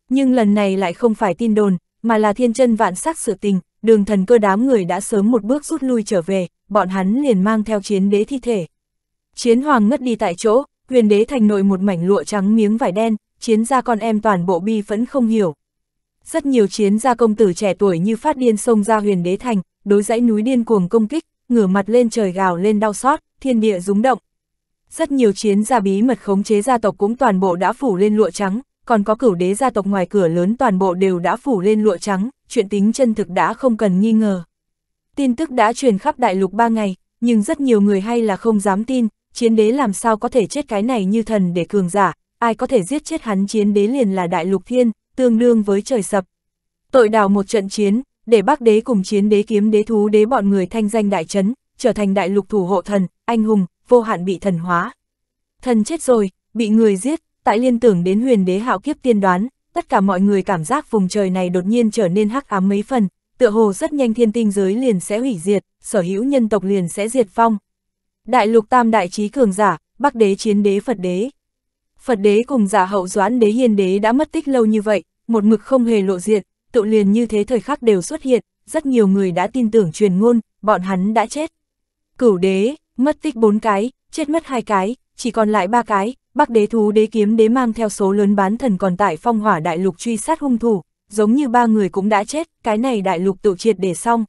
Nhưng lần này lại không phải tin đồn, mà là thiên chân vạn sắc sự tình, đường thần cơ đám người đã sớm một bước rút lui trở về, bọn hắn liền mang theo chiến đế thi thể. Chiến hoàng ngất đi tại chỗ, huyền đế thành nội một mảnh lụa trắng miếng vải đen, chiến gia con em toàn bộ bi vẫn không hiểu. Rất nhiều chiến gia công tử trẻ tuổi như phát điên xông ra huyền đế thành, đối dãy núi điên cuồng công kích, ngửa mặt lên trời gào lên đau xót, thiên địa rúng động. Rất nhiều chiến gia bí mật khống chế gia tộc cũng toàn bộ đã phủ lên lụa trắng, còn có cửu đế gia tộc ngoài cửa lớn toàn bộ đều đã phủ lên lụa trắng, chuyện tính chân thực đã không cần nghi ngờ. Tin tức đã truyền khắp đại lục ba ngày, nhưng rất nhiều người hay là không dám tin, chiến đế làm sao có thể chết cái này như thần để cường giả, ai có thể giết chết hắn chiến đế liền là đại lục thiên, tương đương với trời sập. Tội đào một trận chiến, để bác đế cùng chiến đế kiếm đế thú đế bọn người thanh danh đại chấn, trở thành đại lục thủ hộ thần, anh hùng, vô hạn bị thần hóa. Thần chết rồi, bị người giết, tại liên tưởng đến huyền đế hạo kiếp tiên đoán, tất cả mọi người cảm giác vùng trời này đột nhiên trở nên hắc ám mấy phần, tựa hồ rất nhanh thiên tinh giới liền sẽ hủy diệt, sở hữu nhân tộc liền sẽ diệt phong Đại lục tam đại trí cường giả, Bắc đế chiến đế Phật đế. Phật đế cùng giả hậu doãn đế hiền đế đã mất tích lâu như vậy, một mực không hề lộ diện, tự liền như thế thời khắc đều xuất hiện, rất nhiều người đã tin tưởng truyền ngôn, bọn hắn đã chết. Cửu đế, mất tích bốn cái, chết mất hai cái, chỉ còn lại ba cái, Bắc đế thú đế kiếm đế mang theo số lớn bán thần còn tại phong hỏa đại lục truy sát hung thủ, giống như ba người cũng đã chết, cái này đại lục tự triệt để xong.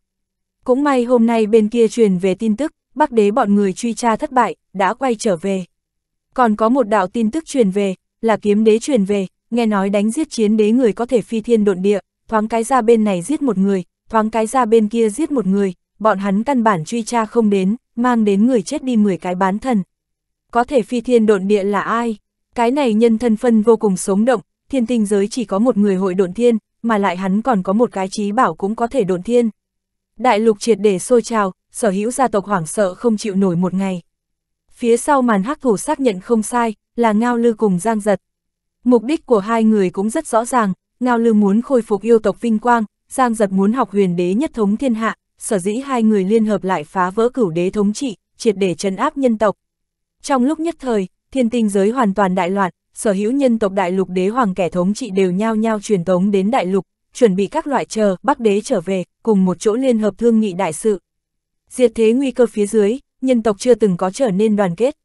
Cũng may hôm nay bên kia truyền về tin tức, Bắc đế bọn người truy tra thất bại, đã quay trở về. Còn có một đạo tin tức truyền về, là kiếm đế truyền về, nghe nói đánh giết chiến đế người có thể phi thiên độn địa, thoáng cái ra bên này giết một người, thoáng cái ra bên kia giết một người, bọn hắn căn bản truy tra không đến, mang đến người chết đi 10 cái bán thần. Có thể phi thiên độn địa là ai? Cái này nhân thân phân vô cùng sống động, thiên tinh giới chỉ có một người hội độn thiên, mà lại hắn còn có một cái trí bảo cũng có thể độn thiên. Đại lục triệt để sôi trào, sở hữu gia tộc hoảng sợ không chịu nổi một ngày. Phía sau màn hắc thủ xác nhận không sai, là Ngao Lư cùng Giang Giật. Mục đích của hai người cũng rất rõ ràng, Ngao Lư muốn khôi phục yêu tộc vinh quang, Giang Giật muốn học huyền đế nhất thống thiên hạ, sở dĩ hai người liên hợp lại phá vỡ cửu đế thống trị, triệt để trấn áp nhân tộc. Trong lúc nhất thời, thiên tinh giới hoàn toàn đại loạn, sở hữu nhân tộc đại lục đế hoàng kẻ thống trị đều nhao nhao truyền tống đến đại lục, chuẩn bị các loại chờ bắc đế trở về, cùng một chỗ liên hợp thương nghị đại sự diệt thế nguy cơ phía dưới, nhân tộc chưa từng có trở nên đoàn kết.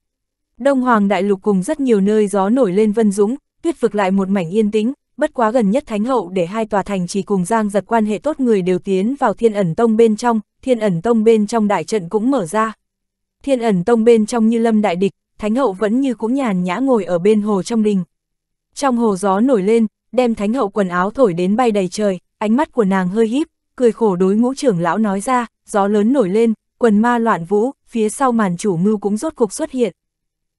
Đông Hoàng Đại Lục cùng rất nhiều nơi gió nổi lên vân dũng, tuyết vực lại một mảnh yên tĩnh, bất quá gần nhất Thánh Hậu để hai tòa thành chỉ cùng Giang giật quan hệ tốt người đều tiến vào thiên ẩn tông bên trong, thiên ẩn tông bên trong đại trận cũng mở ra. Thiên ẩn tông bên trong như lâm đại địch, Thánh Hậu vẫn như cũng nhàn nhã ngồi ở bên hồ trong đình. Trong hồ gió nổi lên, đem Thánh Hậu quần áo thổi đến bay đầy trời, ánh mắt của nàng hơi híp, cười khổ đối ngũ trưởng lão nói ra, gió lớn nổi lên, quần ma loạn vũ, phía sau màn chủ mưu cũng rốt cục xuất hiện.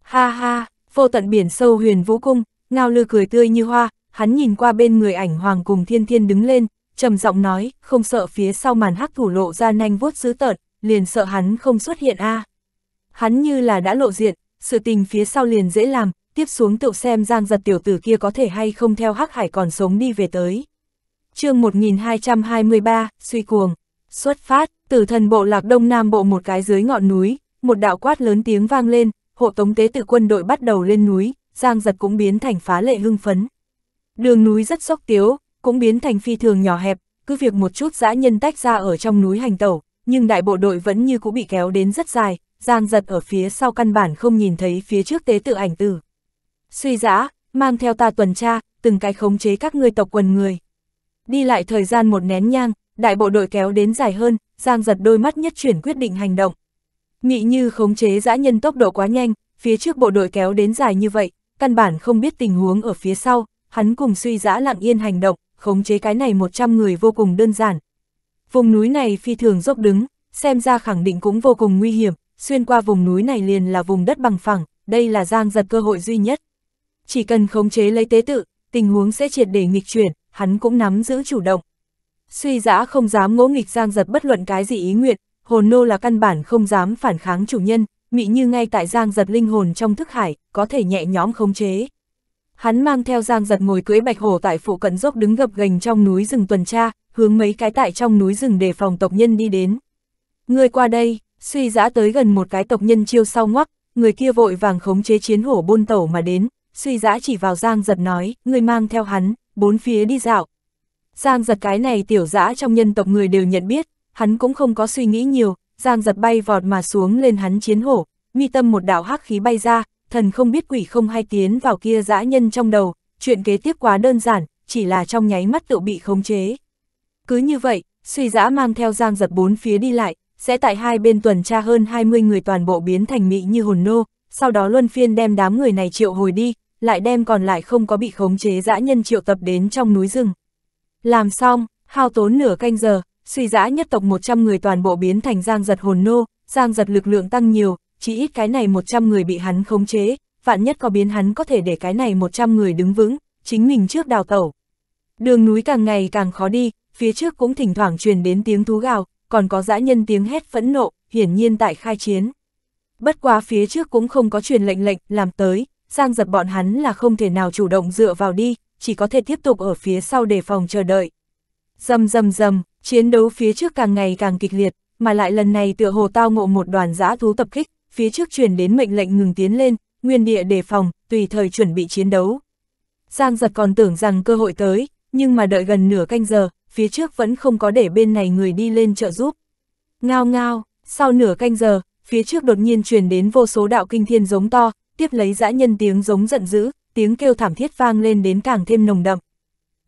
Ha ha, vô tận biển sâu huyền vũ cung, ngao lư cười tươi như hoa, hắn nhìn qua bên người ảnh hoàng cùng thiên thiên đứng lên, trầm giọng nói, không sợ phía sau màn hắc thủ lộ ra nanh vuốt dữ tợn, liền sợ hắn không xuất hiện a. À. Hắn như là đã lộ diện, sự tình phía sau liền dễ làm, tiếp xuống tựu xem giang giật tiểu tử kia có thể hay không theo hắc hải còn sống đi về tới. chương 1223, suy cuồng. Xuất phát, từ thần bộ lạc đông nam bộ một cái dưới ngọn núi, một đạo quát lớn tiếng vang lên, hộ tống tế tự quân đội bắt đầu lên núi, giang giật cũng biến thành phá lệ hưng phấn. Đường núi rất sốc tiếu, cũng biến thành phi thường nhỏ hẹp, cứ việc một chút dã nhân tách ra ở trong núi hành tẩu, nhưng đại bộ đội vẫn như cũng bị kéo đến rất dài, giang giật ở phía sau căn bản không nhìn thấy phía trước tế tự ảnh tử. Suy giã, mang theo ta tuần tra, từng cái khống chế các ngươi tộc quần người. Đi lại thời gian một nén nhang, đại bộ đội kéo đến dài hơn, Giang giật đôi mắt nhất chuyển quyết định hành động. mị như khống chế dã nhân tốc độ quá nhanh, phía trước bộ đội kéo đến dài như vậy, căn bản không biết tình huống ở phía sau, hắn cùng suy dã lặng yên hành động, khống chế cái này 100 người vô cùng đơn giản. Vùng núi này phi thường dốc đứng, xem ra khẳng định cũng vô cùng nguy hiểm, xuyên qua vùng núi này liền là vùng đất bằng phẳng, đây là giang giật cơ hội duy nhất. Chỉ cần khống chế lấy tế tự, tình huống sẽ triệt để nghịch chuyển, hắn cũng nắm giữ chủ động. Suy giã không dám ngỗ nghịch giang giật bất luận cái gì ý nguyện, hồn nô là căn bản không dám phản kháng chủ nhân, mị như ngay tại giang giật linh hồn trong thức hải, có thể nhẹ nhõm khống chế. Hắn mang theo giang giật ngồi cưỡi bạch hổ tại phụ cận dốc đứng gập gành trong núi rừng tuần tra, hướng mấy cái tại trong núi rừng để phòng tộc nhân đi đến. Người qua đây, suy giã tới gần một cái tộc nhân chiêu sau ngoắc, người kia vội vàng khống chế chiến hổ bôn tẩu mà đến, suy giã chỉ vào giang giật nói, người mang theo hắn, bốn phía đi dạo, Giang giật cái này tiểu dã trong nhân tộc người đều nhận biết, hắn cũng không có suy nghĩ nhiều, Giang giật bay vọt mà xuống lên hắn chiến hổ, mi tâm một đạo hắc khí bay ra, thần không biết quỷ không hay tiến vào kia dã nhân trong đầu, chuyện kế tiếp quá đơn giản, chỉ là trong nháy mắt tự bị khống chế. Cứ như vậy, suy dã mang theo Giang giật bốn phía đi lại, sẽ tại hai bên tuần tra hơn 20 người toàn bộ biến thành mỹ như hồn nô, sau đó luân phiên đem đám người này triệu hồi đi, lại đem còn lại không có bị khống chế dã nhân triệu tập đến trong núi rừng. Làm xong, hao tốn nửa canh giờ, suy giã nhất tộc 100 người toàn bộ biến thành giang giật hồn nô, giang giật lực lượng tăng nhiều, chỉ ít cái này 100 người bị hắn khống chế, vạn nhất có biến hắn có thể để cái này 100 người đứng vững, chính mình trước đào tẩu. Đường núi càng ngày càng khó đi, phía trước cũng thỉnh thoảng truyền đến tiếng thú gào, còn có dã nhân tiếng hét phẫn nộ, hiển nhiên tại khai chiến. Bất quá phía trước cũng không có truyền lệnh lệnh, làm tới, giang giật bọn hắn là không thể nào chủ động dựa vào đi, chỉ có thể tiếp tục ở phía sau để phòng chờ đợi. Dầm dầm dầm, chiến đấu phía trước càng ngày càng kịch liệt, mà lại lần này tựa hồ tao ngộ một đoàn giã thú tập kích, phía trước truyền đến mệnh lệnh ngừng tiến lên, nguyên địa đề phòng, tùy thời chuẩn bị chiến đấu. Giang giật còn tưởng rằng cơ hội tới, nhưng mà đợi gần nửa canh giờ, phía trước vẫn không có để bên này người đi lên trợ giúp. Ngao ngao, sau nửa canh giờ, phía trước đột nhiên truyền đến vô số đạo kinh thiên giống to, tiếp lấy dã nhân tiếng giống giận dữ, tiếng kêu thảm thiết vang lên đến càng thêm nồng đậm.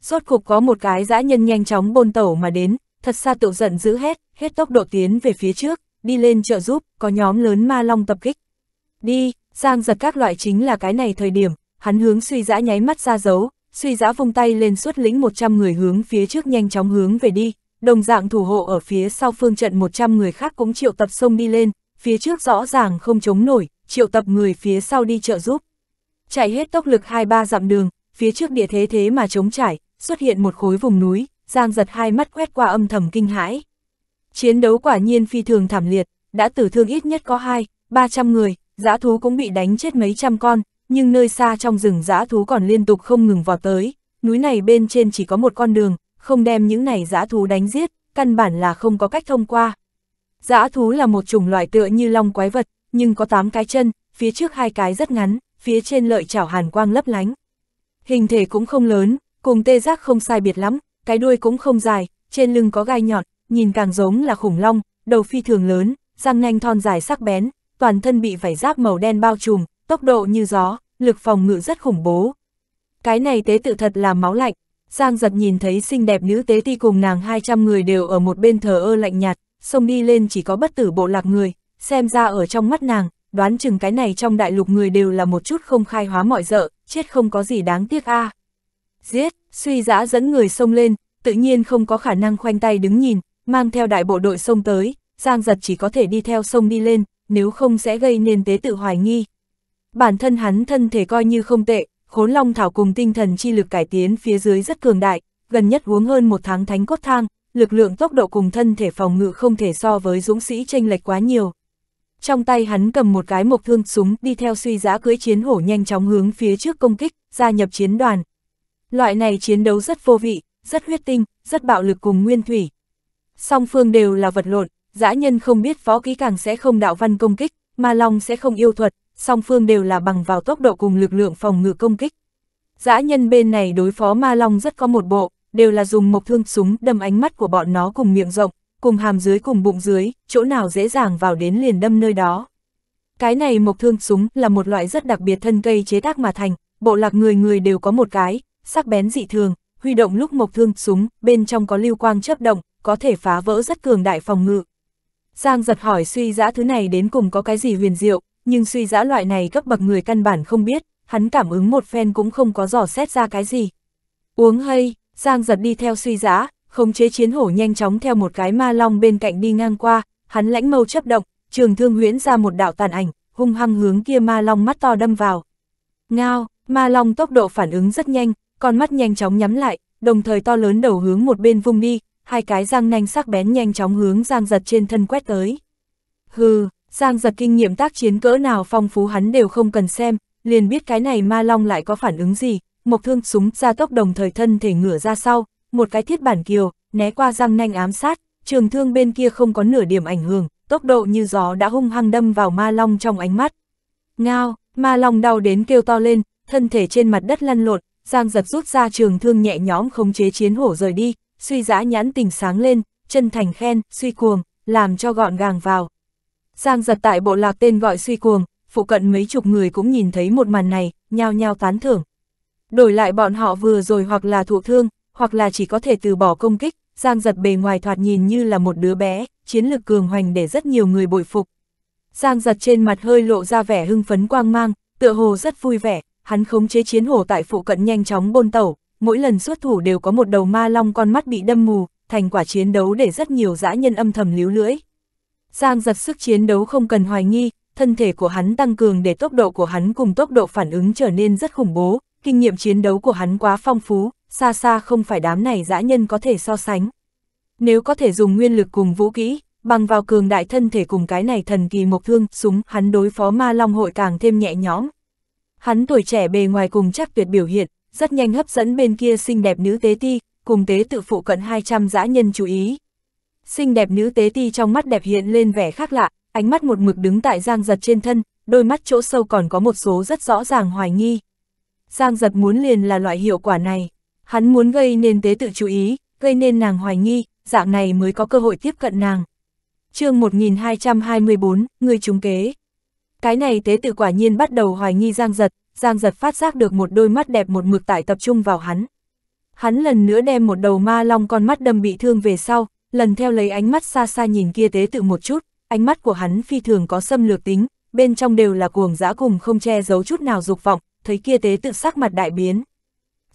Rốt cục có một cái dã nhân nhanh chóng bôn tẩu mà đến, thật xa tự giận dữ hết, hết tốc độ tiến về phía trước, đi lên trợ giúp, có nhóm lớn ma long tập kích. Đi, giang giật các loại chính là cái này thời điểm, hắn hướng suy dã nháy mắt ra dấu, suy dã vung tay lên suốt lĩnh 100 người hướng phía trước nhanh chóng hướng về đi, đồng dạng thủ hộ ở phía sau phương trận 100 người khác cũng triệu tập sông đi lên, phía trước rõ ràng không chống nổi, triệu tập người phía sau đi trợ giúp chạy hết tốc lực hai ba dặm đường, phía trước địa thế thế mà chống trải, xuất hiện một khối vùng núi, Giang giật hai mắt quét qua âm thầm kinh hãi. Chiến đấu quả nhiên phi thường thảm liệt, đã tử thương ít nhất có hai, ba trăm người, dã thú cũng bị đánh chết mấy trăm con, nhưng nơi xa trong rừng dã thú còn liên tục không ngừng vọt tới, núi này bên trên chỉ có một con đường, không đem những này dã thú đánh giết, căn bản là không có cách thông qua. Dã thú là một chủng loại tựa như long quái vật, nhưng có tám cái chân, phía trước hai cái rất ngắn, phía trên lợi chảo hàn quang lấp lánh. Hình thể cũng không lớn, cùng tê giác không sai biệt lắm, cái đuôi cũng không dài, trên lưng có gai nhọn, nhìn càng giống là khủng long, đầu phi thường lớn, răng nanh thon dài sắc bén, toàn thân bị vải giáp màu đen bao trùm, tốc độ như gió, lực phòng ngự rất khủng bố. Cái này tế tự thật là máu lạnh, Giang giật nhìn thấy xinh đẹp nữ tế ti cùng nàng 200 người đều ở một bên thờ ơ lạnh nhạt, xông đi lên chỉ có bất tử bộ lạc người, xem ra ở trong mắt nàng, đoán chừng cái này trong đại lục người đều là một chút không khai hóa mọi dợ, chết không có gì đáng tiếc a. Giết, suy giã dẫn người xông lên, tự nhiên không có khả năng khoanh tay đứng nhìn, mang theo đại bộ đội xông tới, Giang giật chỉ có thể đi theo sông đi lên, nếu không sẽ gây nên tế tự hoài nghi. Bản thân hắn thân thể coi như không tệ, khốn long thảo cùng tinh thần chi lực cải tiến phía dưới rất cường đại, gần nhất uống hơn một tháng thánh cốt thang, lực lượng tốc độ cùng thân thể phòng ngự không thể so với dũng sĩ tranh lệch quá nhiều, trong tay hắn cầm một cái mộc thương súng đi theo suy giã cưới chiến hổ nhanh chóng hướng phía trước công kích, gia nhập chiến đoàn. Loại này chiến đấu rất vô vị, rất huyết tinh, rất bạo lực cùng nguyên thủy. Song phương đều là vật lộn, dã nhân không biết võ kỹ càng sẽ không đạo văn công kích, mà long sẽ không yêu thuật, song phương đều là bằng vào tốc độ cùng lực lượng phòng ngự công kích. Dã nhân bên này đối phó ma long rất có một bộ, đều là dùng một thương súng đâm ánh mắt của bọn nó cùng miệng rộng, cùng hàm dưới cùng bụng dưới, chỗ nào dễ dàng vào đến liền đâm nơi đó. Cái này mộc thương súng là một loại rất đặc biệt thân cây chế tác mà thành, bộ lạc người người đều có một cái, sắc bén dị thường, huy động lúc mộc thương súng, bên trong có lưu quang chớp động, có thể phá vỡ rất cường đại phòng ngự. Giang giật hỏi suy giã thứ này đến cùng có cái gì huyền diệu, nhưng suy giã loại này cấp bậc người căn bản không biết, hắn cảm ứng một phen cũng không có dò xét ra cái gì. Uống hay, Giang giật đi theo suy giã, khống chế chiến hổ nhanh chóng theo một cái ma long bên cạnh đi ngang qua, hắn lãnh mâu chấp động, trường thương huyễn ra một đạo tàn ảnh, hung hăng hướng kia ma long mắt to đâm vào. Ngao, ma long tốc độ phản ứng rất nhanh, con mắt nhanh chóng nhắm lại, đồng thời to lớn đầu hướng một bên vung đi, hai cái răng nanh sắc bén nhanh chóng hướng giang giật trên thân quét tới. Hừ, giang giật kinh nghiệm tác chiến cỡ nào phong phú hắn đều không cần xem, liền biết cái này ma long lại có phản ứng gì, một thương súng ra tốc đồng thời thân thể ngửa ra sau, một cái thiết bản kiều, né qua răng nanh ám sát, trường thương bên kia không có nửa điểm ảnh hưởng, tốc độ như gió đã hung hăng đâm vào ma long trong ánh mắt. Ngao, ma long đau đến kêu to lên, thân thể trên mặt đất lăn lộn, giang giật rút ra trường thương nhẹ nhõm khống chế chiến hổ rời đi, suy giã nhãn tình sáng lên, chân thành khen, suy cuồng, làm cho gọn gàng vào. Giang giật tại bộ lạc tên gọi suy cuồng, phụ cận mấy chục người cũng nhìn thấy một màn này, nhao nhao tán thưởng. Đổi lại bọn họ vừa rồi hoặc là thụ thương, hoặc là chỉ có thể từ bỏ công kích, Giang giật bề ngoài thoạt nhìn như là một đứa bé, chiến lực cường hoành để rất nhiều người bội phục. Giang giật trên mặt hơi lộ ra vẻ hưng phấn quang mang, tựa hồ rất vui vẻ, hắn khống chế chiến hổ tại phụ cận nhanh chóng bôn tẩu, mỗi lần xuất thủ đều có một đầu ma long con mắt bị đâm mù, thành quả chiến đấu để rất nhiều dã nhân âm thầm líu lưỡi. Giang giật sức chiến đấu không cần hoài nghi, thân thể của hắn tăng cường để tốc độ của hắn cùng tốc độ phản ứng trở nên rất khủng bố, kinh nghiệm chiến đấu của hắn quá phong phú, xa xa không phải đám này dã nhân có thể so sánh. Nếu có thể dùng nguyên lực cùng vũ kỹ, bằng vào cường đại thân thể cùng cái này thần kỳ mộc thương, súng, hắn đối phó ma long hội càng thêm nhẹ nhõm. Hắn tuổi trẻ bề ngoài cùng chắc tuyệt biểu hiện, rất nhanh hấp dẫn bên kia xinh đẹp nữ tế ti, cùng tế tự phụ cận 200 dã nhân chú ý. Xinh đẹp nữ tế ti trong mắt đẹp hiện lên vẻ khác lạ, ánh mắt một mực đứng tại giang giật trên thân, đôi mắt chỗ sâu còn có một số rất rõ ràng hoài nghi. Giang giật muốn liền là loại hiệu quả này. Hắn muốn gây nên tế tự chú ý, gây nên nàng hoài nghi, dạng này mới có cơ hội tiếp cận nàng. chương 1224, người trúng kế. Cái này tế tự quả nhiên bắt đầu hoài nghi Giang Giật, Giang Giật phát giác được một đôi mắt đẹp một mực tại tập trung vào hắn. Hắn lần nữa đem một đầu ma long con mắt đâm bị thương về sau, lần theo lấy ánh mắt xa xa nhìn kia tế tự một chút, ánh mắt của hắn phi thường có xâm lược tính, bên trong đều là cuồng dã cùng không che giấu chút nào dục vọng, thấy kia tế tự sắc mặt đại biến.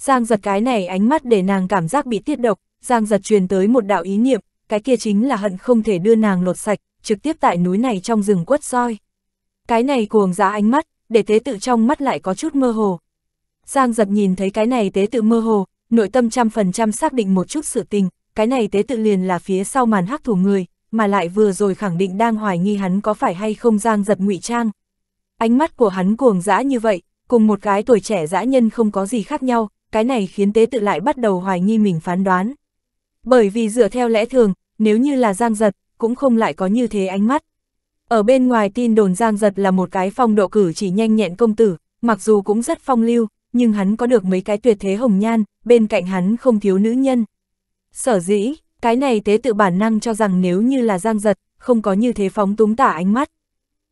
Giang giật cái này ánh mắt để nàng cảm giác bị tiết độc, Giang giật truyền tới một đạo ý niệm, cái kia chính là hận không thể đưa nàng lột sạch, trực tiếp tại núi này trong rừng quất soi. Cái này cuồng giá ánh mắt, để tế tự trong mắt lại có chút mơ hồ. Giang giật nhìn thấy cái này tế tự mơ hồ, nội tâm trăm phần trăm xác định một chút sự tình, cái này tế tự liền là phía sau màn hắc thủ người, mà lại vừa rồi khẳng định đang hoài nghi hắn có phải hay không Giang giật ngụy trang. Ánh mắt của hắn cuồng dã như vậy, cùng một cái tuổi trẻ dã nhân không có gì khác nhau, cái này khiến tế tự lại bắt đầu hoài nghi mình phán đoán. Bởi vì dựa theo lẽ thường, nếu như là Giang Giật, cũng không lại có như thế ánh mắt. Ở bên ngoài tin đồn Giang Giật là một cái phong độ cử chỉ nhanh nhẹn công tử, mặc dù cũng rất phong lưu, nhưng hắn có được mấy cái tuyệt thế hồng nhan, bên cạnh hắn không thiếu nữ nhân. Sở dĩ, cái này tế tự bản năng cho rằng nếu như là Giang Giật, không có như thế phóng túng tả ánh mắt.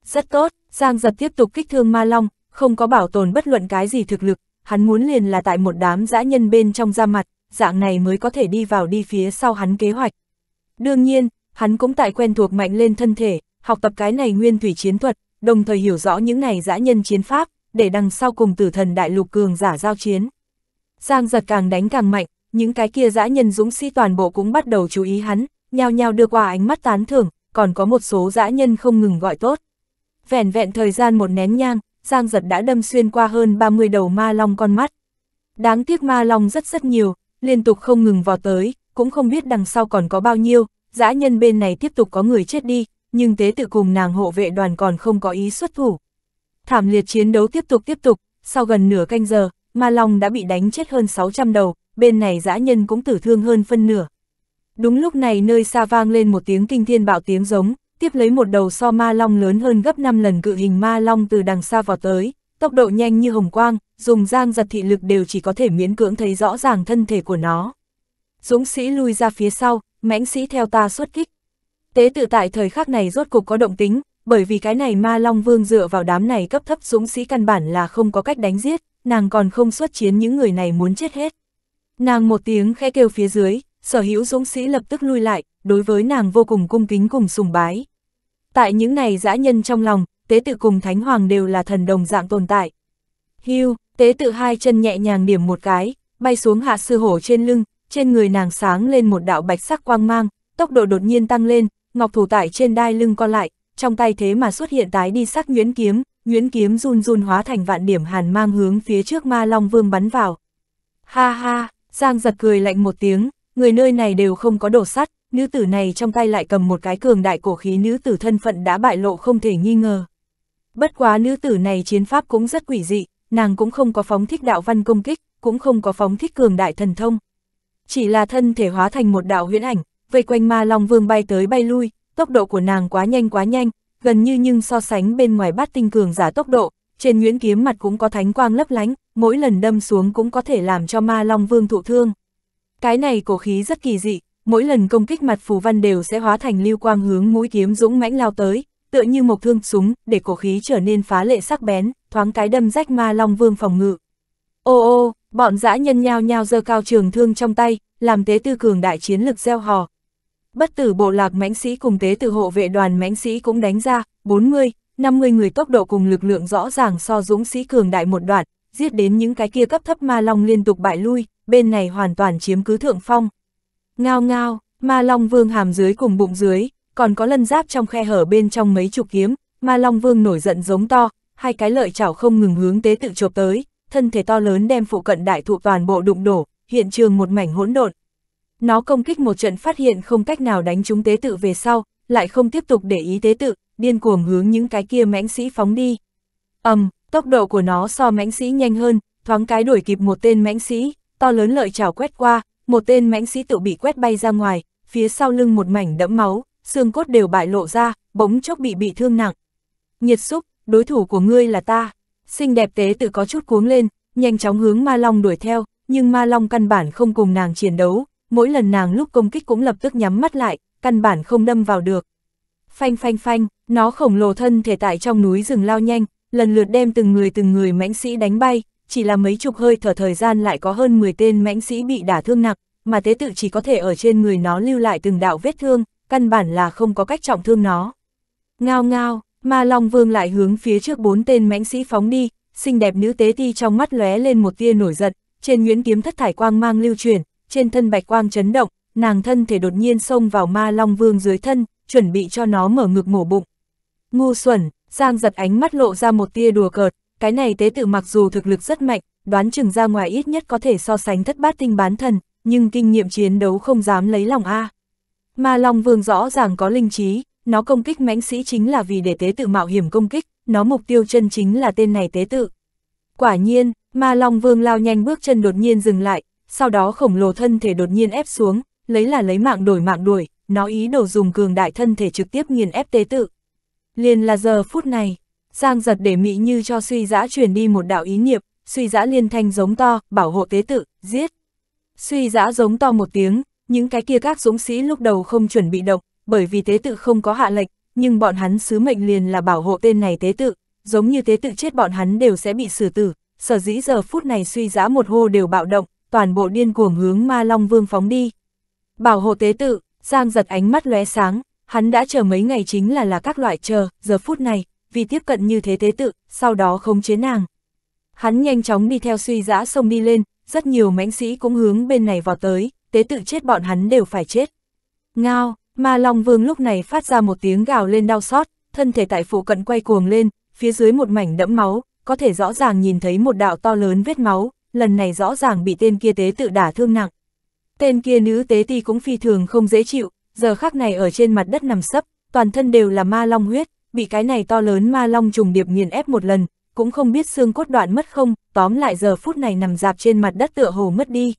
Rất tốt, Giang Giật tiếp tục kích thương Ma Long, không có bảo tồn bất luận cái gì thực lực, hắn muốn liền là tại một đám dã nhân bên trong ra mặt, dạng này mới có thể đi vào đi phía sau hắn kế hoạch. Đương nhiên, hắn cũng tại quen thuộc mạnh lên thân thể, học tập cái này nguyên thủy chiến thuật, đồng thời hiểu rõ những này dã nhân chiến pháp, để đằng sau cùng tử thần đại lục cường giả giao chiến. Giang giật càng đánh càng mạnh, những cái kia dã nhân dũng sĩ toàn bộ cũng bắt đầu chú ý hắn, nhao nhao đưa qua ánh mắt tán thưởng, còn có một số dã nhân không ngừng gọi tốt. vẹn vẹn thời gian một nén nhang, Giang giật đã đâm xuyên qua hơn 30 đầu ma long con mắt. Đáng tiếc ma long rất rất nhiều, liên tục không ngừng vò tới, cũng không biết đằng sau còn có bao nhiêu, dã nhân bên này tiếp tục có người chết đi, nhưng tế tự cùng nàng hộ vệ đoàn còn không có ý xuất thủ. Thảm liệt chiến đấu tiếp tục tiếp tục, sau gần nửa canh giờ, ma long đã bị đánh chết hơn 600 đầu, bên này dã nhân cũng tử thương hơn phân nửa. Đúng lúc này nơi xa vang lên một tiếng kinh thiên bạo tiếng giống, tiếp lấy một đầu so ma long lớn hơn gấp 5 lần cự hình ma long từ đằng xa vào tới, tốc độ nhanh như hồng quang, dùng giang giật thị lực đều chỉ có thể miễn cưỡng thấy rõ ràng thân thể của nó. Dũng sĩ lui ra phía sau, mãnh sĩ theo ta xuất kích. Tế tự tại thời khắc này rốt cục có động tính, bởi vì cái này ma long vương dựa vào đám này cấp thấp dũng sĩ căn bản là không có cách đánh giết, nàng còn không xuất chiến những người này muốn chết hết. Nàng một tiếng khẽ kêu phía dưới, sở hữu dũng sĩ lập tức lui lại, đối với nàng vô cùng cung kính cùng sùng bái. Tại những này dã nhân trong lòng, tế tự cùng thánh hoàng đều là thần đồng dạng tồn tại. Hưu, tế tự hai chân nhẹ nhàng điểm một cái, bay xuống hạ sư hổ trên lưng, trên người nàng sáng lên một đạo bạch sắc quang mang, tốc độ đột nhiên tăng lên, ngọc thủ tại trên đai lưng co lại, trong tay thế mà xuất hiện tái đi sắc nguyễn kiếm, nguyễn kiếm run run hóa thành vạn điểm hàn mang hướng phía trước ma long vương bắn vào. Ha ha, Giang giật cười lạnh một tiếng, người nơi này đều không có đồ sắt, nữ tử này trong tay lại cầm một cái cường đại cổ khí nữ tử thân phận đã bại lộ không thể nghi ngờ. Bất quá nữ tử này chiến pháp cũng rất quỷ dị, nàng cũng không có phóng thích đạo văn công kích, cũng không có phóng thích cường đại thần thông. Chỉ là thân thể hóa thành một đạo huyễn ảnh, vây quanh ma long vương bay tới bay lui, tốc độ của nàng quá nhanh quá nhanh, gần như nhưng so sánh bên ngoài bát tinh cường giả tốc độ, trên nguyễn kiếm mặt cũng có thánh quang lấp lánh, mỗi lần đâm xuống cũng có thể làm cho ma long vương thụ thương. Cái này cổ khí rất kỳ dị, mỗi lần công kích mặt phù văn đều sẽ hóa thành lưu quang hướng mũi kiếm dũng mãnh lao tới, tựa như một thương súng, để cổ khí trở nên phá lệ sắc bén, thoáng cái đâm rách ma long vương phòng ngự. Ô ô, bọn dã nhân nhao nhao giơ cao trường thương trong tay, làm tế tư cường đại chiến lực gieo hò. Bất tử bộ lạc mãnh sĩ cùng tế tử hộ vệ đoàn mãnh sĩ cũng đánh ra, 40, 50 người tốc độ cùng lực lượng rõ ràng so dũng sĩ cường đại một đoạn, giết đến những cái kia cấp thấp ma long liên tục bại lui, bên này hoàn toàn chiếm cứ thượng phong. Ngao ngao, ma long vương hàm dưới cùng bụng dưới, còn có lân giáp trong khe hở bên trong mấy chục kiếm, ma long vương nổi giận giống to, hai cái lợi chảo không ngừng hướng tế tự chộp tới, thân thể to lớn đem phụ cận đại thụ toàn bộ đụng đổ, hiện trường một mảnh hỗn độn. Nó công kích một trận phát hiện không cách nào đánh chúng tế tự về sau, lại không tiếp tục để ý tế tự, điên cuồng hướng những cái kia mãnh sĩ phóng đi. Ầm, um, tốc độ của nó so mãnh sĩ nhanh hơn, thoáng cái đuổi kịp một tên mãnh sĩ, to lớn lợi trào quét qua, một tên mãnh sĩ tự bị quét bay ra ngoài, phía sau lưng một mảnh đẫm máu, xương cốt đều bại lộ ra, bỗng chốc bị bị thương nặng. Nhiệt xúc, đối thủ của ngươi là ta. Xinh đẹp tế tự có chút cuống lên, nhanh chóng hướng Ma Long đuổi theo, nhưng Ma Long căn bản không cùng nàng chiến đấu, mỗi lần nàng lúc công kích cũng lập tức nhắm mắt lại, căn bản không đâm vào được. Phanh phanh phanh, nó khổng lồ thân thể tại trong núi rừng lao nhanh, lần lượt đem từng người từng người mãnh sĩ đánh bay, chỉ là mấy chục hơi thở thời gian lại có hơn 10 tên mãnh sĩ bị đả thương nặng, mà tế tự chỉ có thể ở trên người nó lưu lại từng đạo vết thương, căn bản là không có cách trọng thương nó. Ngao ngao, ma Long Vương lại hướng phía trước bốn tên mãnh sĩ phóng đi, xinh đẹp nữ tế ti trong mắt lóe lên một tia nổi giận, trên nguyễn kiếm thất thải quang mang lưu chuyển, trên thân bạch quang chấn động, nàng thân thể đột nhiên xông vào ma Long Vương dưới thân, chuẩn bị cho nó mở ngực mổ bụng. Ngu xuẩn, Giang giật ánh mắt lộ ra một tia đùa cợt, cái này tế tự mặc dù thực lực rất mạnh, đoán chừng ra ngoài ít nhất có thể so sánh thất bát tinh bán thần, nhưng kinh nghiệm chiến đấu không dám lấy lòng A. Mà Long Vương rõ ràng có linh trí, nó công kích mãnh sĩ chính là vì để tế tự mạo hiểm công kích, nó mục tiêu chân chính là tên này tế tự. Quả nhiên, Ma Long Vương lao nhanh bước chân đột nhiên dừng lại, sau đó khổng lồ thân thể đột nhiên ép xuống, lấy là lấy mạng đổi mạng đuổi, nó ý đồ dùng cường đại thân thể trực tiếp nghiền ép tế tự. Liền là giờ phút này, Giang giật để mị như cho suy giã truyền đi một đạo ý niệm, suy giã liên thanh giống to, bảo hộ tế tự, giết. Suy giã giống to một tiếng, những cái kia các dũng sĩ lúc đầu không chuẩn bị động, bởi vì tế tự không có hạ lệch nhưng bọn hắn sứ mệnh liền là bảo hộ tên này tế tự, giống như tế tự chết bọn hắn đều sẽ bị xử tử, sở dĩ giờ phút này suy giã một hô đều bạo động, toàn bộ điên cuồng hướng ma long vương phóng đi. Bảo hộ tế tự, Giang giật ánh mắt lóe sáng, hắn đã chờ mấy ngày chính là là các loại chờ, giờ phút này, vì tiếp cận như thế thế tự, sau đó khống chế nàng. Hắn nhanh chóng đi theo suy giã sông đi lên, rất nhiều mãnh sĩ cũng hướng bên này vào tới, tế tự chết bọn hắn đều phải chết. Ngao, ma Long Vương lúc này phát ra một tiếng gào lên đau xót, thân thể tại phụ cận quay cuồng lên, phía dưới một mảnh đẫm máu, có thể rõ ràng nhìn thấy một đạo to lớn vết máu, lần này rõ ràng bị tên kia tế tự đả thương nặng. Tên kia nữ tế ti cũng phi thường không dễ chịu, giờ khắc này ở trên mặt đất nằm sấp, toàn thân đều là ma long huyết, bị cái này to lớn ma long trùng điệp nghiền ép một lần, cũng không biết xương cốt đoạn mất không, tóm lại giờ phút này nằm dạp trên mặt đất tựa hồ mất đi.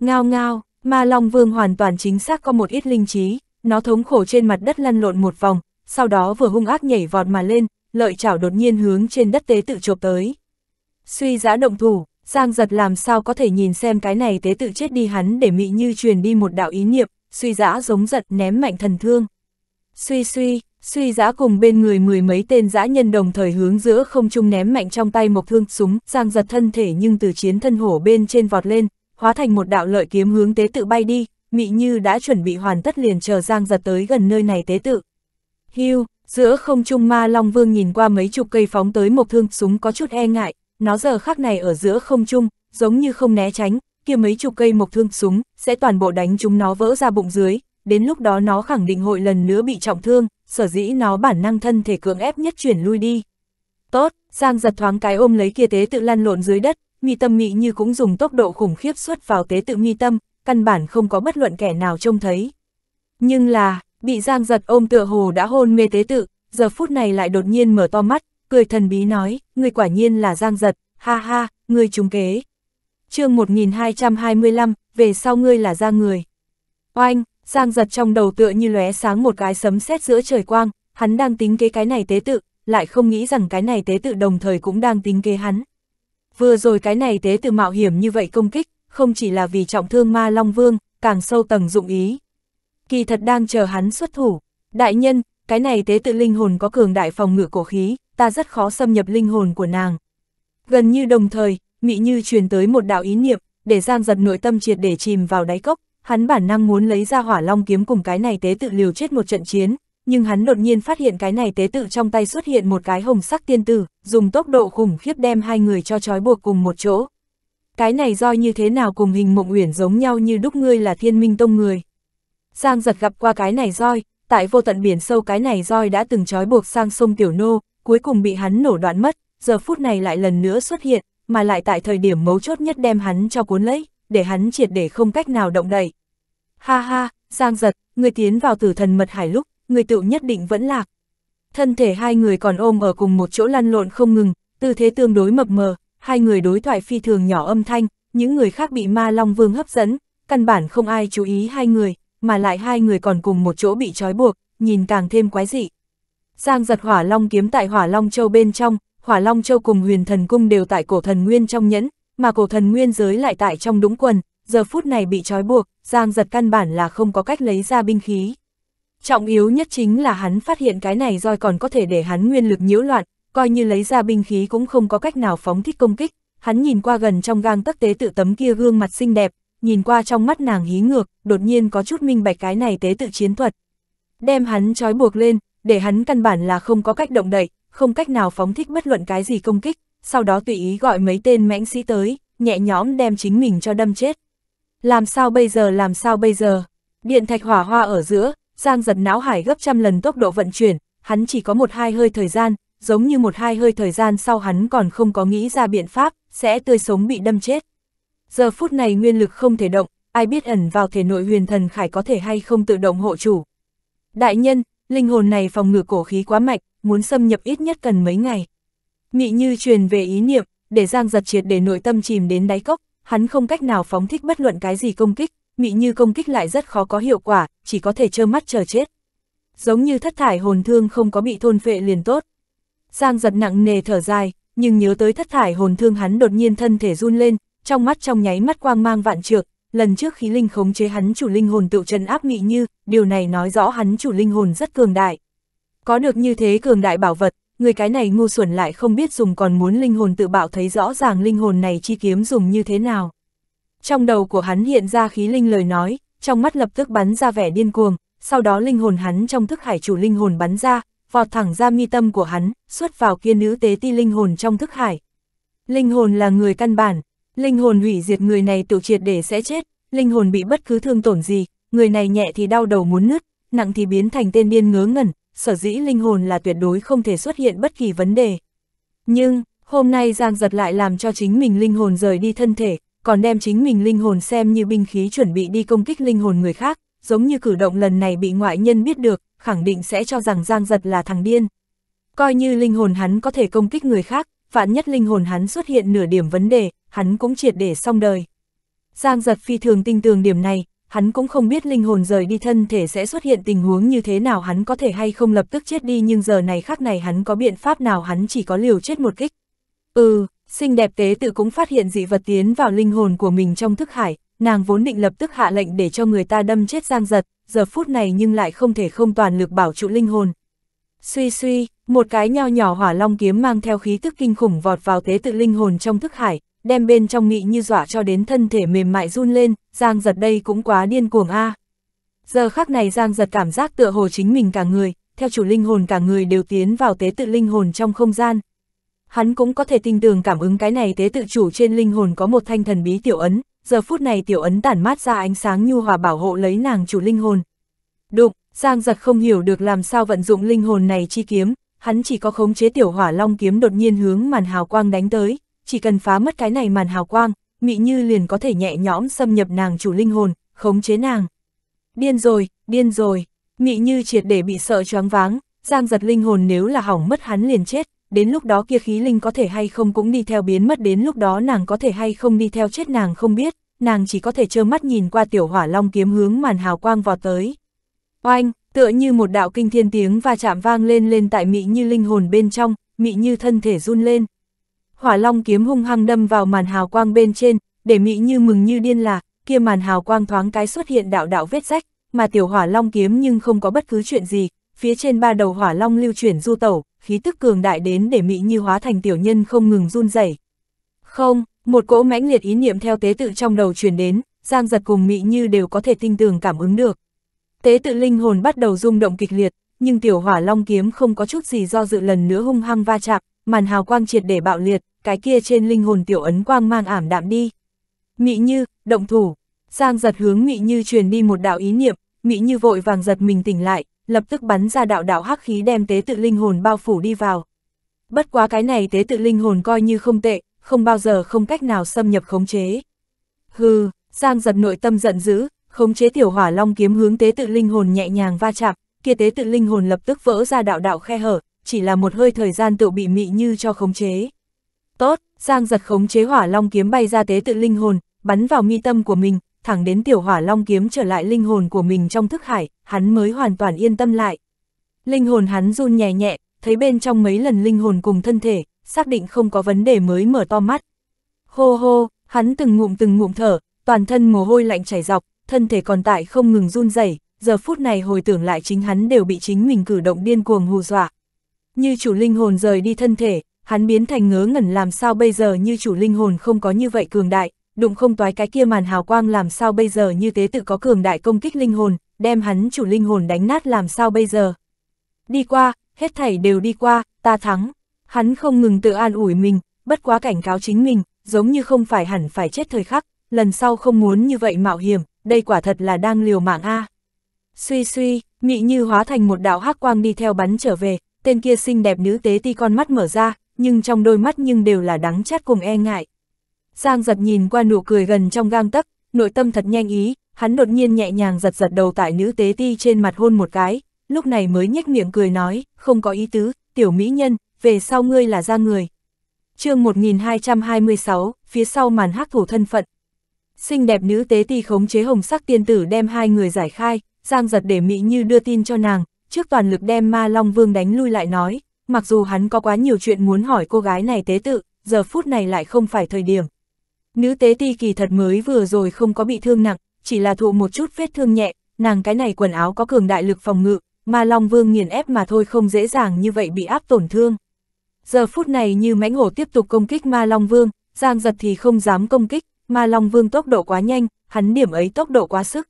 Ngao ngao, ma long vương hoàn toàn chính xác có một ít linh trí, nó thống khổ trên mặt đất lăn lộn một vòng, sau đó vừa hung ác nhảy vọt mà lên, lợi chảo đột nhiên hướng trên đất tế tự chộp tới. Suy giã động thủ, Giang giật làm sao có thể nhìn xem cái này tế tự chết đi hắn để mị như truyền đi một đạo ý niệm, suy giã giống giật ném mạnh thần thương. Suy suy, Suy giã cùng bên người mười mấy tên dã nhân đồng thời hướng giữa không trung ném mạnh trong tay một thương súng, giang giật thân thể nhưng từ chiến thân hổ bên trên vọt lên, hóa thành một đạo lợi kiếm hướng tế tự bay đi, Mị Như đã chuẩn bị hoàn tất liền chờ giang giật tới gần nơi này tế tự. Hưu, giữa không trung ma Long Vương nhìn qua mấy chục cây phóng tới một thương súng có chút e ngại, nó giờ khác này ở giữa không trung, giống như không né tránh, kia mấy chục cây một thương súng, sẽ toàn bộ đánh chúng nó vỡ ra bụng dưới, đến lúc đó nó khẳng định hội lần nữa bị trọng thương, sở dĩ nó bản năng thân thể cưỡng ép nhất chuyển lui đi. Tốt, Giang giật thoáng cái ôm lấy kia tế tự lăn lộn dưới đất, mi tâm mị như cũng dùng tốc độ khủng khiếp xuất vào tế tự mi tâm, căn bản không có bất luận kẻ nào trông thấy. Nhưng là, bị Giang giật ôm tựa hồ đã hôn mê tế tự, giờ phút này lại đột nhiên mở to mắt, cười thần bí nói, người quả nhiên là Giang giật, ha ha, người trùng kế. chương 1225, về sau ngươi là Giang người. Oanh, Giang giật trong đầu tựa như lóe sáng một cái sấm sét giữa trời quang, hắn đang tính kế cái này tế tự, lại không nghĩ rằng cái này tế tự đồng thời cũng đang tính kế hắn. Vừa rồi cái này tế tự mạo hiểm như vậy công kích, không chỉ là vì trọng thương ma Long Vương, càng sâu tầng dụng ý. Kỳ thật đang chờ hắn xuất thủ. Đại nhân, cái này tế tự linh hồn có cường đại phòng ngự cổ khí, ta rất khó xâm nhập linh hồn của nàng. Gần như đồng thời, Mị Như truyền tới một đạo ý niệm, để Giang giật nội tâm triệt để chìm vào đáy cốc, Hắn bản năng muốn lấy ra hỏa long kiếm cùng cái này tế tự liều chết một trận chiến, nhưng hắn đột nhiên phát hiện cái này tế tự trong tay xuất hiện một cái hồng sắc tiên tử, dùng tốc độ khủng khiếp đem hai người cho trói buộc cùng một chỗ. Cái này roi như thế nào cùng hình mộng uyển giống nhau như đúc ngươi là thiên minh tông người. giang giật gặp qua cái này roi, tại vô tận biển sâu cái này roi đã từng trói buộc sang sông Tiểu Nô, cuối cùng bị hắn nổ đoạn mất, giờ phút này lại lần nữa xuất hiện, mà lại tại thời điểm mấu chốt nhất đem hắn cho cuốn lấy để hắn triệt để không cách nào động đậy. Ha ha, Giang giật, người tiến vào tử thần mật hải lúc, người tự nhất định vẫn lạc. Thân thể hai người còn ôm ở cùng một chỗ lăn lộn không ngừng, tư thế tương đối mập mờ, hai người đối thoại phi thường nhỏ âm thanh, những người khác bị ma long vương hấp dẫn, căn bản không ai chú ý hai người, mà lại hai người còn cùng một chỗ bị trói buộc, nhìn càng thêm quái dị. Giang giật hỏa long kiếm tại hỏa long châu bên trong, hỏa long châu cùng huyền thần cung đều tại cổ thần nguyên trong nhẫn, mà cổ thần nguyên giới lại tại trong đũng quần, giờ phút này bị trói buộc, Giang giật căn bản là không có cách lấy ra binh khí. Trọng yếu nhất chính là hắn phát hiện cái này roi còn có thể để hắn nguyên lực nhiễu loạn, coi như lấy ra binh khí cũng không có cách nào phóng thích công kích, hắn nhìn qua gần trong gang tấc tế tự tấm kia gương mặt xinh đẹp, nhìn qua trong mắt nàng hí ngược, đột nhiên có chút minh bạch cái này tế tự chiến thuật. Đem hắn trói buộc lên, để hắn căn bản là không có cách động đậy, không cách nào phóng thích bất luận cái gì công kích sau đó tùy ý gọi mấy tên mãnh sĩ tới, nhẹ nhõm đem chính mình cho đâm chết. Làm sao bây giờ làm sao bây giờ? Điện thạch hỏa hoa ở giữa, Giang giật não hải gấp trăm lần tốc độ vận chuyển, hắn chỉ có một hai hơi thời gian, giống như một hai hơi thời gian sau hắn còn không có nghĩ ra biện pháp, sẽ tươi sống bị đâm chết. Giờ phút này nguyên lực không thể động, ai biết ẩn vào thể nội huyền thần khải có thể hay không tự động hộ chủ. Đại nhân, linh hồn này phòng ngự cổ khí quá mạnh, muốn xâm nhập ít nhất cần mấy ngày. Mị như truyền về ý niệm, để Giang giật triệt để nội tâm chìm đến đáy cốc, hắn không cách nào phóng thích bất luận cái gì công kích, Mị như công kích lại rất khó có hiệu quả, chỉ có thể trơ mắt chờ chết. Giống như thất thải hồn thương không có bị thôn phệ liền tốt. Giang giật nặng nề thở dài, nhưng nhớ tới thất thải hồn thương hắn đột nhiên thân thể run lên, trong mắt trong nháy mắt quang mang vạn trược, lần trước khí linh khống chế hắn chủ linh hồn tự trần áp mị như, điều này nói rõ hắn chủ linh hồn rất cường đại. Có được như thế cường đại bảo vật, người cái này ngu xuẩn lại không biết dùng còn muốn linh hồn tự bảo thấy rõ ràng linh hồn này chi kiếm dùng như thế nào. Trong đầu của hắn hiện ra khí linh lời nói, trong mắt lập tức bắn ra vẻ điên cuồng, sau đó linh hồn hắn trong thức hải chủ linh hồn bắn ra, vọt thẳng ra mi tâm của hắn, xuất vào kia nữ tế ti linh hồn trong thức hải. Linh hồn là người căn bản, linh hồn hủy diệt người này tự triệt để sẽ chết, linh hồn bị bất cứ thương tổn gì, người này nhẹ thì đau đầu muốn nứt, nặng thì biến thành tên điên ngớ ngẩn, sở dĩ linh hồn là tuyệt đối không thể xuất hiện bất kỳ vấn đề. Nhưng, hôm nay Giang Giật lại làm cho chính mình linh hồn rời đi thân thể, còn đem chính mình linh hồn xem như binh khí chuẩn bị đi công kích linh hồn người khác, giống như cử động lần này bị ngoại nhân biết được, khẳng định sẽ cho rằng Giang Giật là thằng điên. Coi như linh hồn hắn có thể công kích người khác, vạn nhất linh hồn hắn xuất hiện nửa điểm vấn đề, hắn cũng triệt để xong đời. Giang Giật phi thường tinh tường điểm này, hắn cũng không biết linh hồn rời đi thân thể sẽ xuất hiện tình huống như thế nào hắn có thể hay không lập tức chết đi nhưng giờ này khác này hắn có biện pháp nào hắn chỉ có liều chết một kích. Ừ, xinh đẹp tế tự cũng phát hiện dị vật tiến vào linh hồn của mình trong thức hải, nàng vốn định lập tức hạ lệnh để cho người ta đâm chết giang giật, giờ phút này nhưng lại không thể không toàn lực bảo trụ linh hồn. Suy suy, một cái nho nhỏ hỏa long kiếm mang theo khí tức kinh khủng vọt vào tế tự linh hồn trong thức hải, đem bên trong nghị như dọa cho đến thân thể mềm mại run lên, Giang giật đây cũng quá điên cuồng a. À. Giờ khắc này Giang giật cảm giác tựa hồ chính mình cả người, theo chủ linh hồn cả người đều tiến vào tế tự linh hồn trong không gian. Hắn cũng có thể tinh tường cảm ứng cái này tế tự chủ trên linh hồn có một thanh thần bí tiểu ấn, giờ phút này tiểu ấn tản mát ra ánh sáng nhu hòa bảo hộ lấy nàng chủ linh hồn. Đụng, Giang giật không hiểu được làm sao vận dụng linh hồn này chi kiếm, hắn chỉ có khống chế tiểu hỏa long kiếm đột nhiên hướng màn hào quang đánh tới, chỉ cần phá mất cái này màn hào quang, Mị Như liền có thể nhẹ nhõm xâm nhập nàng chủ linh hồn, khống chế nàng. Điên rồi, điên rồi, Mị Như triệt để bị sợ choáng váng, giang giật linh hồn nếu là hỏng mất hắn liền chết, đến lúc đó kia khí linh có thể hay không cũng đi theo biến mất đến lúc đó nàng có thể hay không đi theo chết nàng không biết, nàng chỉ có thể trơ mắt nhìn qua tiểu hỏa long kiếm hướng màn hào quang vọt tới. Oanh, tựa như một đạo kinh thiên tiếng và chạm vang lên lên tại Mị Như linh hồn bên trong, Mị Như thân thể run lên hỏa long kiếm hung hăng đâm vào màn hào quang bên trên, để Mị như mừng như điên là, kia màn hào quang thoáng cái xuất hiện đạo đạo vết rách, mà tiểu hỏa long kiếm nhưng không có bất cứ chuyện gì, phía trên ba đầu hỏa long lưu chuyển du tẩu, khí tức cường đại đến để Mị như hóa thành tiểu nhân không ngừng run rẩy. Không, một cỗ mãnh liệt ý niệm theo tế tự trong đầu truyền đến, Giang giật cùng Mị như đều có thể tinh tường cảm ứng được. Tế tự linh hồn bắt đầu rung động kịch liệt, nhưng tiểu hỏa long kiếm không có chút gì do dự lần nữa hung hăng va chạm, màn hào quang triệt để bạo liệt, cái kia trên linh hồn tiểu ấn quang mang ảm đạm đi. Mỹ Như, động thủ. Giang giật hướng Mỹ Như truyền đi một đạo ý niệm, Mỹ Như vội vàng giật mình tỉnh lại, lập tức bắn ra đạo đạo hắc khí đem tế tự linh hồn bao phủ đi vào. Bất quá cái này tế tự linh hồn coi như không tệ, không bao giờ không cách nào xâm nhập khống chế. Hừ, Giang giật nội tâm giận dữ, khống chế tiểu hỏa long kiếm hướng tế tự linh hồn nhẹ nhàng va chạm, kia tế tự linh hồn lập tức vỡ ra đạo đạo khe hở, chỉ là một hơi thời gian tự bị mị như cho khống chế. Tốt, Giang giật khống chế hỏa long kiếm bay ra tế tự linh hồn, bắn vào mi tâm của mình, thẳng đến tiểu hỏa long kiếm trở lại linh hồn của mình trong thức hải, hắn mới hoàn toàn yên tâm lại. Linh hồn hắn run nhẹ nhẹ, thấy bên trong mấy lần linh hồn cùng thân thể, xác định không có vấn đề mới mở to mắt. Hô hô, hắn từng ngụm từng ngụm thở, toàn thân mồ hôi lạnh chảy dọc, thân thể còn tại không ngừng run rẩy, giờ phút này hồi tưởng lại chính hắn đều bị chính mình cử động điên cuồng hù dọa. Như chủ linh hồn rời đi thân thể, hắn biến thành ngớ ngẩn làm sao bây giờ như chủ linh hồn không có như vậy cường đại, đụng không toái cái kia màn hào quang làm sao bây giờ như tế tự có cường đại công kích linh hồn, đem hắn chủ linh hồn đánh nát làm sao bây giờ. Đi qua, hết thảy đều đi qua, ta thắng. Hắn không ngừng tự an ủi mình, bất quá cảnh cáo chính mình, giống như không phải hẳn phải chết thời khắc, lần sau không muốn như vậy mạo hiểm, đây quả thật là đang liều mạng a. Suy suy, mị như hóa thành một đạo hắc quang đi theo bắn trở về, tên kia xinh đẹp nữ tế ti con mắt mở ra, nhưng trong đôi mắt nhưng đều là đắng chát cùng e ngại. Giang giật nhìn qua nụ cười gần trong gang tấc, nội tâm thật nhanh ý, hắn đột nhiên nhẹ nhàng giật giật đầu tại nữ tế ti trên mặt hôn một cái, lúc này mới nhếch miệng cười nói, không có ý tứ, tiểu mỹ nhân, về sau ngươi là ra người. chương 1226, phía sau màn hắc thủ thân phận. Xinh đẹp nữ tế ti khống chế hồng sắc tiên tử đem hai người giải khai, Giang giật để Mỹ Như đưa tin cho nàng, trước toàn lực đem ma long vương đánh lui lại nói, mặc dù hắn có quá nhiều chuyện muốn hỏi cô gái này tế tự, giờ phút này lại không phải thời điểm. Nữ tế ti kỳ thật mới vừa rồi không có bị thương nặng, chỉ là thụ một chút vết thương nhẹ, nàng cái này quần áo có cường đại lực phòng ngự, mà Long Vương nghiền ép mà thôi không dễ dàng như vậy bị áp tổn thương. Giờ phút này như mãnh hổ tiếp tục công kích Ma Long Vương, Giang giật thì không dám công kích, Ma Long Vương tốc độ quá nhanh, hắn điểm ấy tốc độ quá sức.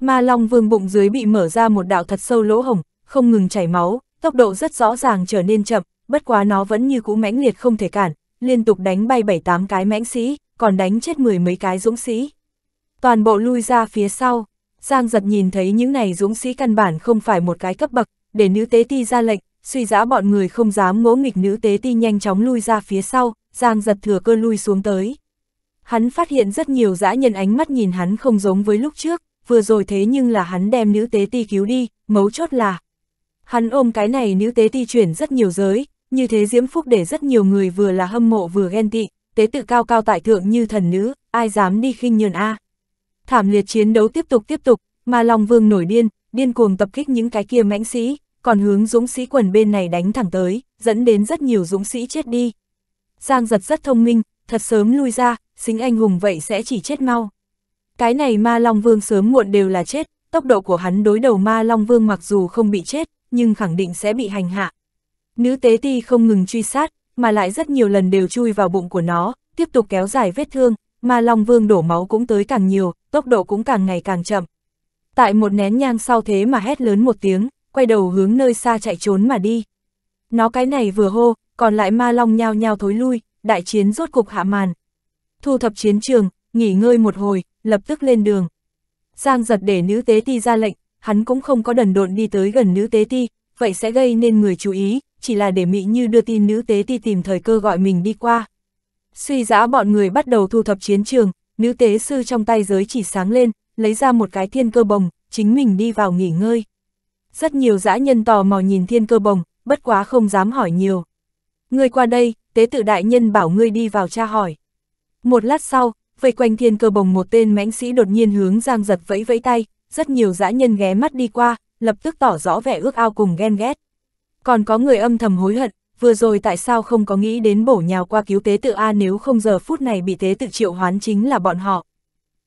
Ma Long Vương bụng dưới bị mở ra một đạo thật sâu lỗ hồng, không ngừng chảy máu, tốc độ rất rõ ràng trở nên chậm, bất quá nó vẫn như cũ mãnh liệt không thể cản, liên tục đánh bay 7-8 cái mãnh sĩ, còn đánh chết mười mấy cái dũng sĩ. Toàn bộ lui ra phía sau, Giang giật nhìn thấy những này dũng sĩ căn bản không phải một cái cấp bậc, để nữ tế ti ra lệnh, suy giã bọn người không dám ngỗ nghịch nữ tế ti nhanh chóng lui ra phía sau, Giang giật thừa cơ lui xuống tới. Hắn phát hiện rất nhiều dã nhân ánh mắt nhìn hắn không giống với lúc trước, vừa rồi thế nhưng là hắn đem nữ tế ti cứu đi, mấu chốt là, Hắn ôm cái này nữ tế thi chuyển rất nhiều giới, như thế diễm phúc để rất nhiều người vừa là hâm mộ vừa ghen tị, tế tự cao cao tại thượng như thần nữ, ai dám đi khinh nhường A. Thảm liệt chiến đấu tiếp tục tiếp tục, mà Long Vương nổi điên, điên cuồng tập kích những cái kia mãnh sĩ, còn hướng dũng sĩ quần bên này đánh thẳng tới, dẫn đến rất nhiều dũng sĩ chết đi. Giang giật rất thông minh, thật sớm lui ra, xính anh hùng vậy sẽ chỉ chết mau. Cái này ma Long Vương sớm muộn đều là chết, tốc độ của hắn đối đầu ma Long Vương mặc dù không bị chết, nhưng khẳng định sẽ bị hành hạ. Nữ tế ti không ngừng truy sát, mà lại rất nhiều lần đều chui vào bụng của nó, tiếp tục kéo dài vết thương, mà Long Vương đổ máu cũng tới càng nhiều, tốc độ cũng càng ngày càng chậm. Tại một nén nhang sau thế mà hét lớn một tiếng, quay đầu hướng nơi xa chạy trốn mà đi. Nó cái này vừa hô, còn lại ma long nhao nhao thối lui, đại chiến rốt cục hạ màn. Thu thập chiến trường, nghỉ ngơi một hồi, lập tức lên đường. Giang giật để nữ tế ti ra lệnh, hắn cũng không có đần độn đi tới gần nữ tế ti, vậy sẽ gây nên người chú ý, chỉ là để Mỹ Như đưa tin nữ tế ti tìm thời cơ gọi mình đi qua. Suy giã bọn người bắt đầu thu thập chiến trường, nữ tế sư trong tay giới chỉ sáng lên, lấy ra một cái thiên cơ bồng, chính mình đi vào nghỉ ngơi. Rất nhiều dã nhân tò mò nhìn thiên cơ bồng, bất quá không dám hỏi nhiều. Ngươi qua đây, tế tự đại nhân bảo ngươi đi vào tra hỏi. Một lát sau, vây quanh thiên cơ bồng một tên mãnh sĩ đột nhiên hướng Giang giật vẫy vẫy tay, rất nhiều dã nhân ghé mắt đi qua, lập tức tỏ rõ vẻ ước ao cùng ghen ghét. Còn có người âm thầm hối hận, vừa rồi tại sao không có nghĩ đến bổ nhào qua cứu tế tự A nếu không giờ phút này bị tế tự triệu hoán chính là bọn họ.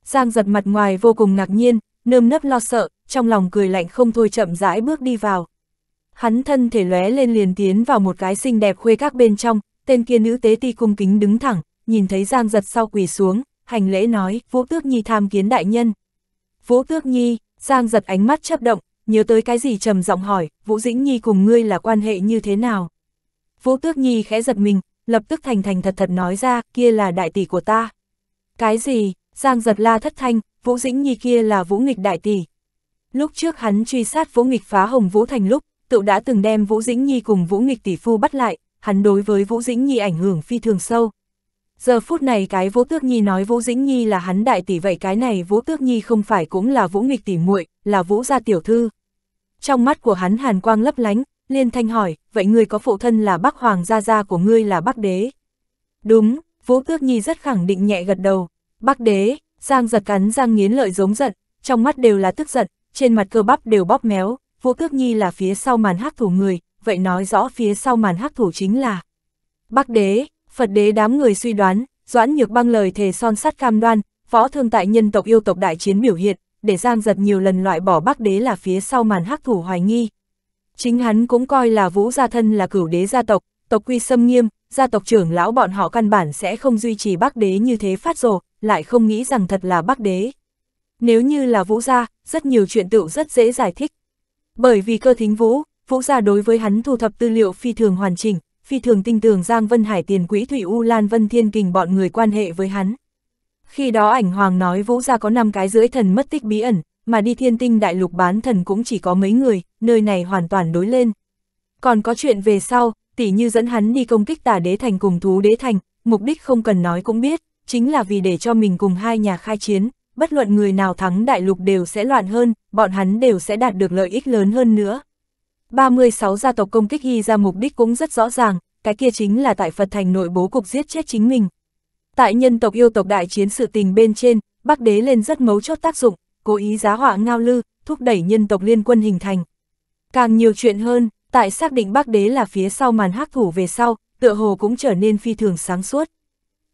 Giang giật mặt ngoài vô cùng ngạc nhiên, nơm nấp lo sợ, trong lòng cười lạnh không thôi chậm rãi bước đi vào. Hắn thân thể lóe lên liền tiến vào một cái xinh đẹp khuê các bên trong, tên kia nữ tế ti cung kính đứng thẳng, nhìn thấy Giang giật sau quỳ xuống, hành lễ nói, vũ tước nhi tham kiến đại nhân, Vũ Tước Nhi, Giang giật ánh mắt chấp động, nhớ tới cái gì trầm giọng hỏi, Vũ Dĩnh Nhi cùng ngươi là quan hệ như thế nào? Vũ Tước Nhi khẽ giật mình, lập tức thành thành thật thật nói ra, kia là đại tỷ của ta. Cái gì? Giang giật la thất thanh, Vũ Dĩnh Nhi kia là Vũ Nghịch đại tỷ. Lúc trước hắn truy sát Vũ Nghịch phá Hồng Vũ Thành lúc, tựu đã từng đem Vũ Dĩnh Nhi cùng Vũ Nghịch tỷ phu bắt lại, hắn đối với Vũ Dĩnh Nhi ảnh hưởng phi thường sâu, Giờ phút này cái Vũ Tước Nhi nói Vũ Dĩnh Nhi là hắn đại tỷ vậy cái này Vũ Tước Nhi không phải cũng là Vũ Nghịch tỷ muội, là Vũ gia tiểu thư. Trong mắt của hắn hàn quang lấp lánh, liên thanh hỏi, vậy ngươi có phụ thân là Bắc Hoàng gia gia của ngươi là Bắc Đế? Đúng, Vũ Tước Nhi rất khẳng định nhẹ gật đầu. Bắc Đế, Giang giật cắn Giang nghiến lợi giống giận, trong mắt đều là tức giận, trên mặt cơ bắp đều bóp méo, Vũ Tước Nhi là phía sau màn hắc thủ người, vậy nói rõ phía sau màn hắc thủ chính là Bắc Đế, Phật đế đám người suy đoán, Doãn Nhược băng lời thề son sắt cam đoan, võ thương tại nhân tộc yêu tộc đại chiến biểu hiện, để Giang Giật nhiều lần loại bỏ Bắc đế là phía sau màn hắc thủ hoài nghi. Chính hắn cũng coi là Vũ gia thân là cửu đế gia tộc, tộc quy xâm nghiêm, gia tộc trưởng lão bọn họ căn bản sẽ không duy trì Bắc đế như thế phát rồ, lại không nghĩ rằng thật là Bắc đế. Nếu như là Vũ gia, rất nhiều chuyện tựu rất dễ giải thích. Bởi vì cơ thính Vũ, Vũ gia đối với hắn thu thập tư liệu phi thường hoàn chỉnh, phi thường tin tưởng Giang Vân Hải tiền quỹ Thủy U Lan Vân Thiên Kình bọn người quan hệ với hắn. Khi đó ảnh hoàng nói vũ gia có 5 cái rưỡi thần mất tích bí ẩn, mà đi thiên tinh đại lục bán thần cũng chỉ có mấy người, nơi này hoàn toàn đối lên. Còn có chuyện về sau, tỷ như dẫn hắn đi công kích tà đế thành cùng thú đế thành, mục đích không cần nói cũng biết, chính là vì để cho mình cùng hai nhà khai chiến, bất luận người nào thắng đại lục đều sẽ loạn hơn, bọn hắn đều sẽ đạt được lợi ích lớn hơn nữa. 36 gia tộc công kích Hy ra mục đích cũng rất rõ ràng, cái kia chính là tại Phật Thành nội bố cục giết chết chính mình. Tại nhân tộc yêu tộc đại chiến sự tình bên trên, Bắc Đế lên rất mấu chốt tác dụng, cố ý giá họa ngao lư, thúc đẩy nhân tộc liên quân hình thành. Càng nhiều chuyện hơn, tại xác định Bắc Đế là phía sau màn hắc thủ về sau, tựa hồ cũng trở nên phi thường sáng suốt.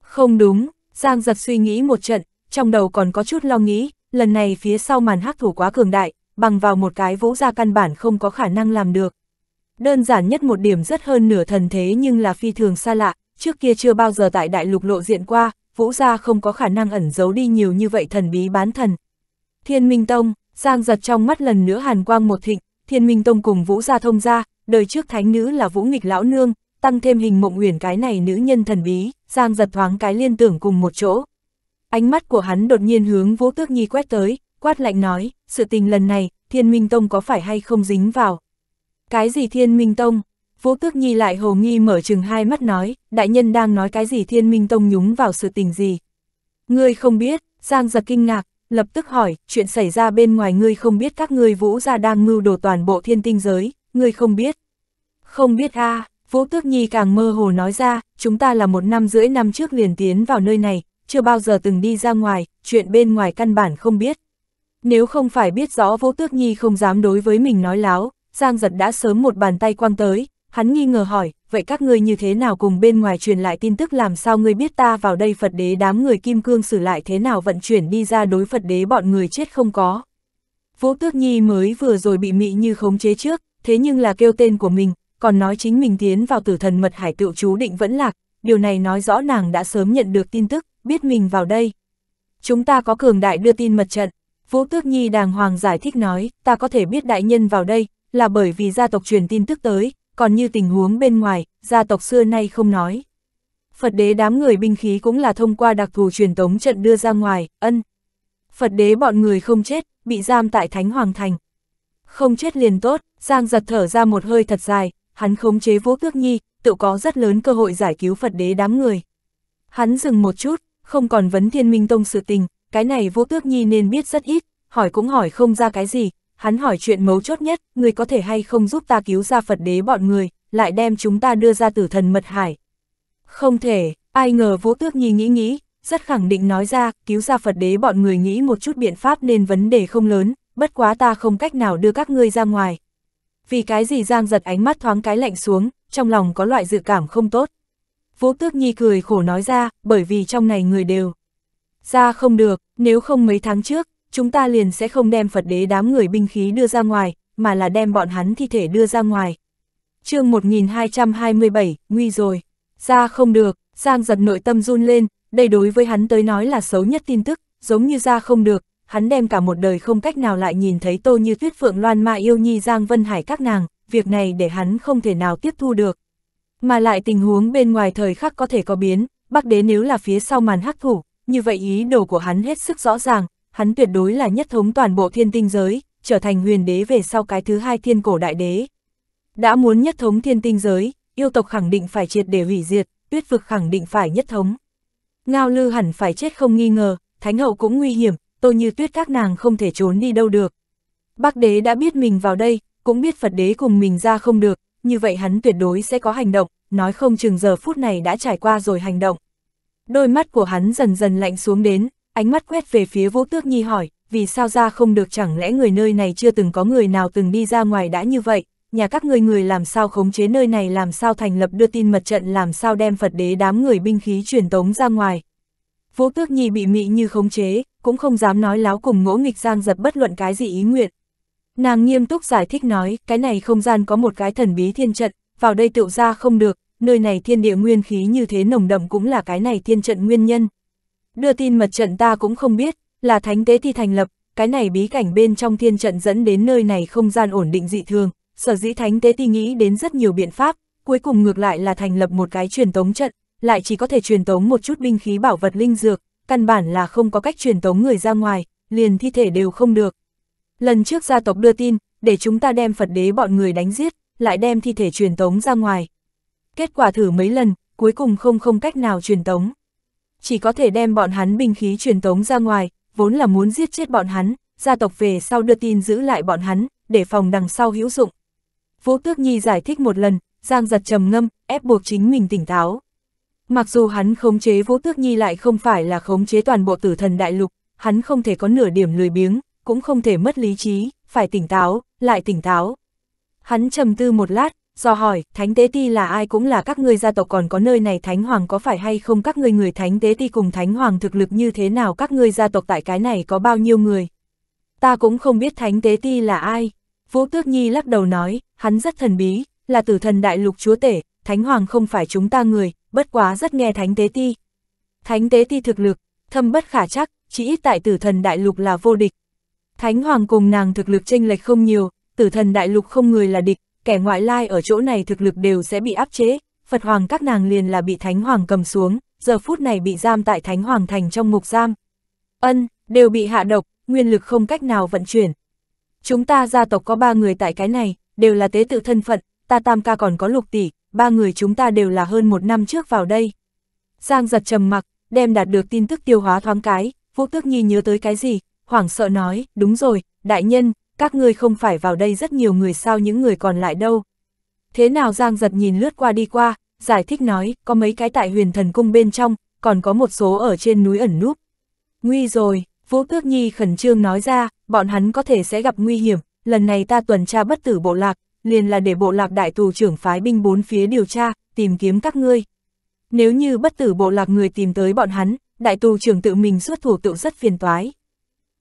Không đúng, Giang giật suy nghĩ một trận, trong đầu còn có chút lo nghĩ, lần này phía sau màn hắc thủ quá cường đại, bằng vào một cái vũ gia căn bản không có khả năng làm được. Đơn giản nhất một điểm rất hơn nửa thần thế nhưng là phi thường xa lạ, trước kia chưa bao giờ tại đại lục lộ diện qua, vũ gia không có khả năng ẩn giấu đi nhiều như vậy thần bí bán thần. Thiên Minh Tông, Giang giật trong mắt lần nữa hàn quang một thịnh, Thiên Minh Tông cùng vũ gia thông gia, đời trước thánh nữ là vũ nghịch lão nương, tăng thêm hình mộng uyển cái này nữ nhân thần bí, Giang giật thoáng cái liên tưởng cùng một chỗ. Ánh mắt của hắn đột nhiên hướng vũ tước nhi quét tới, quát lạnh nói, sự tình lần này, Thiên Minh Tông có phải hay không dính vào? Cái gì Thiên Minh Tông? Vũ Tước Nhi lại hồ nghi mở chừng hai mắt nói, đại nhân đang nói cái gì Thiên Minh Tông nhúng vào sự tình gì? Ngươi không biết, Giang giật kinh ngạc, lập tức hỏi, chuyện xảy ra bên ngoài ngươi không biết các ngươi vũ ra đang mưu đồ toàn bộ thiên tinh giới, ngươi không biết. Không biết a à, Vũ Tước Nhi càng mơ hồ nói ra, chúng ta là một năm rưỡi năm trước liền tiến vào nơi này, chưa bao giờ từng đi ra ngoài, chuyện bên ngoài căn bản không biết. Nếu không phải biết rõ Vô Tước Nhi không dám đối với mình nói láo, Giang Giật đã sớm một bàn tay quăng tới, hắn nghi ngờ hỏi, vậy các ngươi như thế nào cùng bên ngoài truyền lại tin tức làm sao ngươi biết ta vào đây Phật đế đám người kim cương xử lại thế nào vận chuyển đi ra đối Phật đế bọn người chết không có. vô Tước Nhi mới vừa rồi bị mị như khống chế trước, thế nhưng là kêu tên của mình, còn nói chính mình tiến vào tử thần mật hải tựu chú định vẫn lạc, điều này nói rõ nàng đã sớm nhận được tin tức, biết mình vào đây. Chúng ta có cường đại đưa tin mật trận, Vũ Tước Nhi đàng hoàng giải thích nói, ta có thể biết đại nhân vào đây, là bởi vì gia tộc truyền tin tức tới, còn như tình huống bên ngoài, gia tộc xưa nay không nói. Phật đế đám người binh khí cũng là thông qua đặc thù truyền tống trận đưa ra ngoài, ân. Phật đế bọn người không chết, bị giam tại Thánh Hoàng Thành. Không chết liền tốt, Giang giật thở ra một hơi thật dài, hắn khống chế Vũ Tước Nhi, tự có rất lớn cơ hội giải cứu Phật đế đám người. Hắn dừng một chút, không còn vấn thiên minh tông sự tình, cái này vô tước nhi nên biết rất ít, hỏi cũng hỏi không ra cái gì, hắn hỏi chuyện mấu chốt nhất, người có thể hay không giúp ta cứu ra Phật đế bọn người, lại đem chúng ta đưa ra tử thần mật hải. Không thể, ai ngờ vô tước nhi nghĩ nghĩ, rất khẳng định nói ra, cứu ra Phật đế bọn người nghĩ một chút biện pháp nên vấn đề không lớn, bất quá ta không cách nào đưa các ngươi ra ngoài. Vì cái gì Giang giật ánh mắt thoáng cái lạnh xuống, trong lòng có loại dự cảm không tốt. vô Tước Nhi cười khổ nói ra, bởi vì trong này người đều ra không được, nếu không mấy tháng trước, chúng ta liền sẽ không đem Phật đế đám người binh khí đưa ra ngoài, mà là đem bọn hắn thi thể đưa ra ngoài. chương 1227, nguy rồi, ra không được, Giang giật nội tâm run lên, đây đối với hắn tới nói là xấu nhất tin tức, giống như ra không được, hắn đem cả một đời không cách nào lại nhìn thấy tô như tuyết phượng loan ma yêu nhi Giang Vân Hải các nàng, việc này để hắn không thể nào tiếp thu được. Mà lại tình huống bên ngoài thời khắc có thể có biến, bác đế nếu là phía sau màn hắc thủ, như vậy ý đồ của hắn hết sức rõ ràng, hắn tuyệt đối là nhất thống toàn bộ thiên tinh giới, trở thành huyền đế về sau cái thứ hai thiên cổ đại đế. Đã muốn nhất thống thiên tinh giới, yêu tộc khẳng định phải triệt để hủy diệt, tuyết vực khẳng định phải nhất thống. Ngao lư hẳn phải chết không nghi ngờ, thánh hậu cũng nguy hiểm, tôi như tuyết các nàng không thể trốn đi đâu được. Bác đế đã biết mình vào đây, cũng biết Phật đế cùng mình ra không được, như vậy hắn tuyệt đối sẽ có hành động, nói không chừng giờ phút này đã trải qua rồi hành động. Đôi mắt của hắn dần dần lạnh xuống đến, ánh mắt quét về phía Vũ Tước Nhi hỏi, vì sao ra không được chẳng lẽ người nơi này chưa từng có người nào từng đi ra ngoài đã như vậy, nhà các ngươi người làm sao khống chế nơi này làm sao thành lập đưa tin mật trận làm sao đem Phật đế đám người binh khí truyền tống ra ngoài. Vũ Tước Nhi bị mị như khống chế, cũng không dám nói láo cùng ngỗ nghịch gian giật bất luận cái gì ý nguyện. Nàng nghiêm túc giải thích nói, cái này không gian có một cái thần bí thiên trận, vào đây tựu ra không được, nơi này thiên địa nguyên khí như thế nồng đậm cũng là cái này thiên trận nguyên nhân. Đưa tin mật trận ta cũng không biết, là thánh tế thi thành lập, cái này bí cảnh bên trong thiên trận dẫn đến nơi này không gian ổn định dị thường, sở dĩ thánh tế thi nghĩ đến rất nhiều biện pháp, cuối cùng ngược lại là thành lập một cái truyền tống trận, lại chỉ có thể truyền tống một chút binh khí bảo vật linh dược, căn bản là không có cách truyền tống người ra ngoài, liền thi thể đều không được. Lần trước gia tộc đưa tin, để chúng ta đem Phật đế bọn người đánh giết, lại đem thi thể truyền tống ra ngoài, kết quả thử mấy lần, cuối cùng không không cách nào truyền tống. Chỉ có thể đem bọn hắn binh khí truyền tống ra ngoài, vốn là muốn giết chết bọn hắn, gia tộc về sau đưa tin giữ lại bọn hắn, để phòng đằng sau hữu dụng. Vũ Tước Nhi giải thích một lần, Giang giật trầm ngâm, ép buộc chính mình tỉnh táo. Mặc dù hắn khống chế Vũ Tước Nhi lại không phải là khống chế toàn bộ tử thần đại lục, hắn không thể có nửa điểm lười biếng, cũng không thể mất lý trí, phải tỉnh táo, lại tỉnh táo. Hắn trầm tư một lát, do hỏi, Thánh Tế Ti là ai cũng là các ngươi gia tộc còn có nơi này Thánh Hoàng có phải hay không các ngươi người Thánh Tế Ti cùng Thánh Hoàng thực lực như thế nào các ngươi gia tộc tại cái này có bao nhiêu người. Ta cũng không biết Thánh Tế Ti là ai. Vũ Tước Nhi lắc đầu nói, hắn rất thần bí, là tử thần đại lục chúa tể, Thánh Hoàng không phải chúng ta người, bất quá rất nghe Thánh Tế Ti. Thánh Tế Ti thực lực, thâm bất khả chắc, chỉ ít tại tử thần đại lục là vô địch. Thánh Hoàng cùng nàng thực lực chênh lệch không nhiều, tử thần đại lục không người là địch, kẻ ngoại lai ở chỗ này thực lực đều sẽ bị áp chế, Phật Hoàng các nàng liền là bị Thánh Hoàng cầm xuống, giờ phút này bị giam tại Thánh Hoàng thành trong ngục giam. Ân, đều bị hạ độc, nguyên lực không cách nào vận chuyển. Chúng ta gia tộc có ba người tại cái này, đều là tế tự thân phận, ta tam ca còn có lục tỷ, ba người chúng ta đều là hơn một năm trước vào đây. Giang giật trầm mặc, đem đạt được tin tức tiêu hóa thoáng cái, Vũ Tước Nhi nhớ tới cái gì, hoảng sợ nói, đúng rồi, đại nhân, các ngươi không phải vào đây rất nhiều người sao những người còn lại đâu. Thế nào Giang giật nhìn lướt qua đi qua, giải thích nói, có mấy cái tại huyền thần cung bên trong, còn có một số ở trên núi ẩn núp. Nguy rồi, Vũ Tước Nhi khẩn trương nói ra, bọn hắn có thể sẽ gặp nguy hiểm, lần này ta tuần tra bất tử bộ lạc, liền là để bộ lạc đại tù trưởng phái binh bốn phía điều tra, tìm kiếm các ngươi. Nếu như bất tử bộ lạc người tìm tới bọn hắn, đại tù trưởng tự mình xuất thủ tự rất phiền toái.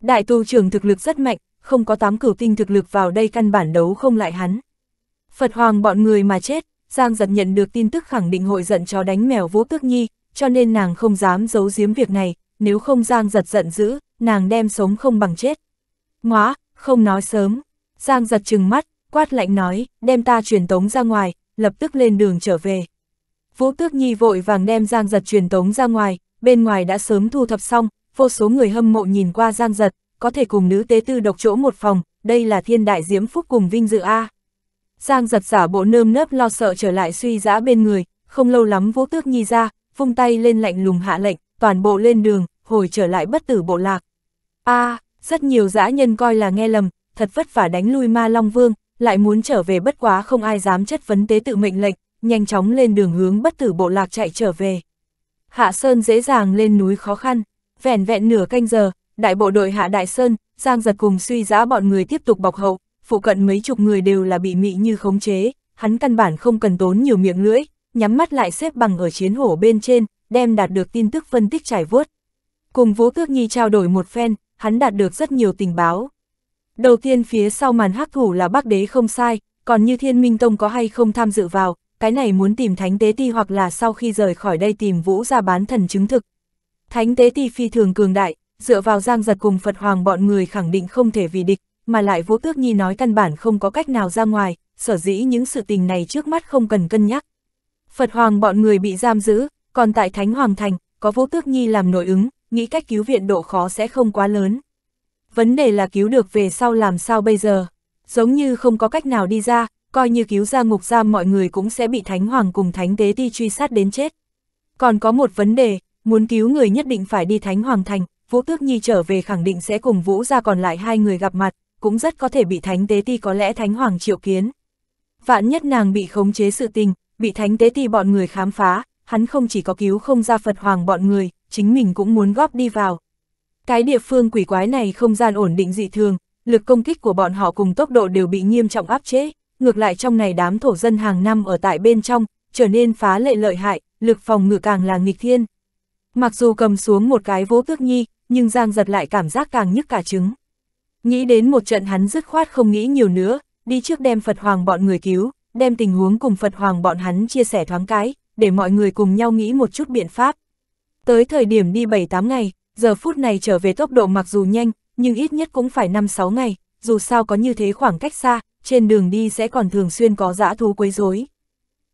Đại tù trưởng thực lực rất mạnh, không có tám cửu tinh thực lực vào đây căn bản đấu không lại hắn. Phật Hoàng bọn người mà chết, Giang giật nhận được tin tức khẳng định hội giận chó đánh mèo Vũ Tước Nhi, cho nên nàng không dám giấu giếm việc này, nếu không Giang giật giận dữ, nàng đem sống không bằng chết. ngoá không nói sớm. Giang giật chừng mắt, quát lạnh nói, đem ta truyền tống ra ngoài, lập tức lên đường trở về. Vũ Tước Nhi vội vàng đem Giang giật truyền tống ra ngoài, bên ngoài đã sớm thu thập xong, vô số người hâm mộ nhìn qua Giang giật, có thể cùng nữ tế tư độc chỗ một phòng, đây là thiên đại diễm phúc cùng vinh dự A. Giang giật giả bộ nơm nớp lo sợ trở lại suy giã bên người, không lâu lắm vô tước nhi ra, vung tay lên lạnh lùng hạ lệnh, toàn bộ lên đường, hồi trở lại bất tử bộ lạc. A, rất nhiều dã nhân coi là nghe lầm, thật vất vả đánh lui ma long vương, lại muốn trở về bất quá không ai dám chất vấn tế tự mệnh lệnh, nhanh chóng lên đường hướng bất tử bộ lạc chạy trở về. Hạ Sơn dễ dàng lên núi khó khăn, vẻn vẹn nửa canh giờ, đại bộ đội hạ Đại Sơn, Giang giật cùng suy giã bọn người tiếp tục bọc hậu, phụ cận mấy chục người đều là bị mị như khống chế, hắn căn bản không cần tốn nhiều miệng lưỡi, nhắm mắt lại xếp bằng ở chiến hổ bên trên, đem đạt được tin tức phân tích trải vuốt. Cùng Vũ Tước Nhi trao đổi một phen, hắn đạt được rất nhiều tình báo. Đầu tiên phía sau màn hắc thủ là bắc đế không sai, còn như thiên minh tông có hay không tham dự vào, cái này muốn tìm thánh tế ti hoặc là sau khi rời khỏi đây tìm vũ ra bán thần chứng thực. Thánh tế ti phi thường cường đại, dựa vào Giang Giật cùng Phật Hoàng bọn người khẳng định không thể vì địch, mà lại Vũ Tước Nhi nói căn bản không có cách nào ra ngoài, sở dĩ những sự tình này trước mắt không cần cân nhắc. Phật Hoàng bọn người bị giam giữ, còn tại Thánh Hoàng Thành, có Vũ Tước Nhi làm nội ứng, nghĩ cách cứu viện độ khó sẽ không quá lớn. Vấn đề là cứu được về sau làm sao bây giờ, giống như không có cách nào đi ra, coi như cứu ra ngục giam mọi người cũng sẽ bị Thánh Hoàng cùng Thánh Tế Ti truy sát đến chết. Còn có một vấn đề, muốn cứu người nhất định phải đi Thánh Hoàng Thành, Vũ Tước Nhi trở về khẳng định sẽ cùng Vũ ra còn lại hai người gặp mặt, cũng rất có thể bị Thánh Tế Ti có lẽ Thánh Hoàng triệu kiến. Vạn nhất nàng bị khống chế sự tình, bị Thánh Tế Ti bọn người khám phá, hắn không chỉ có cứu không ra Phật Hoàng bọn người, chính mình cũng muốn góp đi vào. Cái địa phương quỷ quái này không gian ổn định dị thường, lực công kích của bọn họ cùng tốc độ đều bị nghiêm trọng áp chế, ngược lại trong này đám thổ dân hàng năm ở tại bên trong, trở nên phá lệ lợi hại, lực phòng ngự càng là nghịch thiên. Mặc dù cầm xuống một cái vỗ tước nhi, nhưng Giang giật lại cảm giác càng nhức cả trứng. Nghĩ đến một trận hắn dứt khoát không nghĩ nhiều nữa, đi trước đem Phật Hoàng bọn người cứu, đem tình huống cùng Phật Hoàng bọn hắn chia sẻ thoáng cái, để mọi người cùng nhau nghĩ một chút biện pháp. Tới thời điểm đi 7-8 ngày, giờ phút này trở về tốc độ mặc dù nhanh, nhưng ít nhất cũng phải 5-6 ngày, dù sao có như thế khoảng cách xa, trên đường đi sẽ còn thường xuyên có dã thú quấy rối.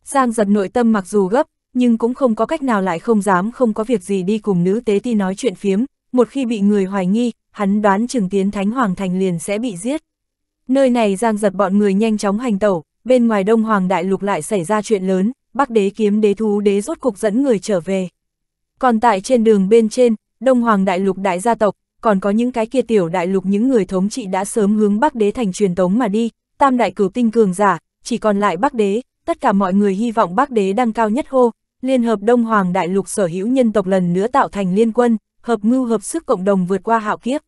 Giang giật nội tâm mặc dù gấp, nhưng cũng không có cách nào lại không dám không có việc gì đi cùng nữ tế ti nói chuyện phiếm, một khi bị người hoài nghi, hắn đoán chừng tiến Thánh Hoàng Thành liền sẽ bị giết. Nơi này giang giật bọn người nhanh chóng hành tẩu, bên ngoài Đông Hoàng Đại Lục lại xảy ra chuyện lớn, Bắc Đế kiếm đế thú đế rốt cục dẫn người trở về. Còn tại trên đường bên trên, Đông Hoàng Đại Lục đại gia tộc, còn có những cái kia tiểu đại lục những người thống trị đã sớm hướng Bắc Đế thành truyền tống mà đi, tam đại cửu tinh cường giả, chỉ còn lại Bắc Đế, tất cả mọi người hy vọng Bắc Đế đang cao nhất hô, liên hợp Đông Hoàng Đại Lục sở hữu nhân tộc lần nữa tạo thành liên quân, hợp mưu hợp sức cộng đồng vượt qua hạo kiếp.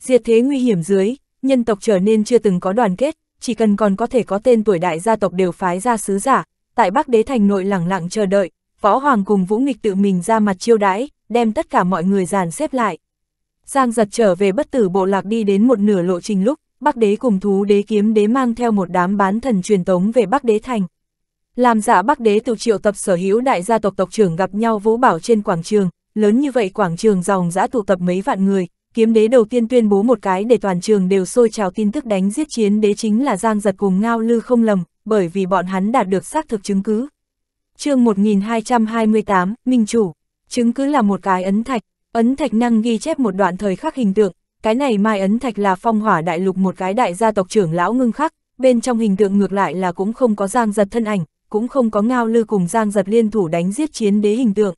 Diệt thế nguy hiểm dưới, nhân tộc trở nên chưa từng có đoàn kết, chỉ cần còn có thể có tên tuổi đại gia tộc đều phái ra sứ giả, tại Bắc Đế thành nội lẳng lặng chờ đợi, Võ Hoàng cùng Vũ Nghịch tự mình ra mặt chiêu đãi, đem tất cả mọi người dàn xếp lại. Giang giật trở về bất tử bộ lạc đi đến một nửa lộ trình lúc, Bắc Đế cùng thú đế kiếm đế mang theo một đám bán thần truyền tống về Bắc Đế thành. Làm giả dạ Bắc Đế từ triệu tập sở hữu đại gia tộc tộc trưởng gặp nhau vũ bảo trên quảng trường, lớn như vậy quảng trường dòng dã tụ tập mấy vạn người, kiếm đế đầu tiên tuyên bố một cái để toàn trường đều sôi trào tin tức đánh giết chiến đế chính là Giang Giật cùng Ngao Lư không lầm, bởi vì bọn hắn đạt được xác thực chứng cứ. chương 1228, Minh Chủ, chứng cứ là một cái ấn thạch, ấn thạch năng ghi chép một đoạn thời khắc hình tượng, cái này mai ấn thạch là phong hỏa đại lục một cái đại gia tộc trưởng lão ngưng khắc, bên trong hình tượng ngược lại là cũng không có Giang Giật thân ảnh, cũng không có Ngao Lư cùng Giang Giật liên thủ đánh giết chiến đế hình tượng.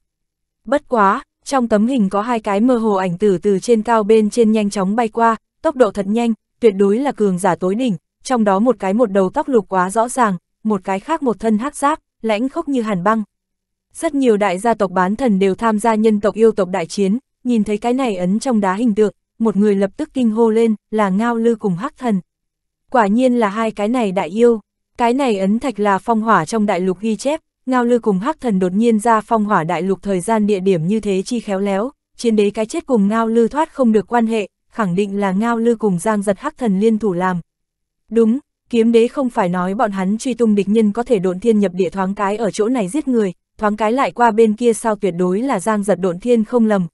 Bất quá, trong tấm hình có hai cái mơ hồ ảnh tử từ trên cao bên trên nhanh chóng bay qua, tốc độ thật nhanh, tuyệt đối là cường giả tối đỉnh, trong đó một cái một đầu tóc lục quá rõ ràng, một cái khác một thân hắc giáp, lãnh khốc như hàn băng. Rất nhiều đại gia tộc bán thần đều tham gia nhân tộc yêu tộc đại chiến, nhìn thấy cái này ấn trong đá hình tượng, một người lập tức kinh hô lên, là Ngao Lư cùng hắc thần. Quả nhiên là hai cái này đại yêu, cái này ấn thạch là phong hỏa trong đại lục ghi chép, Ngao Lư cùng Hắc Thần đột nhiên ra phong hỏa đại lục thời gian địa điểm như thế chi khéo léo, chiến đế cái chết cùng Ngao Lư thoát không được quan hệ, khẳng định là Ngao Lư cùng Giang Giật Hắc Thần liên thủ làm. Đúng, kiếm đế không phải nói bọn hắn truy tung địch nhân có thể độn thiên nhập địa thoáng cái ở chỗ này giết người, thoáng cái lại qua bên kia sao tuyệt đối là Giang Giật độn thiên không lầm.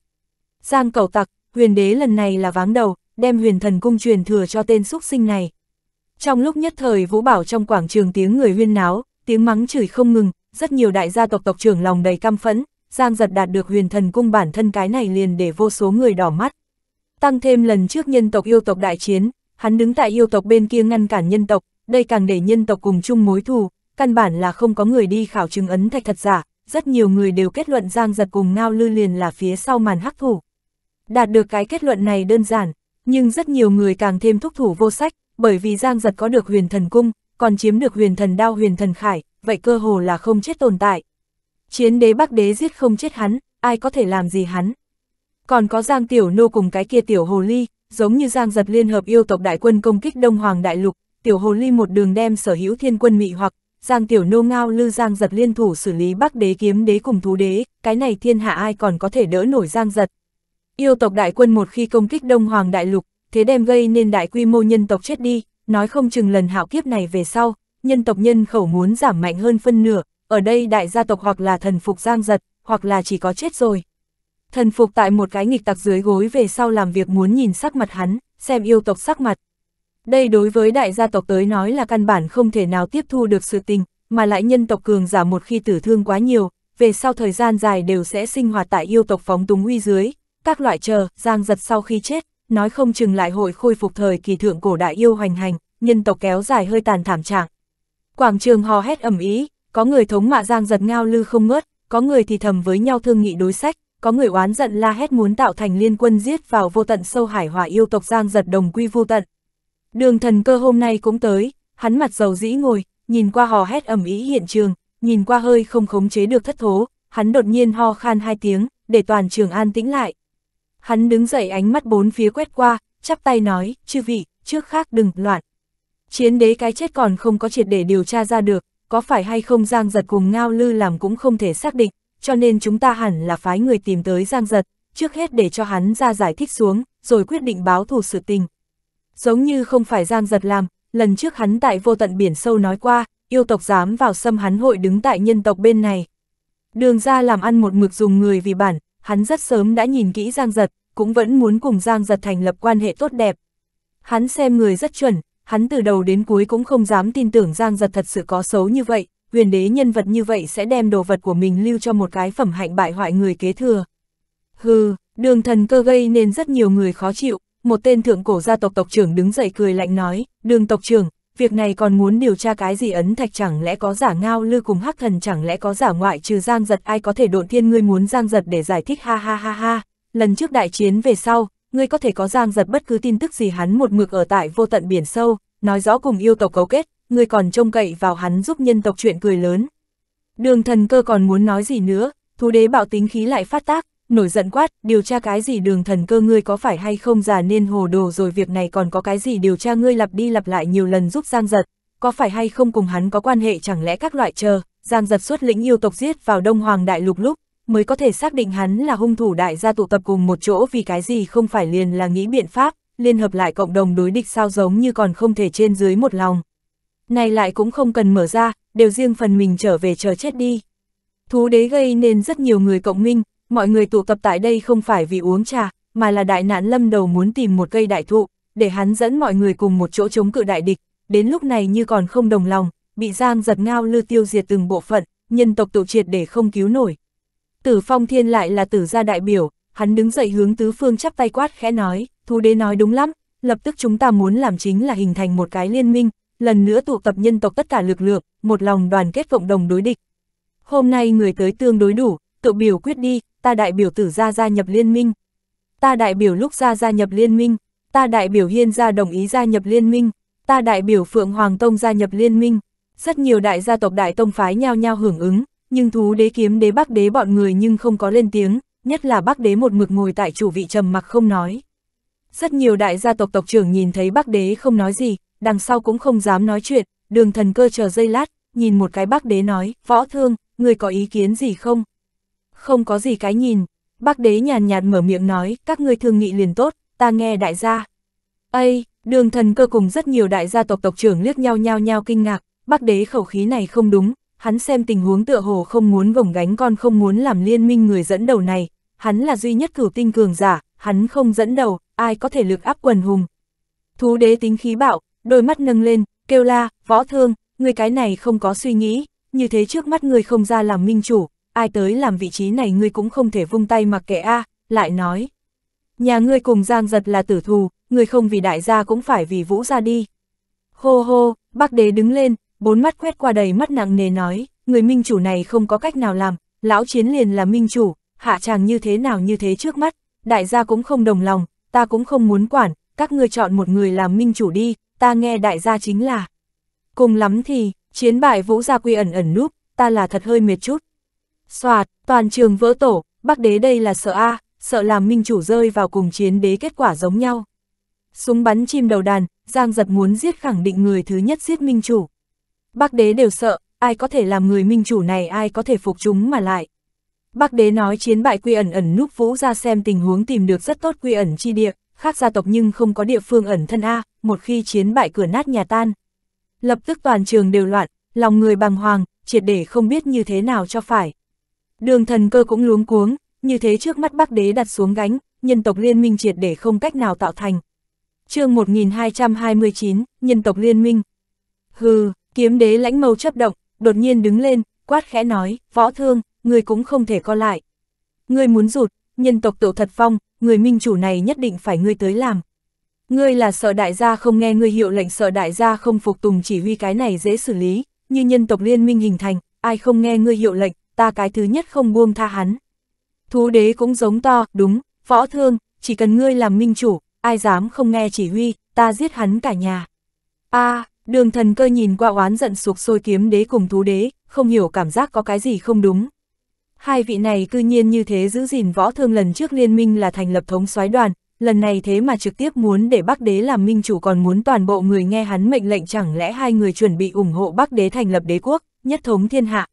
Giang cầu tặc, huyền đế lần này là váng đầu, đem huyền thần cung truyền thừa cho tên xúc sinh này. Trong lúc nhất thời Vũ Bảo trong quảng trường tiếng người huyên náo, tiếng mắng chửi không ngừng, rất nhiều đại gia tộc tộc trưởng lòng đầy căm phẫn, Giang giật đạt được huyền thần cung bản thân cái này liền để vô số người đỏ mắt. Tăng thêm lần trước nhân tộc yêu tộc đại chiến, hắn đứng tại yêu tộc bên kia ngăn cản nhân tộc, đây càng để nhân tộc cùng chung mối thù, căn bản là không có người đi khảo chứng ấn thạch thật giả, rất nhiều người đều kết luận Giang giật cùng Ngao Lư liền là phía sau màn hắc thủ. Đạt được cái kết luận này đơn giản, nhưng rất nhiều người càng thêm thúc thủ vô sách, bởi vì Giang giật có được huyền thần cung, còn chiếm được huyền thần đao huyền thần khải, vậy cơ hồ là không chết tồn tại. Chiến đế bắc đế giết không chết hắn, ai có thể làm gì hắn. Còn có Giang Tiểu Nô cùng cái kia Tiểu Hồ Ly, giống như Giang giật liên hợp yêu tộc đại quân công kích Đông Hoàng Đại Lục, Tiểu Hồ Ly một đường đem sở hữu thiên quân mị hoặc, Giang Tiểu Nô ngao lư Giang giật liên thủ xử lý bắc đế kiếm đế cùng thú đế, cái này thiên hạ ai còn có thể đỡ nổi Giang giật. Yêu tộc đại quân một khi công kích Đông Hoàng Đại Lục, thế đem gây nên đại quy mô nhân tộc chết đi, nói không chừng lần hạo kiếp này về sau, nhân tộc nhân khẩu muốn giảm mạnh hơn phân nửa, ở đây đại gia tộc hoặc là thần phục giang giật, hoặc là chỉ có chết rồi. Thần phục tại một cái nghịch tặc dưới gối về sau làm việc muốn nhìn sắc mặt hắn, xem yêu tộc sắc mặt. Đây đối với đại gia tộc tới nói là căn bản không thể nào tiếp thu được sự tình, mà lại nhân tộc cường giả một khi tử thương quá nhiều, về sau thời gian dài đều sẽ sinh hoạt tại yêu tộc phóng túng huy dưới, các loại chờ, giang giật sau khi chết, nói không chừng lại hội khôi phục thời kỳ thượng cổ đại yêu hoành hành, nhân tộc kéo dài hơi tàn thảm trạng. Quảng trường hò hét ầm ý, có người thống mạ giang giật ngao lư không ngớt, có người thì thầm với nhau thương nghị đối sách, có người oán giận la hét muốn tạo thành liên quân giết vào vô tận sâu hải hỏa yêu tộc giang giật đồng quy vô tận. Đường thần cơ hôm nay cũng tới, hắn mặt dầu dĩ ngồi, nhìn qua hò hét ầm ý hiện trường, nhìn qua hơi không khống chế được thất thố, hắn đột nhiên ho khan hai tiếng, để toàn trường an tĩnh lại. Hắn đứng dậy ánh mắt bốn phía quét qua, chắp tay nói, chư vị, trước khác đừng loạn. Chiến đế cái chết còn không có triệt để điều tra ra được, có phải hay không Giang Giật cùng Ngao Lư làm cũng không thể xác định, cho nên chúng ta hẳn là phái người tìm tới Giang Giật, trước hết để cho hắn ra giải thích xuống, rồi quyết định báo thù sự tình. Giống như không phải Giang Giật làm, lần trước hắn tại vô tận biển sâu nói qua, yêu tộc dám vào xâm hắn hội đứng tại nhân tộc bên này. Đường ra làm ăn một mực dùng người vì bản, hắn rất sớm đã nhìn kỹ Giang Giật, cũng vẫn muốn cùng Giang Giật thành lập quan hệ tốt đẹp. Hắn xem người rất chuẩn, hắn từ đầu đến cuối cũng không dám tin tưởng Giang Giật thật sự có xấu như vậy, huyền đế nhân vật như vậy sẽ đem đồ vật của mình lưu cho một cái phẩm hạnh bại hoại người kế thừa. Hừ, đường thần cơ gây nên rất nhiều người khó chịu, một tên thượng cổ gia tộc tộc trưởng đứng dậy cười lạnh nói, đường tộc trưởng, việc này còn muốn điều tra cái gì ấn thạch chẳng lẽ có giả ngao lư cùng hắc thần chẳng lẽ có giả ngoại trừ giang giật ai có thể độn thiên ngươi muốn giang giật để giải thích ha ha ha ha, lần trước đại chiến về sau, ngươi có thể có giang giật bất cứ tin tức gì hắn một mực ở tại vô tận biển sâu, nói rõ cùng yêu tộc cấu kết, ngươi còn trông cậy vào hắn giúp nhân tộc chuyện cười lớn. Đường thần cơ còn muốn nói gì nữa, thú đế bạo tính khí lại phát tác, nổi giận quát, điều tra cái gì đường thần cơ ngươi có phải hay không già nên hồ đồ rồi việc này còn có cái gì điều tra ngươi lặp đi lặp lại nhiều lần giúp giang giật, có phải hay không cùng hắn có quan hệ chẳng lẽ các loại chờ, giang giật xuất lĩnh yêu tộc giết vào đông hoàng đại lục lúc, mới có thể xác định hắn là hung thủ đại gia tụ tập cùng một chỗ vì cái gì không phải liền là nghĩ biện pháp, liên hợp lại cộng đồng đối địch sao giống như còn không thể trên dưới một lòng. Này lại cũng không cần mở ra, đều riêng phần mình trở về chờ chết đi. Thú đế gây nên rất nhiều người cộng minh, mọi người tụ tập tại đây không phải vì uống trà, mà là đại nạn lâm đầu muốn tìm một cây đại thụ, để hắn dẫn mọi người cùng một chỗ chống cự đại địch, đến lúc này như còn không đồng lòng, bị giang giật ngao lư tiêu diệt từng bộ phận, nhân tộc tụ triệt để không cứu nổi. Tử Phong Thiên lại là tử gia đại biểu, hắn đứng dậy hướng tứ phương chắp tay quát khẽ nói, "Thu đế nói đúng lắm, lập tức chúng ta muốn làm chính là hình thành một cái liên minh, lần nữa tụ tập nhân tộc tất cả lực lượng, một lòng đoàn kết cộng đồng đối địch. Hôm nay người tới tương đối đủ, tự biểu quyết đi, ta đại biểu tử gia gia nhập liên minh. Ta đại biểu lúc gia gia nhập liên minh, ta đại biểu hiên gia đồng ý gia nhập liên minh, ta đại biểu phượng hoàng tông gia nhập liên minh. Rất nhiều đại gia tộc đại tông phái nhao nhau hưởng ứng, nhưng thú đế kiếm đế bắc đế bọn người nhưng không có lên tiếng, nhất là bắc đế một mực ngồi tại chủ vị trầm mặc không nói. Rất nhiều đại gia tộc tộc trưởng nhìn thấy bắc đế không nói gì, đằng sau cũng không dám nói chuyện, đường thần cơ chờ giây lát, nhìn một cái bắc đế nói, võ thương, người có ý kiến gì không? Không có gì cái nhìn, bắc đế nhàn nhạt mở miệng nói, các ngươi thương nghị liền tốt, ta nghe đại gia. Ây, đường thần cơ cùng rất nhiều đại gia tộc tộc trưởng liếc nhau nhau nhau kinh ngạc, bắc đế khẩu khí này không đúng, hắn xem tình huống tựa hồ không muốn gồng gánh con không muốn làm liên minh người dẫn đầu này, hắn là duy nhất cửu tinh cường giả, hắn không dẫn đầu, ai có thể lực áp quần hùng. Thú đế tính khí bạo, đôi mắt nâng lên, kêu la, võ thương, người cái này không có suy nghĩ, như thế trước mắt người không ra làm minh chủ, ai tới làm vị trí này người cũng không thể vung tay mặc kệ a lại nói. Nhà ngươi cùng giang giật là tử thù, người không vì đại gia cũng phải vì vũ gia đi. Hô hô, bác đế đứng lên, bốn mắt quét qua đầy mắt nặng nề nói, người minh chủ này không có cách nào làm, lão chiến liền là minh chủ, hạ chàng như thế nào như thế trước mắt, đại gia cũng không đồng lòng, ta cũng không muốn quản, các ngươi chọn một người làm minh chủ đi, ta nghe đại gia chính là. Cùng lắm thì, chiến bại vũ gia quy ẩn ẩn núp, ta là thật hơi mệt chút. Xoạt, toàn trường vỡ tổ, bác đế đây là sợ A, sợ làm minh chủ rơi vào cùng chiến đế kết quả giống nhau. Súng bắn chim đầu đàn, Giang giật muốn giết khẳng định người thứ nhất giết minh chủ. Bác đế đều sợ, ai có thể làm người minh chủ này ai có thể phục chúng mà lại. Bác đế nói chiến bại quy ẩn ẩn núp vũ ra xem tình huống tìm được rất tốt quy ẩn chi địa, khác gia tộc nhưng không có địa phương ẩn thân A, một khi chiến bại cửa nát nhà tan. Lập tức toàn trường đều loạn, lòng người bàng hoàng, triệt để không biết như thế nào cho phải. Đường thần cơ cũng luống cuống, như thế trước mắt bác đế đặt xuống gánh, nhân tộc liên minh triệt để không cách nào tạo thành. chương 1229, nhân tộc liên minh. Hừ, Kiếm đế lãnh mâu chấp động, đột nhiên đứng lên, quát khẽ nói, võ thương, người cũng không thể co lại. Người muốn rụt, nhân tộc tổ thật phong, người minh chủ này nhất định phải ngươi tới làm. Ngươi là sợ đại gia không nghe ngươi hiệu lệnh sợ đại gia không phục tùng chỉ huy cái này dễ xử lý, như nhân tộc liên minh hình thành, ai không nghe ngươi hiệu lệnh, ta cái thứ nhất không buông tha hắn. Thú đế cũng giống to, đúng, võ thương, chỉ cần ngươi làm minh chủ, ai dám không nghe chỉ huy, ta giết hắn cả nhà. a à, Đường thần cơ nhìn qua oán giận sụp sôi kiếm đế cùng thú đế, không hiểu cảm giác có cái gì không đúng. Hai vị này cư nhiên như thế giữ gìn võ thương lần trước liên minh là thành lập thống soái đoàn, lần này thế mà trực tiếp muốn để Bắc Đế làm minh chủ còn muốn toàn bộ người nghe hắn mệnh lệnh chẳng lẽ hai người chuẩn bị ủng hộ Bắc Đế thành lập đế quốc, nhất thống thiên hạ.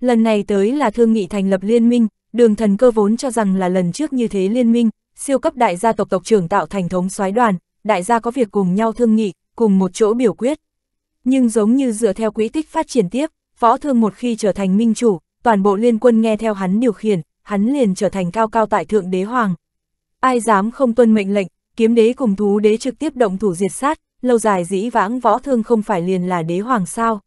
Lần này tới là thương nghị thành lập liên minh, đường thần cơ vốn cho rằng là lần trước như thế liên minh, siêu cấp đại gia tộc tộc trưởng tạo thành thống soái đoàn, đại gia có việc cùng nhau thương nghị, cùng một chỗ biểu quyết. Nhưng giống như dựa theo quỹ tích phát triển tiếp, võ thương một khi trở thành minh chủ, toàn bộ liên quân nghe theo hắn điều khiển, hắn liền trở thành cao cao tại thượng đế hoàng. Ai dám không tuân mệnh lệnh, kiếm đế cùng thú đế trực tiếp động thủ diệt sát, lâu dài dĩ vãng võ thương không phải liền là đế hoàng sao.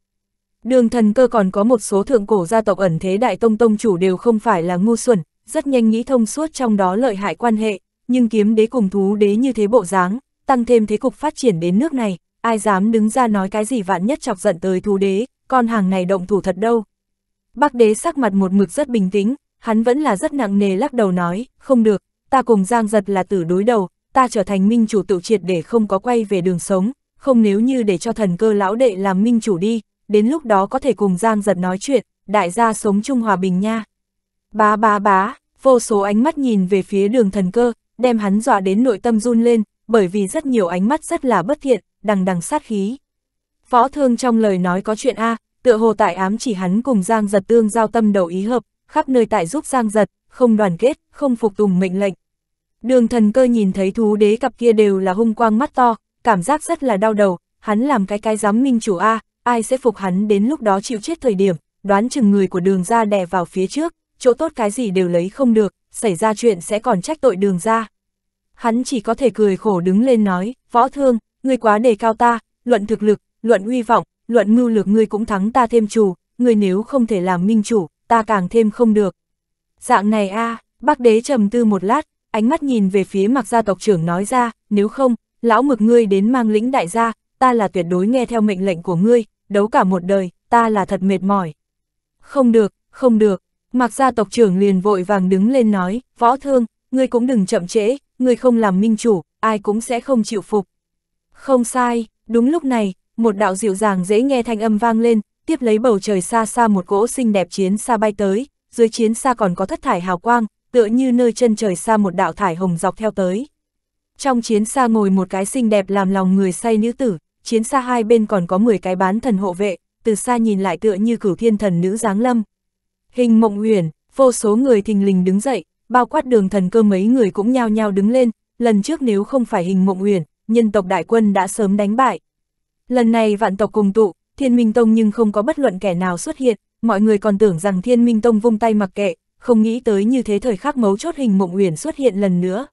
Đường thần cơ còn có một số thượng cổ gia tộc ẩn thế đại tông tông chủ đều không phải là ngu xuẩn, rất nhanh nghĩ thông suốt trong đó lợi hại quan hệ, nhưng kiếm đế cùng thú đế như thế bộ dáng, tăng thêm thế cục phát triển đến nước này, ai dám đứng ra nói cái gì vạn nhất chọc giận tới thú đế, con hàng này động thủ thật đâu. Bác đế sắc mặt một mực rất bình tĩnh, hắn vẫn là rất nặng nề lắc đầu nói, không được, ta cùng Giang Giật là tử đối đầu, ta trở thành minh chủ tự triệt để không có quay về đường sống, không nếu như để cho thần cơ lão đệ làm minh chủ đi, đến lúc đó có thể cùng Giang Giật nói chuyện, đại gia sống chung hòa bình nha. Bá bá bá, vô số ánh mắt nhìn về phía đường thần cơ, đem hắn dọa đến nội tâm run lên, bởi vì rất nhiều ánh mắt rất là bất thiện, đằng đằng sát khí. Võ thương trong lời nói có chuyện A, tựa hồ tại ám chỉ hắn cùng Giang giật tương giao tâm đầu ý hợp, khắp nơi tại giúp Giang giật, không đoàn kết, không phục tùng mệnh lệnh. Đường thần cơ nhìn thấy thú đế cặp kia đều là hung quang mắt to, cảm giác rất là đau đầu, hắn làm cái cái giám minh chủ A, ai sẽ phục hắn đến lúc đó chịu chết thời điểm, đoán chừng người của đường ra đè vào phía trước, chỗ tốt cái gì đều lấy không được, xảy ra chuyện sẽ còn trách tội đường ra. Hắn chỉ có thể cười khổ đứng lên nói, võ thương, ngươi quá đề cao ta, luận thực lực, luận uy vọng, luận mưu lược ngươi cũng thắng ta thêm chủ, ngươi nếu không thể làm minh chủ, ta càng thêm không được. Dạng này a à, bác đế trầm tư một lát, ánh mắt nhìn về phía mặc gia tộc trưởng nói ra, nếu không, lão mực ngươi đến mang lĩnh đại gia, ta là tuyệt đối nghe theo mệnh lệnh của ngươi, đấu cả một đời, ta là thật mệt mỏi. Không được, không được, mặc gia tộc trưởng liền vội vàng đứng lên nói, võ thương, ngươi cũng đừng chậm trễ, ngươi không làm minh chủ, ai cũng sẽ không chịu phục. Không sai, đúng lúc này, một đạo dịu dàng dễ nghe thanh âm vang lên, tiếp lấy bầu trời xa xa một cỗ xinh đẹp chiến xa bay tới, dưới chiến xa còn có thất thải hào quang, tựa như nơi chân trời xa một đạo thải hồng dọc theo tới. Trong chiến xa ngồi một cái xinh đẹp làm lòng người say nữ tử, chiến xa hai bên còn có 10 cái bán thần hộ vệ, từ xa nhìn lại tựa như cửu thiên thần nữ giáng lâm. Hình mộng huyền vô số người thình lình đứng dậy, bao quát đường thần cơ mấy người cũng nhao nhao đứng lên, lần trước nếu không phải hình mộng huyền nhân tộc đại quân đã sớm đánh bại. Lần này vạn tộc cùng tụ, Thiên Minh Tông nhưng không có bất luận kẻ nào xuất hiện, mọi người còn tưởng rằng Thiên Minh Tông vung tay mặc kệ, không nghĩ tới như thế thời khắc mấu chốt hình mộng uyển xuất hiện lần nữa.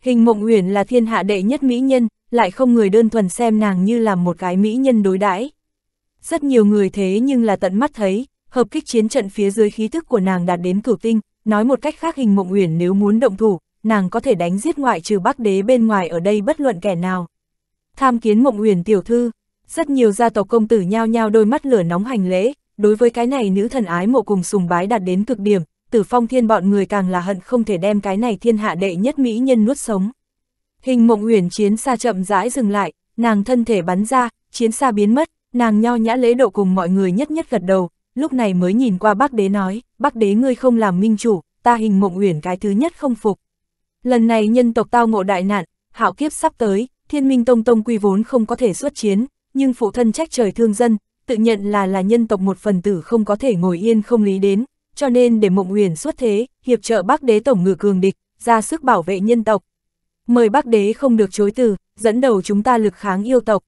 Hình mộng uyển là thiên hạ đệ nhất mỹ nhân, lại không người đơn thuần xem nàng như là một cái mỹ nhân đối đãi. Rất nhiều người thế nhưng là tận mắt thấy, hợp kích chiến trận phía dưới khí thức của nàng đạt đến cửu tinh, nói một cách khác hình mộng uyển nếu muốn động thủ, nàng có thể đánh giết ngoại trừ bắc đế bên ngoài ở đây bất luận kẻ nào. Tham kiến mộng huyền tiểu thư, rất nhiều gia tộc công tử nhao nhao đôi mắt lửa nóng hành lễ, đối với cái này nữ thần ái mộ cùng sùng bái đạt đến cực điểm, tử phong thiên bọn người càng là hận không thể đem cái này thiên hạ đệ nhất mỹ nhân nuốt sống. Hình mộng huyền chiến xa chậm rãi dừng lại, nàng thân thể bắn ra, chiến xa biến mất, nàng nho nhã lễ độ cùng mọi người nhất nhất gật đầu, lúc này mới nhìn qua bác đế nói, bác đế ngươi không làm minh chủ, ta hình mộng huyền cái thứ nhất không phục. Lần này nhân tộc tao ngộ đại nạn, hạo kiếp sắp tới, thiên minh tông tông quy vốn không có thể xuất chiến, nhưng phụ thân trách trời thương dân, tự nhận là là nhân tộc một phần tử không có thể ngồi yên không lý đến, cho nên để mộng huyền xuất thế, hiệp trợ bác đế tổng ngự cường địch, ra sức bảo vệ nhân tộc. Mời bác đế không được chối từ, dẫn đầu chúng ta lực kháng yêu tộc.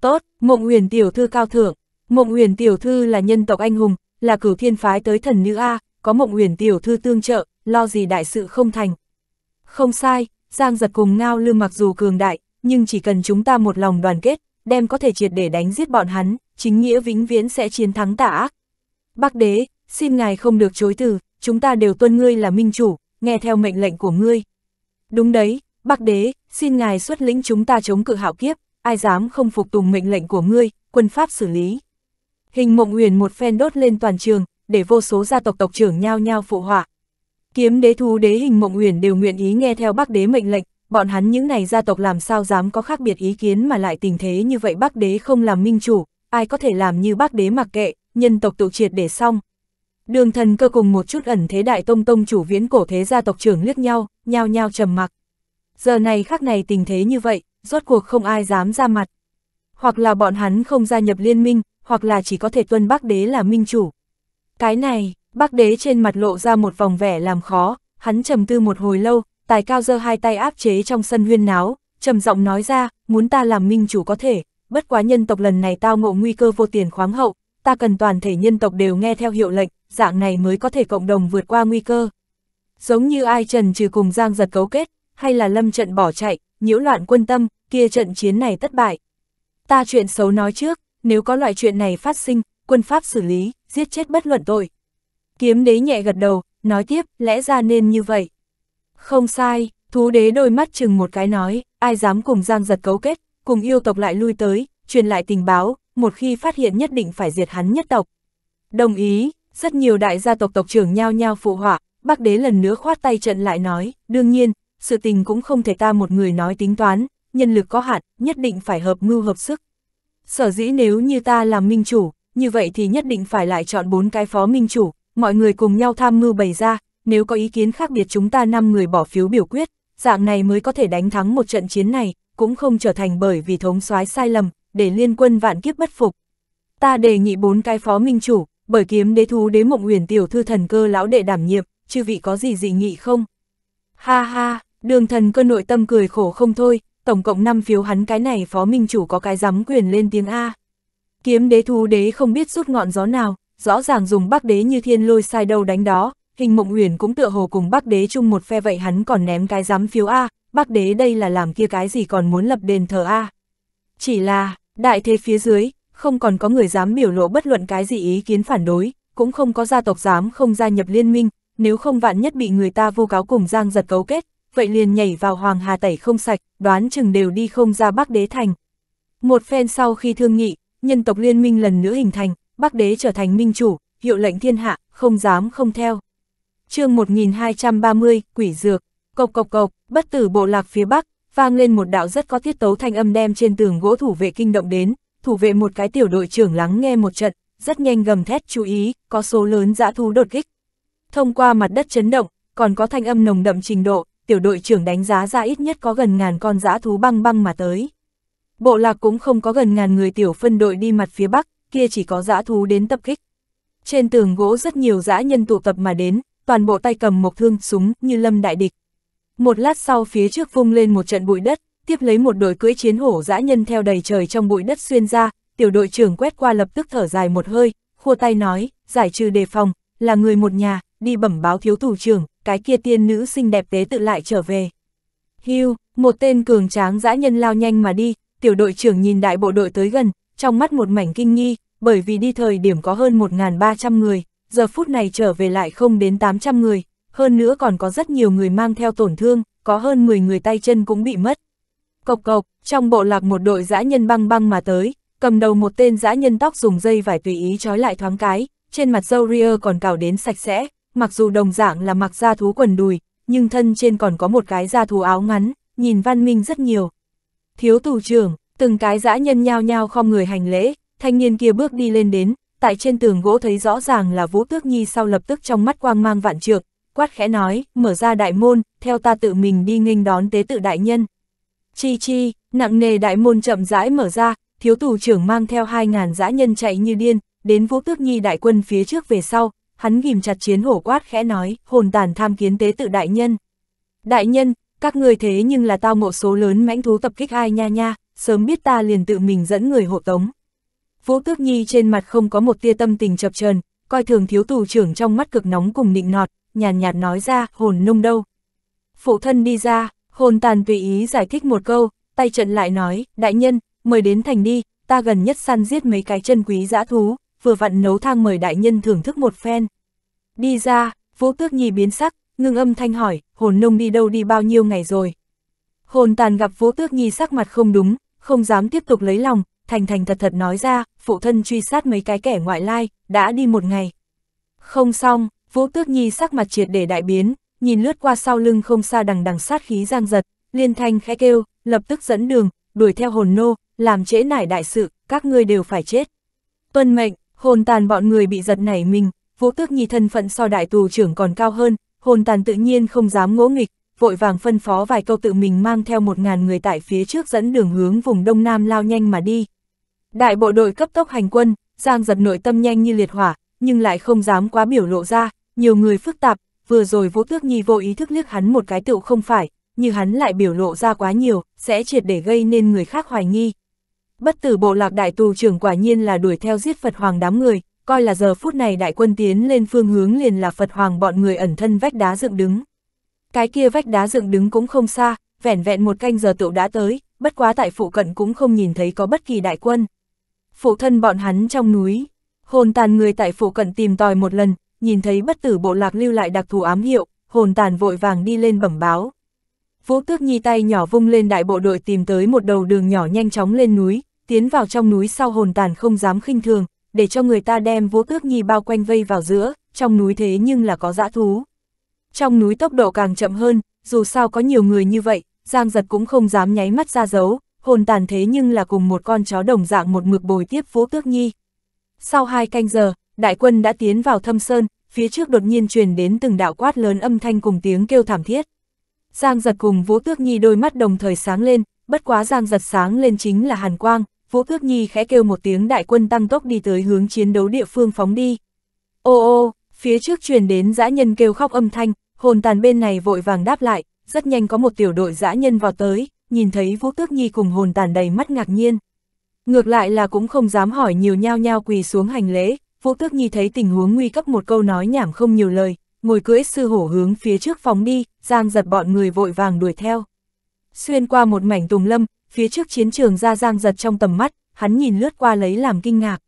Tốt, mộng huyền tiểu thư cao thượng, mộng huyền tiểu thư là nhân tộc anh hùng, là cửu thiên phái tới thần nữ A, có mộng huyền tiểu thư tương trợ, lo gì đại sự không thành, không sai, Giang giật cùng ngao lương mặc dù cường đại, nhưng chỉ cần chúng ta một lòng đoàn kết, đem có thể triệt để đánh giết bọn hắn, chính nghĩa vĩnh viễn sẽ chiến thắng tả ác. Bác đế, xin ngài không được chối từ, chúng ta đều tuân ngươi là minh chủ, nghe theo mệnh lệnh của ngươi. Đúng đấy, bác đế, xin ngài xuất lĩnh chúng ta chống cự hạo kiếp, ai dám không phục tùng mệnh lệnh của ngươi, quân pháp xử lý. Hình mộng huyền một phen đốt lên toàn trường, để vô số gia tộc tộc trưởng nhao nhao phụ họa, Kiếm đế thú đế hình mộng uyển đều nguyện ý nghe theo bắc đế mệnh lệnh, bọn hắn những này gia tộc làm sao dám có khác biệt ý kiến mà lại tình thế như vậy bắc đế không làm minh chủ, ai có thể làm như bắc đế mặc kệ, nhân tộc tụ triệt để xong. Đường thần cơ cùng một chút ẩn thế đại tông tông chủ viễn cổ thế gia tộc trưởng liếc nhau, nhao nhao trầm mặc. Giờ này khác này tình thế như vậy, rốt cuộc không ai dám ra mặt. Hoặc là bọn hắn không gia nhập liên minh, hoặc là chỉ có thể tuân bắc đế là minh chủ. Cái này, Bác đế trên mặt lộ ra một vòng vẻ làm khó, hắn trầm tư một hồi lâu, tài cao giơ hai tay áp chế trong sân huyên náo, trầm giọng nói ra, muốn ta làm minh chủ có thể, bất quá nhân tộc lần này tao ngộ nguy cơ vô tiền khoáng hậu, ta cần toàn thể nhân tộc đều nghe theo hiệu lệnh, dạng này mới có thể cộng đồng vượt qua nguy cơ. Giống như ai trần trừ cùng giang giật cấu kết, hay là lâm trận bỏ chạy, nhiễu loạn quân tâm, kia trận chiến này thất bại. Ta chuyện xấu nói trước, nếu có loại chuyện này phát sinh, quân pháp xử lý, giết chết bất luận tội, Kiếm đế nhẹ gật đầu, nói tiếp, lẽ ra nên như vậy. Không sai, thú đế đôi mắt chừng một cái nói, ai dám cùng giang giật cấu kết, cùng yêu tộc lại lui tới, truyền lại tình báo, một khi phát hiện nhất định phải diệt hắn nhất tộc. Đồng ý, rất nhiều đại gia tộc tộc trưởng nhao nhao phụ họa, bác đế lần nữa khoát tay trận lại nói, đương nhiên, sự tình cũng không thể ta một người nói tính toán, nhân lực có hạn, nhất định phải hợp mưu hợp sức. Sở dĩ nếu như ta làm minh chủ, như vậy thì nhất định phải lại chọn bốn cái phó minh chủ, mọi người cùng nhau tham mưu bày ra, nếu có ý kiến khác biệt chúng ta 5 người bỏ phiếu biểu quyết, dạng này mới có thể đánh thắng một trận chiến này, cũng không trở thành bởi vì thống soái sai lầm, để liên quân vạn kiếp bất phục. Ta đề nghị bốn cái phó minh chủ, bởi kiếm đế thú đế mộng huyền tiểu thư thần cơ lão đệ đảm nhiệm, chư vị có gì dị nghị không? Ha ha, đường thần cơ nội tâm cười khổ không thôi, tổng cộng 5 phiếu hắn cái này phó minh chủ có cái dám quyền lên tiếng A. Kiếm đế thú đế không biết rút ngọn gió nào, rõ ràng dùng bác đế như thiên lôi sai đâu đánh đó, hình mộng huyền cũng tựa hồ cùng bác đế chung một phe vậy hắn còn ném cái giám phiếu A, bác đế đây là làm kia cái gì còn muốn lập đền thờ A. Chỉ là, đại thế phía dưới, không còn có người dám biểu lộ bất luận cái gì ý kiến phản đối, cũng không có gia tộc dám không gia nhập liên minh, nếu không vạn nhất bị người ta vô cáo cùng giang giật cấu kết, vậy liền nhảy vào hoàng hà tẩy không sạch, đoán chừng đều đi không ra bắc đế thành. Một phen sau khi thương nghị, nhân tộc liên minh lần nữa hình thành, Bắc đế trở thành minh chủ, hiệu lệnh thiên hạ, không dám không theo. chương 1230, quỷ dược, cộc cộc cộc, bất tử bộ lạc phía Bắc, vang lên một đạo rất có tiết tấu thanh âm đem trên tường gỗ thủ vệ kinh động đến, thủ vệ một cái tiểu đội trưởng lắng nghe một trận, rất nhanh gầm thét chú ý, có số lớn dã thú đột kích. Thông qua mặt đất chấn động, còn có thanh âm nồng đậm trình độ, tiểu đội trưởng đánh giá ra ít nhất có gần ngàn con dã thú băng băng mà tới. Bộ lạc cũng không có gần ngàn người tiểu phân đội đi mặt phía bắc, kia chỉ có dã thú đến tập kích. Trên tường gỗ rất nhiều dã nhân tụ tập mà đến, toàn bộ tay cầm một thương súng như lâm đại địch. Một lát sau phía trước vung lên một trận bụi đất, tiếp lấy một đội cưỡi chiến hổ dã nhân theo đầy trời trong bụi đất xuyên ra, tiểu đội trưởng quét qua lập tức thở dài một hơi, khua tay nói, giải trừ đề phòng, là người một nhà, đi bẩm báo thiếu thủ trưởng, cái kia tiên nữ xinh đẹp tế tự lại trở về. Hưu, một tên cường tráng dã nhân lao nhanh mà đi, tiểu đội trưởng nhìn đại bộ đội tới gần, trong mắt một mảnh kinh nghi, bởi vì đi thời điểm có hơn 1.300 người, giờ phút này trở về lại không đến 800 người, hơn nữa còn có rất nhiều người mang theo tổn thương, có hơn 10 người tay chân cũng bị mất. Cộc cộc, trong bộ lạc một đội dã nhân băng băng mà tới, cầm đầu một tên dã nhân tóc dùng dây vải tùy ý trói lại thoáng cái, trên mặt dâu ria còn cào đến sạch sẽ, mặc dù đồng dạng là mặc da thú quần đùi, nhưng thân trên còn có một cái da thú áo ngắn, nhìn văn minh rất nhiều. Thiếu tù trưởng, Từng cái dã nhân nhao nhao khom người hành lễ, thanh niên kia bước đi lên đến, tại trên tường gỗ thấy rõ ràng là Vũ Tước Nhi sau lập tức trong mắt quang mang vạn trược, quát khẽ nói, mở ra đại môn, theo ta tự mình đi nghênh đón tế tự đại nhân. Chi chi, nặng nề đại môn chậm rãi mở ra, thiếu tù trưởng mang theo hai ngàn dã nhân chạy như điên, đến Vũ Tước Nhi đại quân phía trước về sau, hắn ghim chặt chiến hổ quát khẽ nói, hồn tàn tham kiến tế tự đại nhân. Đại nhân, các người thế nhưng là tao ngộ số lớn mãnh thú tập kích ai nha nha, sớm biết ta liền tự mình dẫn người hộ tống. Vũ Tước Nhi trên mặt không có một tia tâm tình chập chờn, coi thường thiếu tù trưởng trong mắt cực nóng cùng nịnh nọt, nhàn nhạt, nhạt nói ra, hồn nông đâu. Phụ thân đi ra, hồn tàn tùy ý giải thích một câu, tay trận lại nói, đại nhân, mời đến thành đi, ta gần nhất săn giết mấy cái chân quý dã thú, vừa vặn nấu thang mời đại nhân thưởng thức một phen. Đi ra, vũ tước nhi biến sắc, ngưng âm thanh hỏi, hồn nông đi đâu đi bao nhiêu ngày rồi. Hồn tàn gặp vũ tước nhi sắc mặt không đúng, không dám tiếp tục lấy lòng, thành thành thật thật nói ra, phụ thân truy sát mấy cái kẻ ngoại lai, đã đi một ngày. Không xong, Vũ Tước Nhi sắc mặt triệt để đại biến, nhìn lướt qua sau lưng không xa đằng đằng sát khí giang giật, liên thanh khẽ kêu, lập tức dẫn đường, đuổi theo hồn nô, làm trễ nải đại sự, các ngươi đều phải chết. Tuân mệnh, hồn tàn bọn người bị giật nảy mình, Vũ Tước Nhi thân phận so đại tù trưởng còn cao hơn, hồn tàn tự nhiên không dám ngỗ nghịch, vội vàng phân phó vài câu tự mình mang theo một ngàn người tại phía trước dẫn đường hướng vùng Đông Nam lao nhanh mà đi. Đại bộ đội cấp tốc hành quân, Giang giật nội tâm nhanh như liệt hỏa, nhưng lại không dám quá biểu lộ ra, nhiều người phức tạp, vừa rồi Vũ Tước Nhi vô ý thức liếc hắn một cái tựu không phải, như hắn lại biểu lộ ra quá nhiều, sẽ triệt để gây nên người khác hoài nghi. Bất tử bộ lạc đại tù trưởng quả nhiên là đuổi theo giết Phật Hoàng đám người, coi là giờ phút này đại quân tiến lên phương hướng liền là Phật Hoàng bọn người ẩn thân vách đá dựng đứng. Cái kia vách đá dựng đứng cũng không xa, vẻn vẹn một canh giờ tựu đã tới, bất quá tại phụ cận cũng không nhìn thấy có bất kỳ đại quân. Phụ thân bọn hắn trong núi, hồn tàn người tại phụ cận tìm tòi một lần, nhìn thấy bất tử bộ lạc lưu lại đặc thù ám hiệu, hồn tàn vội vàng đi lên bẩm báo. Vũ Tước Nhi tay nhỏ vung lên đại bộ đội tìm tới một đầu đường nhỏ nhanh chóng lên núi, tiến vào trong núi sau hồn tàn không dám khinh thường, để cho người ta đem Vũ Tước Nhi bao quanh vây vào giữa, trong núi thế nhưng là có dã thú trong núi tốc độ càng chậm hơn, dù sao có nhiều người như vậy, Giang Giật cũng không dám nháy mắt ra dấu, hồn tàn thế nhưng là cùng một con chó đồng dạng một mực bồi tiếp Vũ Tước Nhi. Sau hai canh giờ, đại quân đã tiến vào thâm sơn, phía trước đột nhiên truyền đến từng đạo quát lớn âm thanh cùng tiếng kêu thảm thiết. Giang Giật cùng Vũ Tước Nhi đôi mắt đồng thời sáng lên, bất quá Giang Giật sáng lên chính là hàn quang, Vũ Tước Nhi khẽ kêu một tiếng đại quân tăng tốc đi tới hướng chiến đấu địa phương phóng đi. Ô ô, phía trước truyền đến dã nhân kêu khóc âm thanh, hồn tàn bên này vội vàng đáp lại, rất nhanh có một tiểu đội dã nhân vào tới, nhìn thấy Vũ Tước Nhi cùng hồn tàn đầy mắt ngạc nhiên. Ngược lại là cũng không dám hỏi nhiều nhao nhao quỳ xuống hành lễ, Vũ Tước Nhi thấy tình huống nguy cấp một câu nói nhảm không nhiều lời, ngồi cưỡi sư hổ hướng phía trước phóng đi, Giang giật bọn người vội vàng đuổi theo. Xuyên qua một mảnh tùng lâm, phía trước chiến trường ra Giang giật trong tầm mắt, hắn nhìn lướt qua lấy làm kinh ngạc.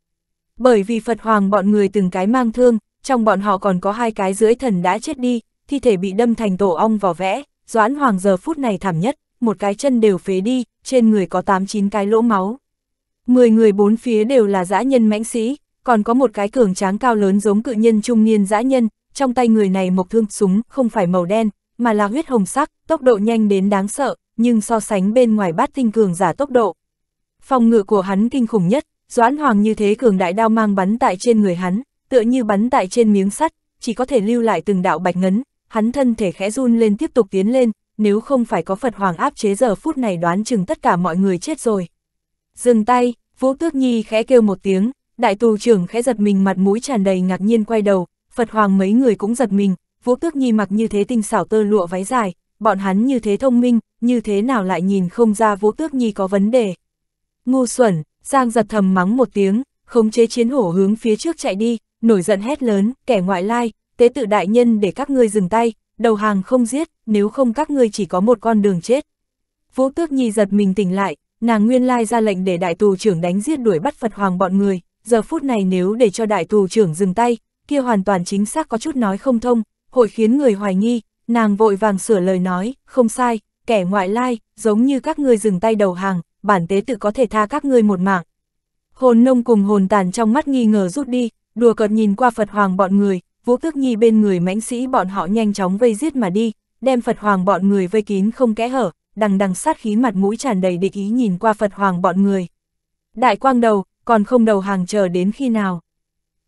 Bởi vì Phật Hoàng bọn người từng cái mang thương, trong bọn họ còn có hai cái dưới thần đã chết đi, thi thể bị đâm thành tổ ong vỏ vẽ, Doãn Hoàng giờ phút này thảm nhất, một cái chân đều phế đi, trên người có 8-9 cái lỗ máu. mười người bốn phía đều là dã nhân mãnh sĩ, còn có một cái cường tráng cao lớn giống cự nhân trung niên dã nhân, trong tay người này một thương súng không phải màu đen, mà là huyết hồng sắc, tốc độ nhanh đến đáng sợ, nhưng so sánh bên ngoài bát tinh cường giả tốc độ. Phòng ngự của hắn kinh khủng nhất, Doãn Hoàng như thế cường đại đao mang bắn tại trên người hắn, tựa như bắn tại trên miếng sắt, chỉ có thể lưu lại từng đạo bạch ngấn, hắn thân thể khẽ run lên tiếp tục tiến lên, nếu không phải có Phật Hoàng áp chế giờ phút này đoán chừng tất cả mọi người chết rồi. Dừng tay, Vũ Tước Nhi khẽ kêu một tiếng, đại tù trưởng khẽ giật mình mặt mũi tràn đầy ngạc nhiên quay đầu, Phật Hoàng mấy người cũng giật mình, Vũ Tước Nhi mặc như thế tinh xảo tơ lụa váy dài, bọn hắn như thế thông minh, như thế nào lại nhìn không ra Vũ Tước Nhi có vấn đề. Ngu xuẩn, Giang giật thầm mắng một tiếng, khống chế chiến hổ hướng phía trước chạy đi, nổi giận hét lớn, kẻ ngoại lai, tế tự đại nhân để các ngươi dừng tay, đầu hàng không giết, nếu không các ngươi chỉ có một con đường chết. Vũ Tước Nhi giật mình tỉnh lại, nàng nguyên lai ra lệnh để đại tù trưởng đánh giết đuổi bắt Phật Hoàng bọn người, giờ phút này nếu để cho đại tù trưởng dừng tay, kia hoàn toàn chính xác có chút nói không thông, hội khiến người hoài nghi, nàng vội vàng sửa lời nói, không sai, kẻ ngoại lai, giống như các ngươi dừng tay đầu hàng, bản tế tự có thể tha các ngươi một mạng. Hồn nông cùng hồn tàn trong mắt nghi ngờ rút đi, đùa cợt nhìn qua Phật Hoàng bọn người, Vũ Tước Nhi bên người mãnh sĩ bọn họ nhanh chóng vây giết mà đi, đem Phật Hoàng bọn người vây kín không kẽ hở, đằng đằng sát khí mặt mũi tràn đầy địch ý nhìn qua Phật Hoàng bọn người. Đại quang đầu, còn không đầu hàng chờ đến khi nào.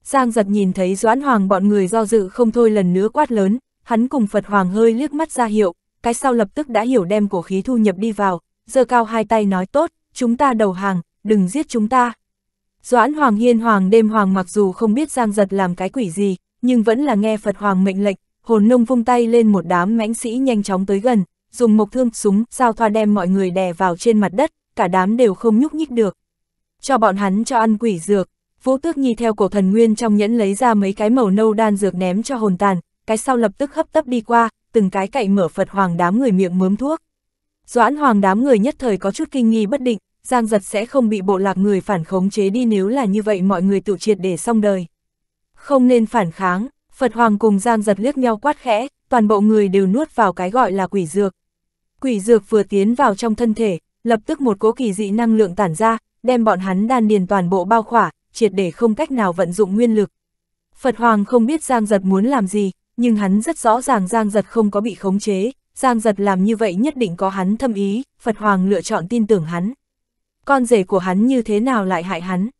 Giang giật nhìn thấy Doãn Hoàng bọn người do dự không thôi lần nữa quát lớn, hắn cùng Phật Hoàng hơi liếc mắt ra hiệu, cái sau lập tức đã hiểu đem cổ khí thu nhập đi vào, giơ cao hai tay nói tốt, chúng ta đầu hàng, đừng giết chúng ta. Doãn Hoàng Hiên Hoàng đêm Hoàng mặc dù không biết Giang giật làm cái quỷ gì, nhưng vẫn là nghe Phật Hoàng mệnh lệnh, hồn nông vung tay lên một đám mãnh sĩ nhanh chóng tới gần, dùng mộc thương, súng, sao thoa đem mọi người đè vào trên mặt đất, cả đám đều không nhúc nhích được. Cho bọn hắn cho ăn quỷ dược, Vũ Tước Nhi theo cổ thần nguyên trong nhẫn lấy ra mấy cái màu nâu đan dược ném cho hồn tàn, cái sau lập tức hấp tấp đi qua, từng cái cậy mở Phật Hoàng đám người miệng mớm thuốc. Doãn Hoàng đám người nhất thời có chút kinh nghi bất định, Giang Giật sẽ không bị bộ lạc người phản khống chế đi nếu là như vậy mọi người tự triệt để xong đời không nên phản kháng, Phật Hoàng cùng Giang giật liếc nhau quát khẽ, toàn bộ người đều nuốt vào cái gọi là quỷ dược. Quỷ dược vừa tiến vào trong thân thể, lập tức một cỗ kỳ dị năng lượng tản ra, đem bọn hắn đan điền toàn bộ bao khỏa, triệt để không cách nào vận dụng nguyên lực. Phật Hoàng không biết Giang giật muốn làm gì, nhưng hắn rất rõ ràng Giang giật không có bị khống chế, Giang giật làm như vậy nhất định có hắn thâm ý, Phật Hoàng lựa chọn tin tưởng hắn. Con rể của hắn như thế nào lại hại hắn?